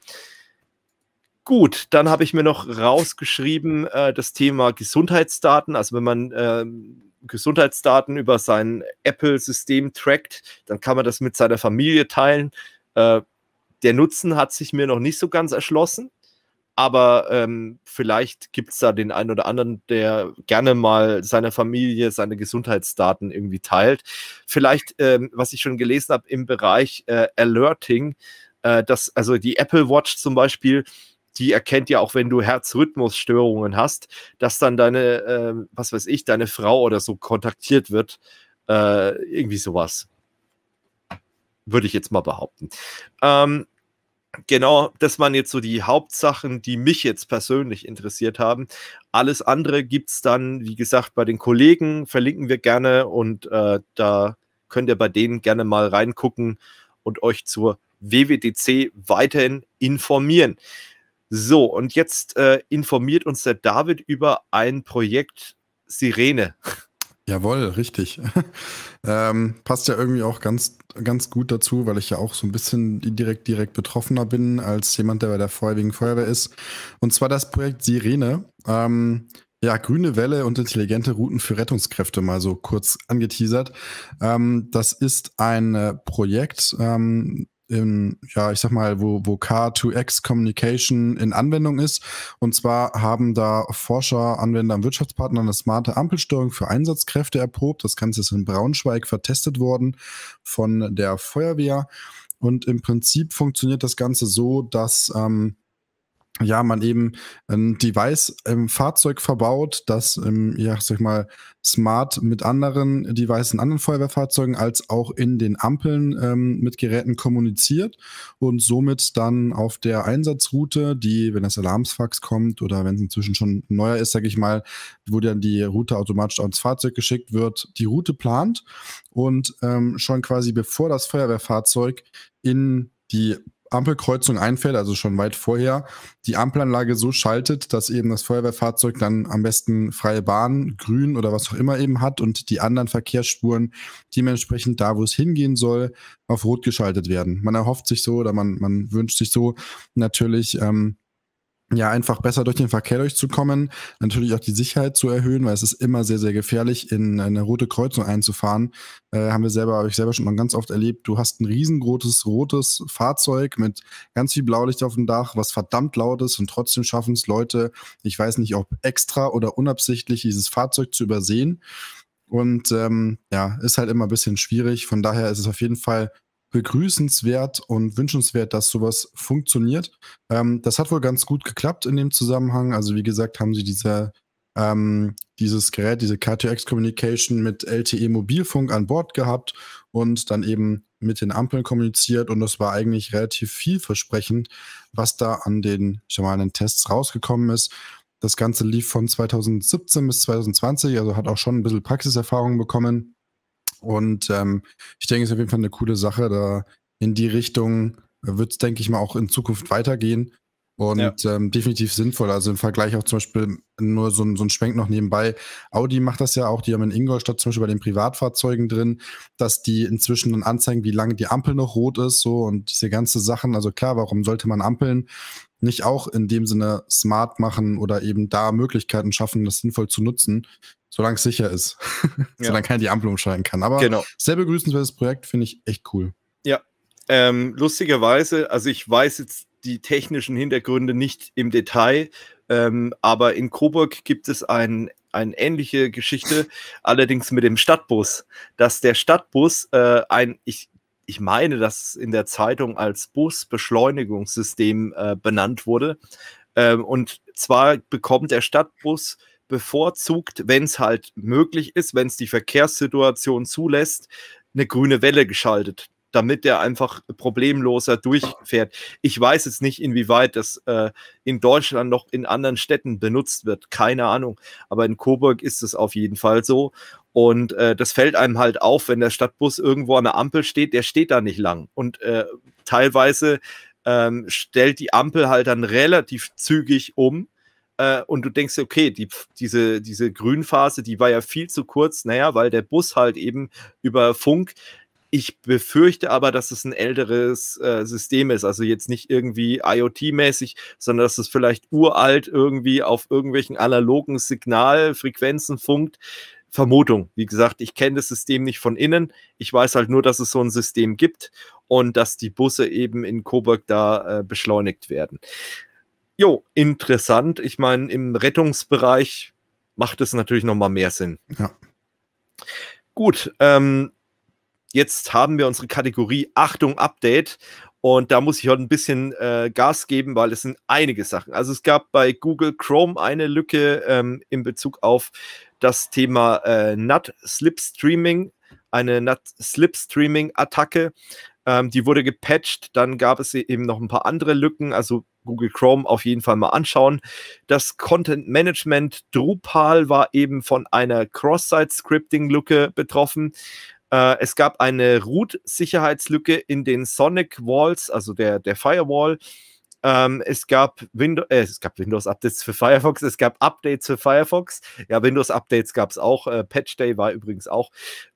Speaker 1: Gut, dann habe ich mir noch rausgeschrieben äh, das Thema Gesundheitsdaten. Also wenn man ähm, Gesundheitsdaten über sein Apple-System trackt, dann kann man das mit seiner Familie teilen. Äh, der Nutzen hat sich mir noch nicht so ganz erschlossen, aber ähm, vielleicht gibt es da den einen oder anderen, der gerne mal seiner Familie seine Gesundheitsdaten irgendwie teilt. Vielleicht, ähm, was ich schon gelesen habe, im Bereich äh, Alerting, äh, dass also die Apple Watch zum Beispiel die erkennt ja auch, wenn du Herzrhythmusstörungen hast, dass dann deine, äh, was weiß ich, deine Frau oder so kontaktiert wird. Äh, irgendwie sowas. Würde ich jetzt mal behaupten. Ähm, genau, das waren jetzt so die Hauptsachen, die mich jetzt persönlich interessiert haben. Alles andere gibt es dann, wie gesagt, bei den Kollegen, verlinken wir gerne und äh, da könnt ihr bei denen gerne mal reingucken und euch zur WWDC weiterhin informieren. So, und jetzt äh, informiert uns der David über ein Projekt Sirene.
Speaker 2: Jawohl, richtig. ähm, passt ja irgendwie auch ganz, ganz gut dazu, weil ich ja auch so ein bisschen direkt, direkt betroffener bin als jemand, der bei der Freiwilligen Feuerwehr ist. Und zwar das Projekt Sirene. Ähm, ja, grüne Welle und intelligente Routen für Rettungskräfte mal so kurz angeteasert. Ähm, das ist ein äh, Projekt, ähm, in, ja, ich sag mal, wo, wo K2X Communication in Anwendung ist. Und zwar haben da Forscher, Anwender und Wirtschaftspartner eine smarte Ampelsteuerung für Einsatzkräfte erprobt. Das Ganze ist in Braunschweig vertestet worden von der Feuerwehr. Und im Prinzip funktioniert das Ganze so, dass ähm, ja, man eben ein Device im Fahrzeug verbaut, das, ähm, ja, sag ich mal, smart mit anderen Devices in anderen Feuerwehrfahrzeugen als auch in den Ampeln ähm, mit Geräten kommuniziert und somit dann auf der Einsatzroute, die, wenn das Alarmsfax kommt oder wenn es inzwischen schon neuer ist, sage ich mal, wo dann die Route automatisch ans Fahrzeug geschickt wird, die Route plant und ähm, schon quasi bevor das Feuerwehrfahrzeug in die Ampelkreuzung einfällt, also schon weit vorher, die Ampelanlage so schaltet, dass eben das Feuerwehrfahrzeug dann am besten freie Bahn, grün oder was auch immer eben hat und die anderen Verkehrsspuren dementsprechend da, wo es hingehen soll, auf rot geschaltet werden. Man erhofft sich so oder man, man wünscht sich so natürlich, ähm, ja, einfach besser durch den Verkehr durchzukommen, natürlich auch die Sicherheit zu erhöhen, weil es ist immer sehr, sehr gefährlich, in eine rote Kreuzung einzufahren. Äh, haben wir selber, habe ich selber schon mal ganz oft erlebt. Du hast ein riesengroßes rotes Fahrzeug mit ganz viel Blaulicht auf dem Dach, was verdammt laut ist und trotzdem schaffen es Leute, ich weiß nicht, ob extra oder unabsichtlich, dieses Fahrzeug zu übersehen. Und ähm, ja, ist halt immer ein bisschen schwierig. Von daher ist es auf jeden Fall begrüßenswert und wünschenswert, dass sowas funktioniert. Ähm, das hat wohl ganz gut geklappt in dem Zusammenhang. Also wie gesagt, haben sie diese, ähm, dieses Gerät, diese KTX-Communication mit LTE-Mobilfunk an Bord gehabt und dann eben mit den Ampeln kommuniziert und das war eigentlich relativ vielversprechend, was da an den, ich mal, an den Tests rausgekommen ist. Das Ganze lief von 2017 bis 2020, also hat auch schon ein bisschen Praxiserfahrung bekommen. Und ähm, ich denke, es ist auf jeden Fall eine coole Sache. Da in die Richtung äh, wird es, denke ich mal, auch in Zukunft weitergehen. Und ja. ähm, definitiv sinnvoll. Also im Vergleich auch zum Beispiel nur so, ein, so ein Schwenk noch nebenbei. Audi macht das ja auch. Die haben in Ingolstadt zum Beispiel bei den Privatfahrzeugen drin, dass die inzwischen dann anzeigen, wie lange die Ampel noch rot ist. So und diese ganze Sachen. Also klar, warum sollte man Ampeln nicht auch in dem Sinne smart machen oder eben da Möglichkeiten schaffen, das sinnvoll zu nutzen? solange es sicher ist. Ja. solange keiner die Ampel umschalten kann. Aber genau. sehr begrüßenswertes Projekt finde ich echt cool.
Speaker 1: Ja. Ähm, lustigerweise, also ich weiß jetzt die technischen Hintergründe nicht im Detail, ähm, aber in Coburg gibt es ein, eine ähnliche Geschichte, allerdings mit dem Stadtbus, dass der Stadtbus äh, ein, ich, ich meine, dass in der Zeitung als Busbeschleunigungssystem äh, benannt wurde. Ähm, und zwar bekommt der Stadtbus bevorzugt, wenn es halt möglich ist, wenn es die Verkehrssituation zulässt, eine grüne Welle geschaltet, damit der einfach problemloser durchfährt. Ich weiß jetzt nicht, inwieweit das äh, in Deutschland noch in anderen Städten benutzt wird, keine Ahnung. Aber in Coburg ist es auf jeden Fall so. Und äh, das fällt einem halt auf, wenn der Stadtbus irgendwo an der Ampel steht, der steht da nicht lang. Und äh, teilweise ähm, stellt die Ampel halt dann relativ zügig um äh, und du denkst, okay, die, diese, diese Grünphase, die war ja viel zu kurz, naja, weil der Bus halt eben über Funk ich befürchte aber, dass es ein älteres äh, System ist. Also jetzt nicht irgendwie IoT-mäßig, sondern dass es vielleicht uralt irgendwie auf irgendwelchen analogen Signalfrequenzen funkt. Vermutung. Wie gesagt, ich kenne das System nicht von innen. Ich weiß halt nur, dass es so ein System gibt und dass die Busse eben in Coburg da äh, beschleunigt werden jo, interessant. Ich meine, im Rettungsbereich macht es natürlich noch mal mehr Sinn. Ja. Gut, ähm, jetzt haben wir unsere Kategorie Achtung Update und da muss ich heute ein bisschen äh, Gas geben, weil es sind einige Sachen. Also es gab bei Google Chrome eine Lücke ähm, in Bezug auf das Thema äh, NAT Slipstreaming, eine NAT Slipstreaming Attacke. Ähm, die wurde gepatcht, dann gab es eben noch ein paar andere Lücken. Also Google Chrome auf jeden Fall mal anschauen. Das Content Management Drupal war eben von einer Cross-Site-Scripting-Lücke betroffen. Äh, es gab eine Root-Sicherheitslücke in den Sonic Walls, also der, der Firewall. Ähm, es, gab Windows, äh, es gab Windows Updates für Firefox, es gab Updates für Firefox. Ja, Windows Updates gab es auch. Äh, Patch Day war übrigens auch.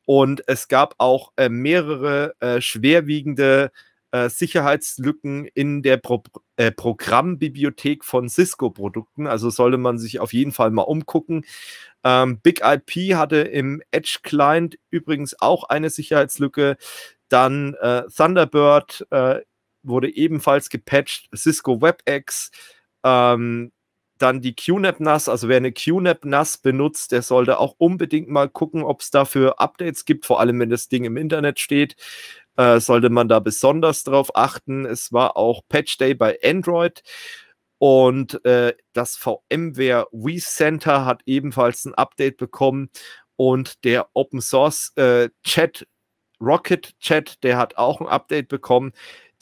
Speaker 1: Und es gab auch äh, mehrere äh, schwerwiegende äh, Sicherheitslücken in der Pro äh, Programmbibliothek von Cisco-Produkten. Also sollte man sich auf jeden Fall mal umgucken. Ähm, Big IP hatte im Edge Client übrigens auch eine Sicherheitslücke. Dann äh, Thunderbird äh, wurde ebenfalls gepatcht. Cisco WebEx. Ähm, dann die QNAP-NAS, also wer eine QNAP-NAS benutzt, der sollte auch unbedingt mal gucken, ob es dafür Updates gibt, vor allem wenn das Ding im Internet steht äh, sollte man da besonders drauf achten. Es war auch Patch Day bei Android. Und äh, das VMware vCenter hat ebenfalls ein Update bekommen. Und der Open Source äh, Chat, Rocket Chat, der hat auch ein Update bekommen.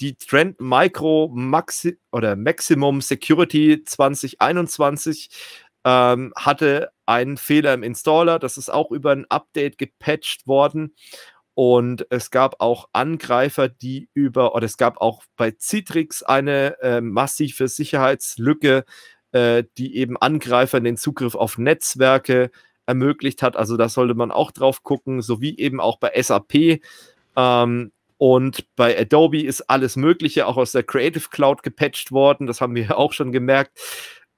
Speaker 1: Die Trend Micro Maxi oder Maximum Security 2021 ähm, hatte einen Fehler im Installer. Das ist auch über ein Update gepatcht worden. Und es gab auch Angreifer, die über, oder es gab auch bei Citrix eine äh, massive Sicherheitslücke, äh, die eben Angreifern den Zugriff auf Netzwerke ermöglicht hat. Also da sollte man auch drauf gucken, sowie eben auch bei SAP. Ähm, und bei Adobe ist alles Mögliche auch aus der Creative Cloud gepatcht worden. Das haben wir auch schon gemerkt.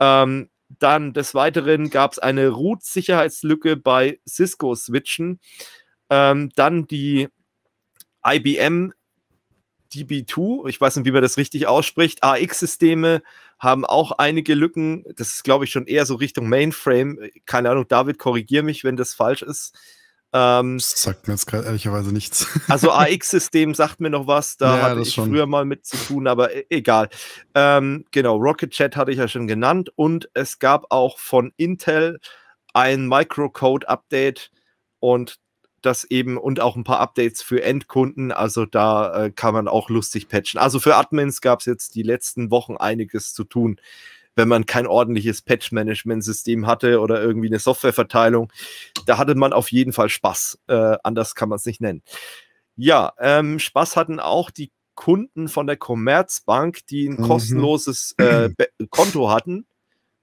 Speaker 1: Ähm, dann des Weiteren gab es eine Root-Sicherheitslücke bei Cisco-Switchen. Ähm, dann die IBM DB2, ich weiß nicht, wie man das richtig ausspricht, AX-Systeme haben auch einige Lücken. Das ist, glaube ich, schon eher so Richtung Mainframe. Keine Ahnung, David, korrigier mich, wenn das falsch ist. Ähm, das sagt
Speaker 2: mir jetzt gerade ehrlicherweise
Speaker 1: nichts. Also AX-System sagt mir noch was, da ja, hatte ich schon. früher mal mit zu tun, aber e-, egal. Ähm, genau, Rocket Chat hatte ich ja schon genannt und es gab auch von Intel ein Microcode-Update und das eben und auch ein paar Updates für Endkunden. Also da äh, kann man auch lustig patchen. Also für Admins gab es jetzt die letzten Wochen einiges zu tun, wenn man kein ordentliches Patch-Management-System hatte oder irgendwie eine Softwareverteilung. Da hatte man auf jeden Fall Spaß. Äh, anders kann man es nicht nennen. Ja, ähm, Spaß hatten auch die Kunden von der Commerzbank, die ein mhm. kostenloses äh, Konto hatten.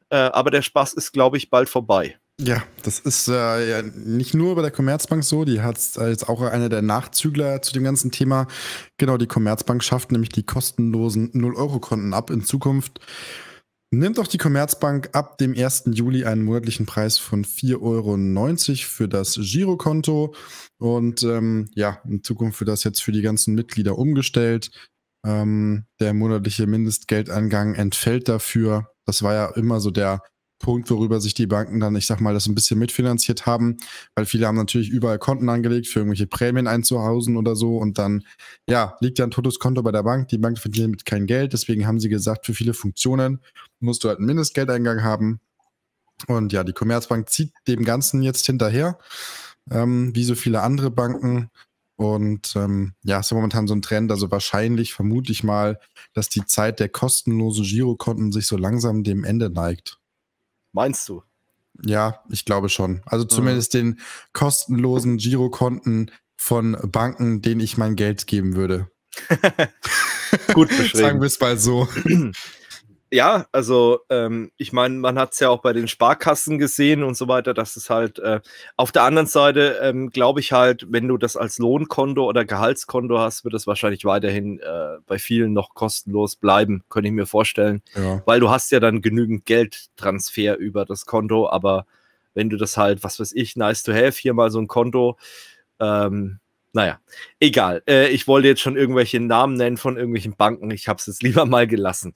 Speaker 1: Äh, aber der Spaß ist, glaube ich, bald vorbei. Ja, das
Speaker 2: ist äh, ja nicht nur bei der Commerzbank so, die hat äh, jetzt auch eine der Nachzügler zu dem ganzen Thema. Genau, die Commerzbank schafft nämlich die kostenlosen 0-Euro-Konten ab in Zukunft. Nimmt auch die Commerzbank ab dem 1. Juli einen monatlichen Preis von 4,90 Euro für das Girokonto und ähm, ja, in Zukunft wird das jetzt für die ganzen Mitglieder umgestellt. Ähm, der monatliche Mindestgeldangang entfällt dafür. Das war ja immer so der Punkt, worüber sich die Banken dann, ich sag mal, das ein bisschen mitfinanziert haben, weil viele haben natürlich überall Konten angelegt, für irgendwelche Prämien einzuhausen oder so und dann, ja, liegt ja ein totes Konto bei der Bank, die Bank verdient damit kein Geld, deswegen haben sie gesagt, für viele Funktionen musst du halt einen Mindestgeldeingang haben und ja, die Commerzbank zieht dem Ganzen jetzt hinterher, ähm, wie so viele andere Banken und ähm, ja, ist ja momentan so ein Trend, also wahrscheinlich, vermute ich mal, dass die Zeit der kostenlosen Girokonten sich so langsam dem Ende neigt. Meinst du? Ja, ich glaube schon. Also hm. zumindest den kostenlosen Girokonten von Banken, denen ich mein Geld geben würde. Gut beschrieben. Sagen wir es mal so.
Speaker 1: ja, also ähm, ich meine, man hat es ja auch bei den Sparkassen gesehen und so weiter, dass es halt äh, auf der anderen Seite ähm, glaube ich halt, wenn du das als Lohnkonto oder Gehaltskonto hast, wird es wahrscheinlich weiterhin äh, bei vielen noch kostenlos bleiben, könnte ich mir vorstellen, ja. weil du hast ja dann genügend Geldtransfer über das Konto, aber wenn du das halt, was weiß ich, nice to have, hier mal so ein Konto, ähm, naja, egal. Äh, ich wollte jetzt schon irgendwelche Namen nennen von irgendwelchen Banken. Ich habe es jetzt lieber mal gelassen.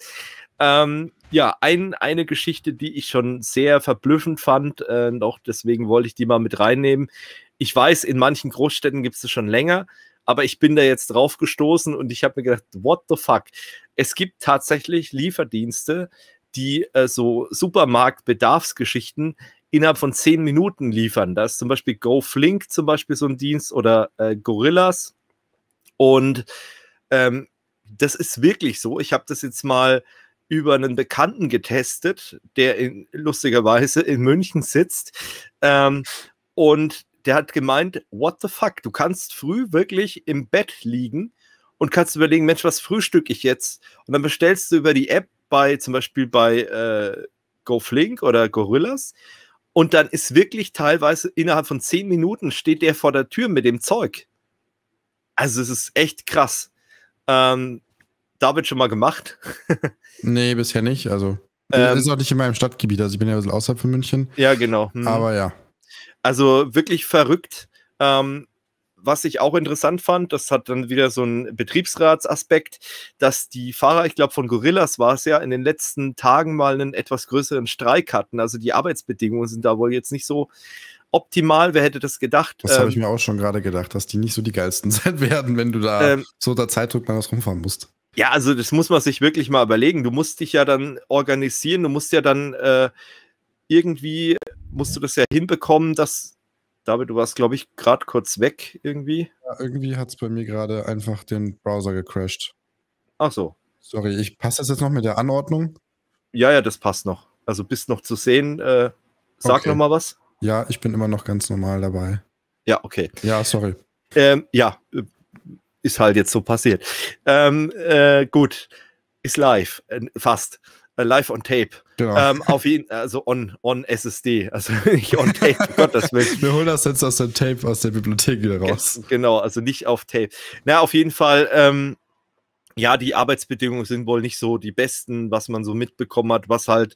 Speaker 1: Ähm, ja, ein, eine Geschichte, die ich schon sehr verblüffend fand, äh, deswegen wollte ich die mal mit reinnehmen. Ich weiß, in manchen Großstädten gibt es das schon länger, aber ich bin da jetzt drauf gestoßen und ich habe mir gedacht, what the fuck? Es gibt tatsächlich Lieferdienste, die äh, so Supermarktbedarfsgeschichten innerhalb von zehn Minuten liefern. Da ist zum Beispiel GoFlink zum Beispiel so ein Dienst oder äh, Gorillas. Und ähm, das ist wirklich so. Ich habe das jetzt mal über einen Bekannten getestet, der in, lustigerweise in München sitzt. Ähm, und der hat gemeint, what the fuck, du kannst früh wirklich im Bett liegen und kannst überlegen, Mensch, was frühstücke ich jetzt? Und dann bestellst du über die App bei zum Beispiel bei äh, GoFlink oder Gorillas und dann ist wirklich teilweise innerhalb von zehn Minuten steht der vor der Tür mit dem Zeug. Also es ist echt krass. Ähm, David schon mal gemacht?
Speaker 2: nee, bisher nicht. Also ähm, ist auch nicht in meinem Stadtgebiet. Also ich bin ja ein bisschen außerhalb von München. Ja, genau. Hm. Aber ja.
Speaker 1: Also wirklich verrückt. Ähm, was ich auch interessant fand, das hat dann wieder so einen Betriebsratsaspekt, dass die Fahrer, ich glaube von Gorillas war es ja, in den letzten Tagen mal einen etwas größeren Streik hatten. Also die Arbeitsbedingungen sind da wohl jetzt nicht so optimal. Wer hätte das gedacht? Das habe ich ähm,
Speaker 2: mir auch schon gerade gedacht, dass die nicht so die geilsten sein werden, wenn du da ähm, so unter Zeitdruck mal was rumfahren musst.
Speaker 1: Ja, also das muss man sich wirklich mal überlegen. Du musst dich ja dann organisieren, du musst ja dann äh, irgendwie, musst du das ja hinbekommen, dass, David, du warst, glaube ich, gerade kurz weg irgendwie.
Speaker 2: Ja, irgendwie hat es bei mir gerade einfach den Browser gecrashed. Ach so. Sorry, ich passe das jetzt noch mit der Anordnung.
Speaker 1: Ja, ja, das passt noch. Also bist noch zu sehen. Äh, sag okay. noch mal was. Ja, ich
Speaker 2: bin immer noch ganz normal dabei. Ja, okay. Ja, sorry.
Speaker 1: Ähm, ja, äh, ist halt jetzt so passiert. Ähm, äh, gut, ist live, äh, fast. Äh, live on Tape. Genau. Ähm, auf ihn, also on, on SSD, also nicht on Tape, Gottes Willen.
Speaker 2: Wir holen das jetzt aus dem Tape, aus der Bibliothek wieder raus.
Speaker 1: Genau, also nicht auf Tape. Na, auf jeden Fall, ähm, ja, die Arbeitsbedingungen sind wohl nicht so die besten, was man so mitbekommen hat, was halt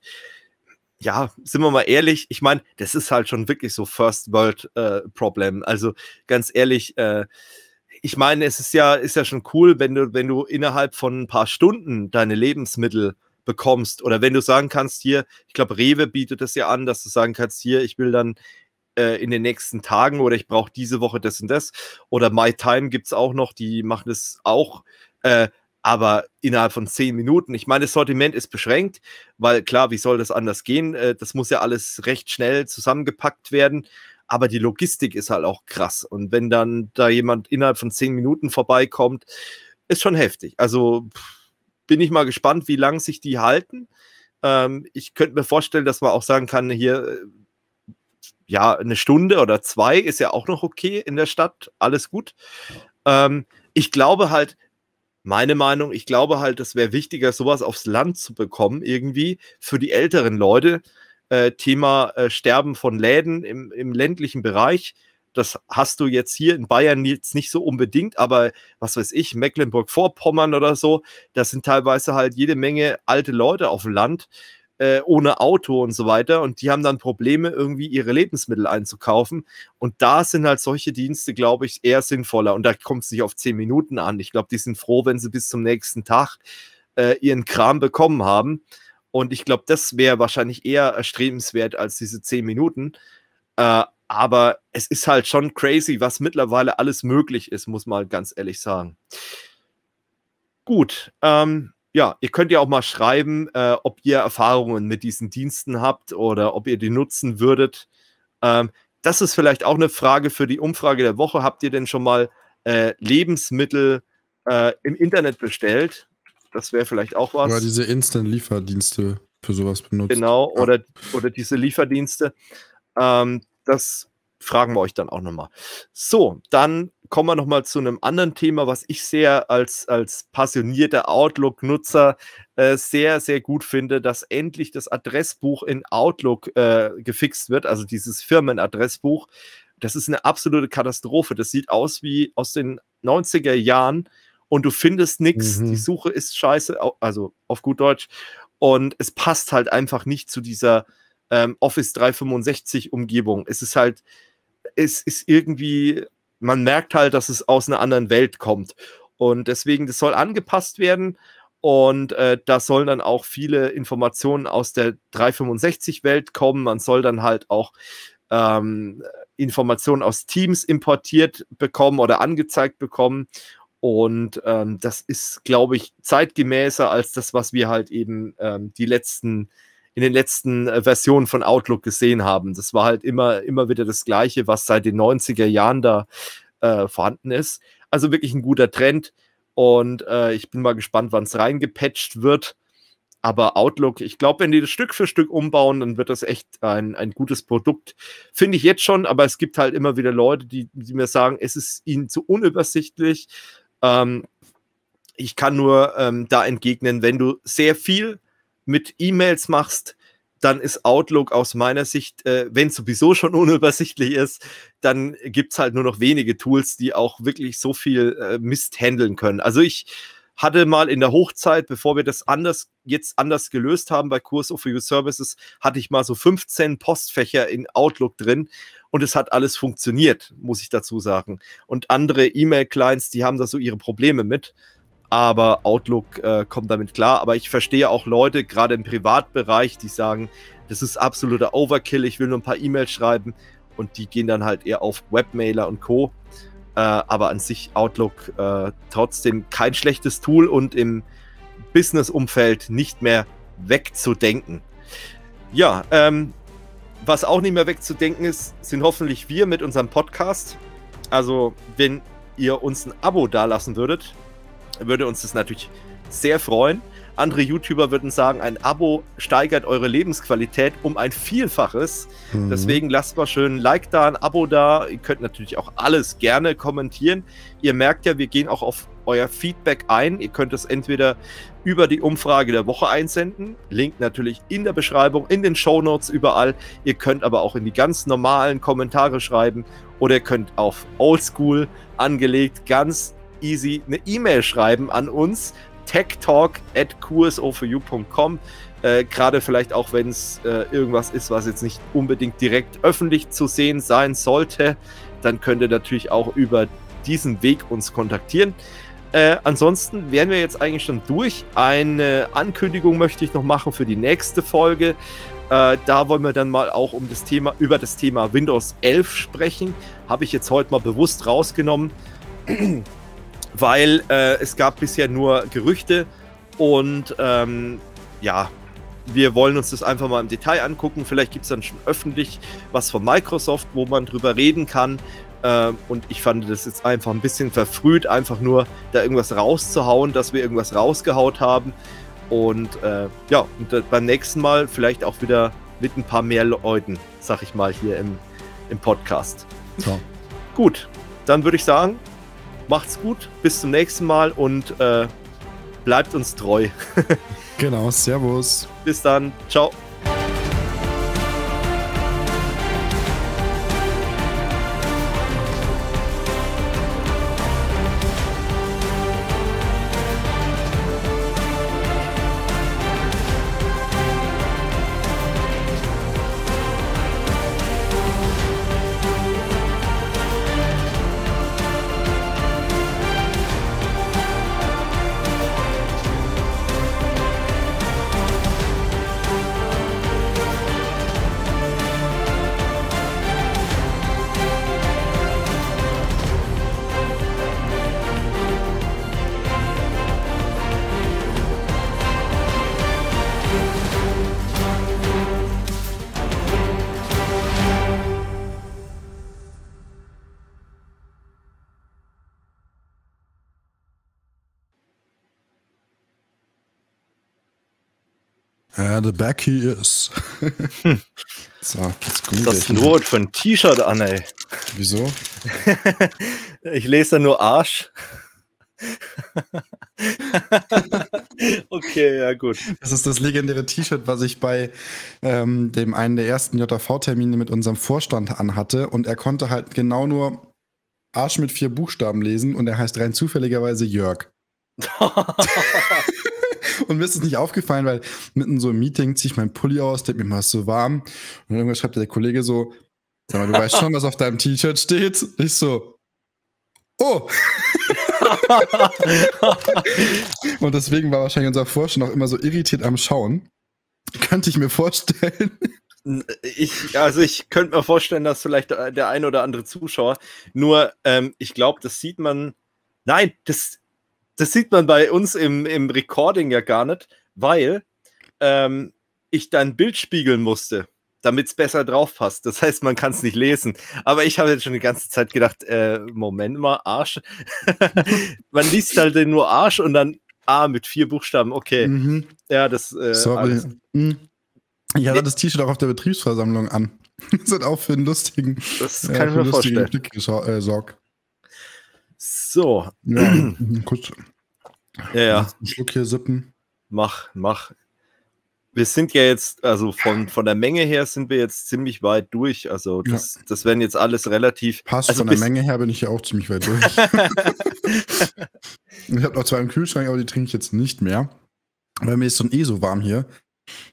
Speaker 1: ja, sind wir mal ehrlich, ich meine, das ist halt schon wirklich so First World äh, Problem. Also ganz ehrlich, äh, ich meine, es ist ja, ist ja schon cool, wenn du, wenn du innerhalb von ein paar Stunden deine Lebensmittel bekommst oder wenn du sagen kannst, hier, ich glaube, Rewe bietet das ja an, dass du sagen kannst, hier, ich will dann äh, in den nächsten Tagen oder ich brauche diese Woche das und das oder My Time gibt es auch noch, die machen das auch, äh, aber innerhalb von zehn Minuten. Ich meine, das Sortiment ist beschränkt, weil klar, wie soll das anders gehen? Äh, das muss ja alles recht schnell zusammengepackt werden aber die Logistik ist halt auch krass. Und wenn dann da jemand innerhalb von zehn Minuten vorbeikommt, ist schon heftig. Also bin ich mal gespannt, wie lange sich die halten. Ähm, ich könnte mir vorstellen, dass man auch sagen kann, hier äh, ja, eine Stunde oder zwei ist ja auch noch okay in der Stadt, alles gut. Ähm, ich glaube halt, meine Meinung, ich glaube halt, es wäre wichtiger, sowas aufs Land zu bekommen, irgendwie für die älteren Leute, äh, Thema äh, Sterben von Läden im, im ländlichen Bereich. Das hast du jetzt hier in Bayern jetzt nicht so unbedingt, aber was weiß ich, Mecklenburg-Vorpommern oder so, da sind teilweise halt jede Menge alte Leute auf dem Land äh, ohne Auto und so weiter und die haben dann Probleme, irgendwie ihre Lebensmittel einzukaufen. Und da sind halt solche Dienste, glaube ich, eher sinnvoller. Und da kommt es nicht auf zehn Minuten an. Ich glaube, die sind froh, wenn sie bis zum nächsten Tag äh, ihren Kram bekommen haben. Und ich glaube, das wäre wahrscheinlich eher erstrebenswert als diese zehn Minuten. Äh, aber es ist halt schon crazy, was mittlerweile alles möglich ist, muss man halt ganz ehrlich sagen. Gut, ähm, ja, ihr könnt ja auch mal schreiben, äh, ob ihr Erfahrungen mit diesen Diensten habt oder ob ihr die nutzen würdet. Ähm, das ist vielleicht auch eine Frage für die Umfrage der Woche. Habt ihr denn schon mal äh, Lebensmittel äh, im Internet bestellt? Das wäre vielleicht auch was. Oder diese
Speaker 2: Instant-Lieferdienste für sowas benutzt.
Speaker 1: Genau, ja. oder, oder diese Lieferdienste. Ähm, das fragen wir euch dann auch nochmal. So, dann kommen wir nochmal zu einem anderen Thema, was ich sehr als, als passionierter Outlook-Nutzer äh, sehr, sehr gut finde, dass endlich das Adressbuch in Outlook äh, gefixt wird, also dieses Firmenadressbuch. Das ist eine absolute Katastrophe. Das sieht aus wie aus den 90er Jahren und du findest nichts. Mhm. Die Suche ist scheiße, also auf gut Deutsch. Und es passt halt einfach nicht zu dieser ähm, Office 365 Umgebung. Es ist halt, es ist irgendwie, man merkt halt, dass es aus einer anderen Welt kommt. Und deswegen, das soll angepasst werden. Und äh, da sollen dann auch viele Informationen aus der 365-Welt kommen. Man soll dann halt auch ähm, Informationen aus Teams importiert bekommen oder angezeigt bekommen. Und ähm, das ist, glaube ich, zeitgemäßer als das, was wir halt eben ähm, die letzten, in den letzten äh, Versionen von Outlook gesehen haben. Das war halt immer, immer wieder das Gleiche, was seit den 90er Jahren da äh, vorhanden ist. Also wirklich ein guter Trend. Und äh, ich bin mal gespannt, wann es reingepatcht wird. Aber Outlook, ich glaube, wenn die das Stück für Stück umbauen, dann wird das echt ein, ein gutes Produkt. Finde ich jetzt schon, aber es gibt halt immer wieder Leute, die, die mir sagen, es ist ihnen zu unübersichtlich. Ähm, ich kann nur ähm, da entgegnen, wenn du sehr viel mit E-Mails machst, dann ist Outlook aus meiner Sicht, äh, wenn es sowieso schon unübersichtlich ist, dann gibt es halt nur noch wenige Tools, die auch wirklich so viel äh, Mist handeln können. Also ich hatte mal in der Hochzeit, bevor wir das anders jetzt anders gelöst haben bei Kurs of Your Services, hatte ich mal so 15 Postfächer in Outlook drin und es hat alles funktioniert, muss ich dazu sagen. Und andere E-Mail-Clients, die haben da so ihre Probleme mit. Aber Outlook äh, kommt damit klar. Aber ich verstehe auch Leute, gerade im Privatbereich, die sagen, das ist absoluter Overkill, ich will nur ein paar E-Mails schreiben. Und die gehen dann halt eher auf Webmailer und Co. Äh, aber an sich Outlook äh, trotzdem kein schlechtes Tool und im Business-Umfeld nicht mehr wegzudenken. Ja, ähm, was auch nicht mehr wegzudenken ist, sind hoffentlich wir mit unserem Podcast. Also, wenn ihr uns ein Abo dalassen würdet, würde uns das natürlich sehr freuen. Andere YouTuber würden sagen, ein Abo steigert eure Lebensqualität um ein Vielfaches. Mhm. Deswegen lasst mal schön ein Like da, ein Abo da. Ihr könnt natürlich auch alles gerne kommentieren. Ihr merkt ja, wir gehen auch auf euer Feedback ein. Ihr könnt es entweder über die Umfrage der Woche einsenden. Link natürlich in der Beschreibung, in den Show Notes überall. Ihr könnt aber auch in die ganz normalen Kommentare schreiben oder ihr könnt auf Oldschool angelegt ganz easy eine E-Mail schreiben an uns techtalk at qsofoyu.com. Äh, Gerade vielleicht auch, wenn es äh, irgendwas ist, was jetzt nicht unbedingt direkt öffentlich zu sehen sein sollte, dann könnt ihr natürlich auch über diesen Weg uns kontaktieren. Äh, ansonsten wären wir jetzt eigentlich schon durch. Eine Ankündigung möchte ich noch machen für die nächste Folge. Äh, da wollen wir dann mal auch um das Thema, über das Thema Windows 11 sprechen. Habe ich jetzt heute mal bewusst rausgenommen weil äh, es gab bisher nur Gerüchte und ähm, ja, wir wollen uns das einfach mal im Detail angucken. Vielleicht gibt es dann schon öffentlich was von Microsoft, wo man drüber reden kann. Äh, und ich fand das jetzt einfach ein bisschen verfrüht, einfach nur da irgendwas rauszuhauen, dass wir irgendwas rausgehaut haben. Und äh, ja, und beim nächsten Mal vielleicht auch wieder mit ein paar mehr Leuten, sag ich mal, hier im, im Podcast. So. Gut, dann würde ich sagen, Macht's gut, bis zum nächsten Mal und äh, bleibt uns treu. genau, Servus. Bis dann, ciao.
Speaker 2: the back he is. Hm.
Speaker 1: so, das ist gut. Das ist ein Rot für ein T-Shirt an, ey. Wieso? ich lese da nur Arsch. okay, ja gut. Das ist das legendäre
Speaker 2: T-Shirt, was ich bei ähm, dem einen der ersten JV-Termine mit unserem Vorstand anhatte und er konnte halt genau nur Arsch mit vier Buchstaben lesen und er heißt rein zufälligerweise Jörg. Und mir ist es nicht aufgefallen, weil mitten so im Meeting ziehe ich meinen Pulli aus, denke mir mal, ist so warm. Und irgendwann schreibt der Kollege so, sag mal, du weißt schon, was auf deinem T-Shirt steht? Und ich so, oh. und deswegen war wahrscheinlich unser Forscher noch immer so irritiert am Schauen. Könnte ich mir vorstellen.
Speaker 1: Ich, also ich könnte mir vorstellen, dass vielleicht der ein oder andere Zuschauer, nur ähm, ich glaube, das sieht man. Nein, das, das sieht man bei uns im, im Recording ja gar nicht, weil ähm, ich dann Bild spiegeln musste, damit es besser drauf passt. Das heißt, man kann es nicht lesen. Aber ich habe jetzt schon die ganze Zeit gedacht, äh, Moment mal, Arsch. man liest halt nur Arsch und dann A ah, mit vier Buchstaben. Okay. Mhm. Ja, das. Äh, Sorry.
Speaker 2: Mhm. Ich hatte das T-Shirt auch auf der Betriebsversammlung an. das hat auch für einen lustigen.
Speaker 1: Das äh, kann äh, ich mir vorstellen. Blick
Speaker 2: äh, sorg.
Speaker 1: So. Ja, kurz. Ja, ja. Einen Schluck hier sippen. Mach, mach. Wir sind ja jetzt, also von, von der Menge her sind wir jetzt ziemlich weit durch. Also das, ja. das werden jetzt alles relativ. Passt, also von der Menge
Speaker 2: her bin ich ja auch ziemlich weit durch. ich habe noch zwei im Kühlschrank, aber die trinke ich jetzt nicht mehr. Weil mir ist schon eh so warm hier.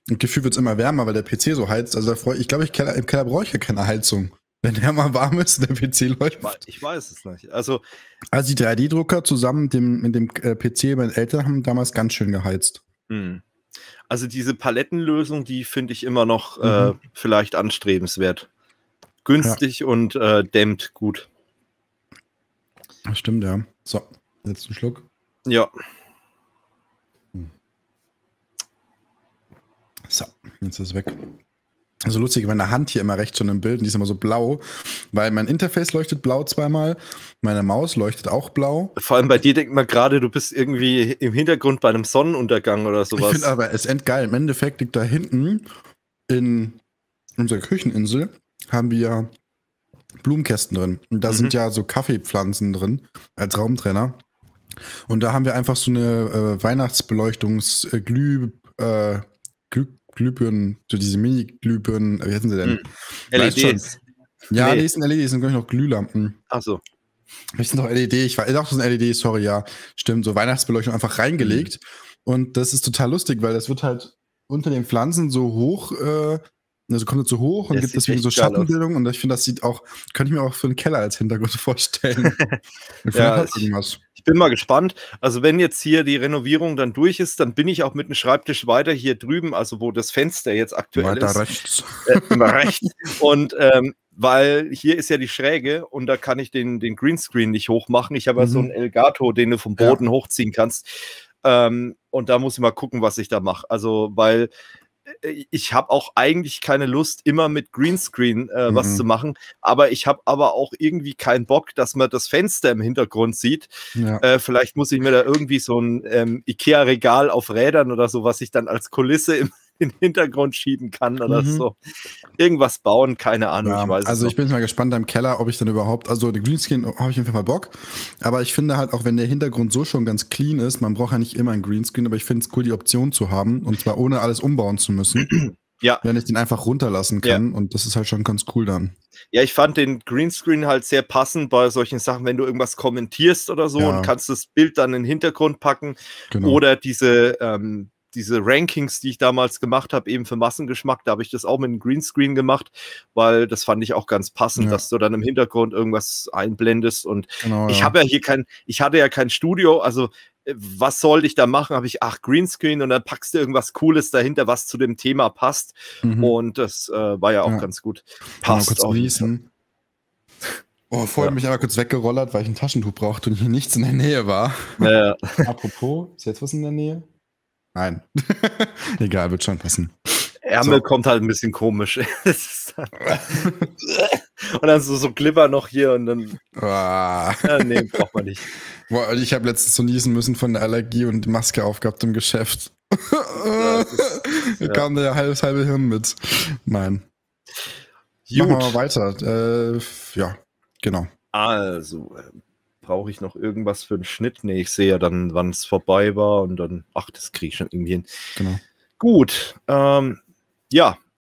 Speaker 2: Und Gefühl wird es immer wärmer, weil der PC so heizt. Also da freue ich, glaube ich, im Keller brauche ich ja keine Heizung. Wenn der mal warm ist, der PC läuft.
Speaker 1: Ich weiß, ich weiß es nicht. Also,
Speaker 2: also die 3D-Drucker zusammen mit dem, mit dem äh, PC meiner Eltern haben damals ganz schön geheizt.
Speaker 1: Hm. Also diese Palettenlösung, die finde ich immer noch äh, mhm. äh, vielleicht anstrebenswert. Günstig ja. und äh, dämmt gut.
Speaker 2: Das stimmt, ja. So, letzten Schluck.
Speaker 1: Ja. Hm.
Speaker 2: So, jetzt ist es weg so lustig, meine Hand hier immer rechts zu einem Bild und die ist immer so blau, weil mein Interface leuchtet blau zweimal, meine Maus leuchtet auch blau.
Speaker 1: Vor allem bei dir denkt man gerade, du bist irgendwie im Hintergrund bei einem Sonnenuntergang oder sowas. Ich finde aber
Speaker 2: es endgeil. Im Endeffekt liegt da hinten in unserer Kücheninsel haben wir Blumenkästen drin. Und da mhm. sind ja so Kaffeepflanzen drin als Raumtrainer. Und da haben wir einfach so eine äh, weihnachtsbeleuchtungs äh, äh Glühbirnen, so diese Mini-Glühbirnen, äh, wie heißen sie denn? Mm. Hm. LEDs. Ja, e nee. die sind LEDs, sind glaube ich noch Glühlampen. Ach so. Das sind doch LED, ich war, auch so ein LED, sorry, ja. Stimmt, so Weihnachtsbeleuchtung einfach reingelegt. Hm. Und das ist total lustig, weil das wird halt unter den Pflanzen so hoch, äh, also kommt es so hoch und das gibt deswegen so Schattenbildung. Und ich finde, das sieht auch, könnte ich mir auch für einen Keller als Hintergrund vorstellen. ja, ich,
Speaker 1: irgendwas ich bin mal gespannt. Also, wenn jetzt hier die Renovierung dann durch ist, dann bin ich auch mit dem Schreibtisch weiter hier drüben, also wo das Fenster jetzt aktuell weiter ist. Rechts. Äh, rechts. Und ähm, weil hier ist ja die Schräge und da kann ich den, den Greenscreen nicht hochmachen. Ich habe ja so mhm. einen Elgato, den du vom Boden ja. hochziehen kannst. Ähm, und da muss ich mal gucken, was ich da mache. Also, weil äh, ich habe auch eigentlich keine Lust, immer mit Greenscreen äh, was mhm. zu machen. Aber ich habe aber auch irgendwie keinen Bock, dass man das Fenster im Hintergrund sieht. Ja. Äh, vielleicht muss ich mir da irgendwie so ein ähm, Ikea-Regal auf Rädern oder so, was ich dann als Kulisse im in den Hintergrund schieben kann oder mhm. so. Irgendwas bauen, keine Ahnung, ja, ich weiß Also ich bin
Speaker 2: mal gespannt im Keller, ob ich dann überhaupt, also den Greenscreen habe ich einfach mal Bock, aber ich finde halt auch, wenn der Hintergrund so schon ganz clean ist, man braucht ja nicht immer einen Greenscreen, aber ich finde es cool, die Option zu haben und zwar ohne alles umbauen zu müssen. Ja. Wenn ich den einfach runterlassen kann. Ja. Und das ist halt schon ganz cool dann.
Speaker 1: Ja, ich fand den Greenscreen halt sehr passend bei solchen Sachen, wenn du irgendwas kommentierst oder so ja. und kannst das Bild dann in den Hintergrund packen. Genau. Oder diese ähm, diese Rankings, die ich damals gemacht habe, eben für Massengeschmack, da habe ich das auch mit einem Greenscreen gemacht, weil das fand ich auch ganz passend, ja. dass du dann im Hintergrund irgendwas einblendest. Und genau, ich ja. habe ja hier kein, ich hatte ja kein Studio, also äh, was sollte ich da machen? Habe ich, ach, Greenscreen und dann packst du irgendwas Cooles dahinter, was zu dem Thema passt. Mhm. Und das äh, war ja auch ja. ganz gut. Passt kurz auf. Niesen.
Speaker 2: Oh, vorher ja. mich aber kurz weggerollert, weil ich ein Taschentuch brauchte und hier nichts in der Nähe war. Ja. Apropos, ist jetzt was in der Nähe? Nein. Egal, wird schon passen. Ärmel so. kommt halt ein bisschen komisch.
Speaker 1: und dann so, so Glibber noch hier und dann. Ah. Ja, nee, braucht man nicht.
Speaker 2: Boah, ich habe letztens so niesen müssen von der Allergie und die Maske aufgehabt im Geschäft.
Speaker 1: ja, ist, da ja. kam
Speaker 2: der halbes halbe Hirn mit. Nein. Gut. Machen wir weiter. Äh,
Speaker 1: ja, genau. Also, äh, brauche ich noch irgendwas für einen Schnitt? Ne, ich sehe ja dann, wann es vorbei war und dann, ach, das kriege ich schon irgendwie hin. Genau. Gut, ähm, ja,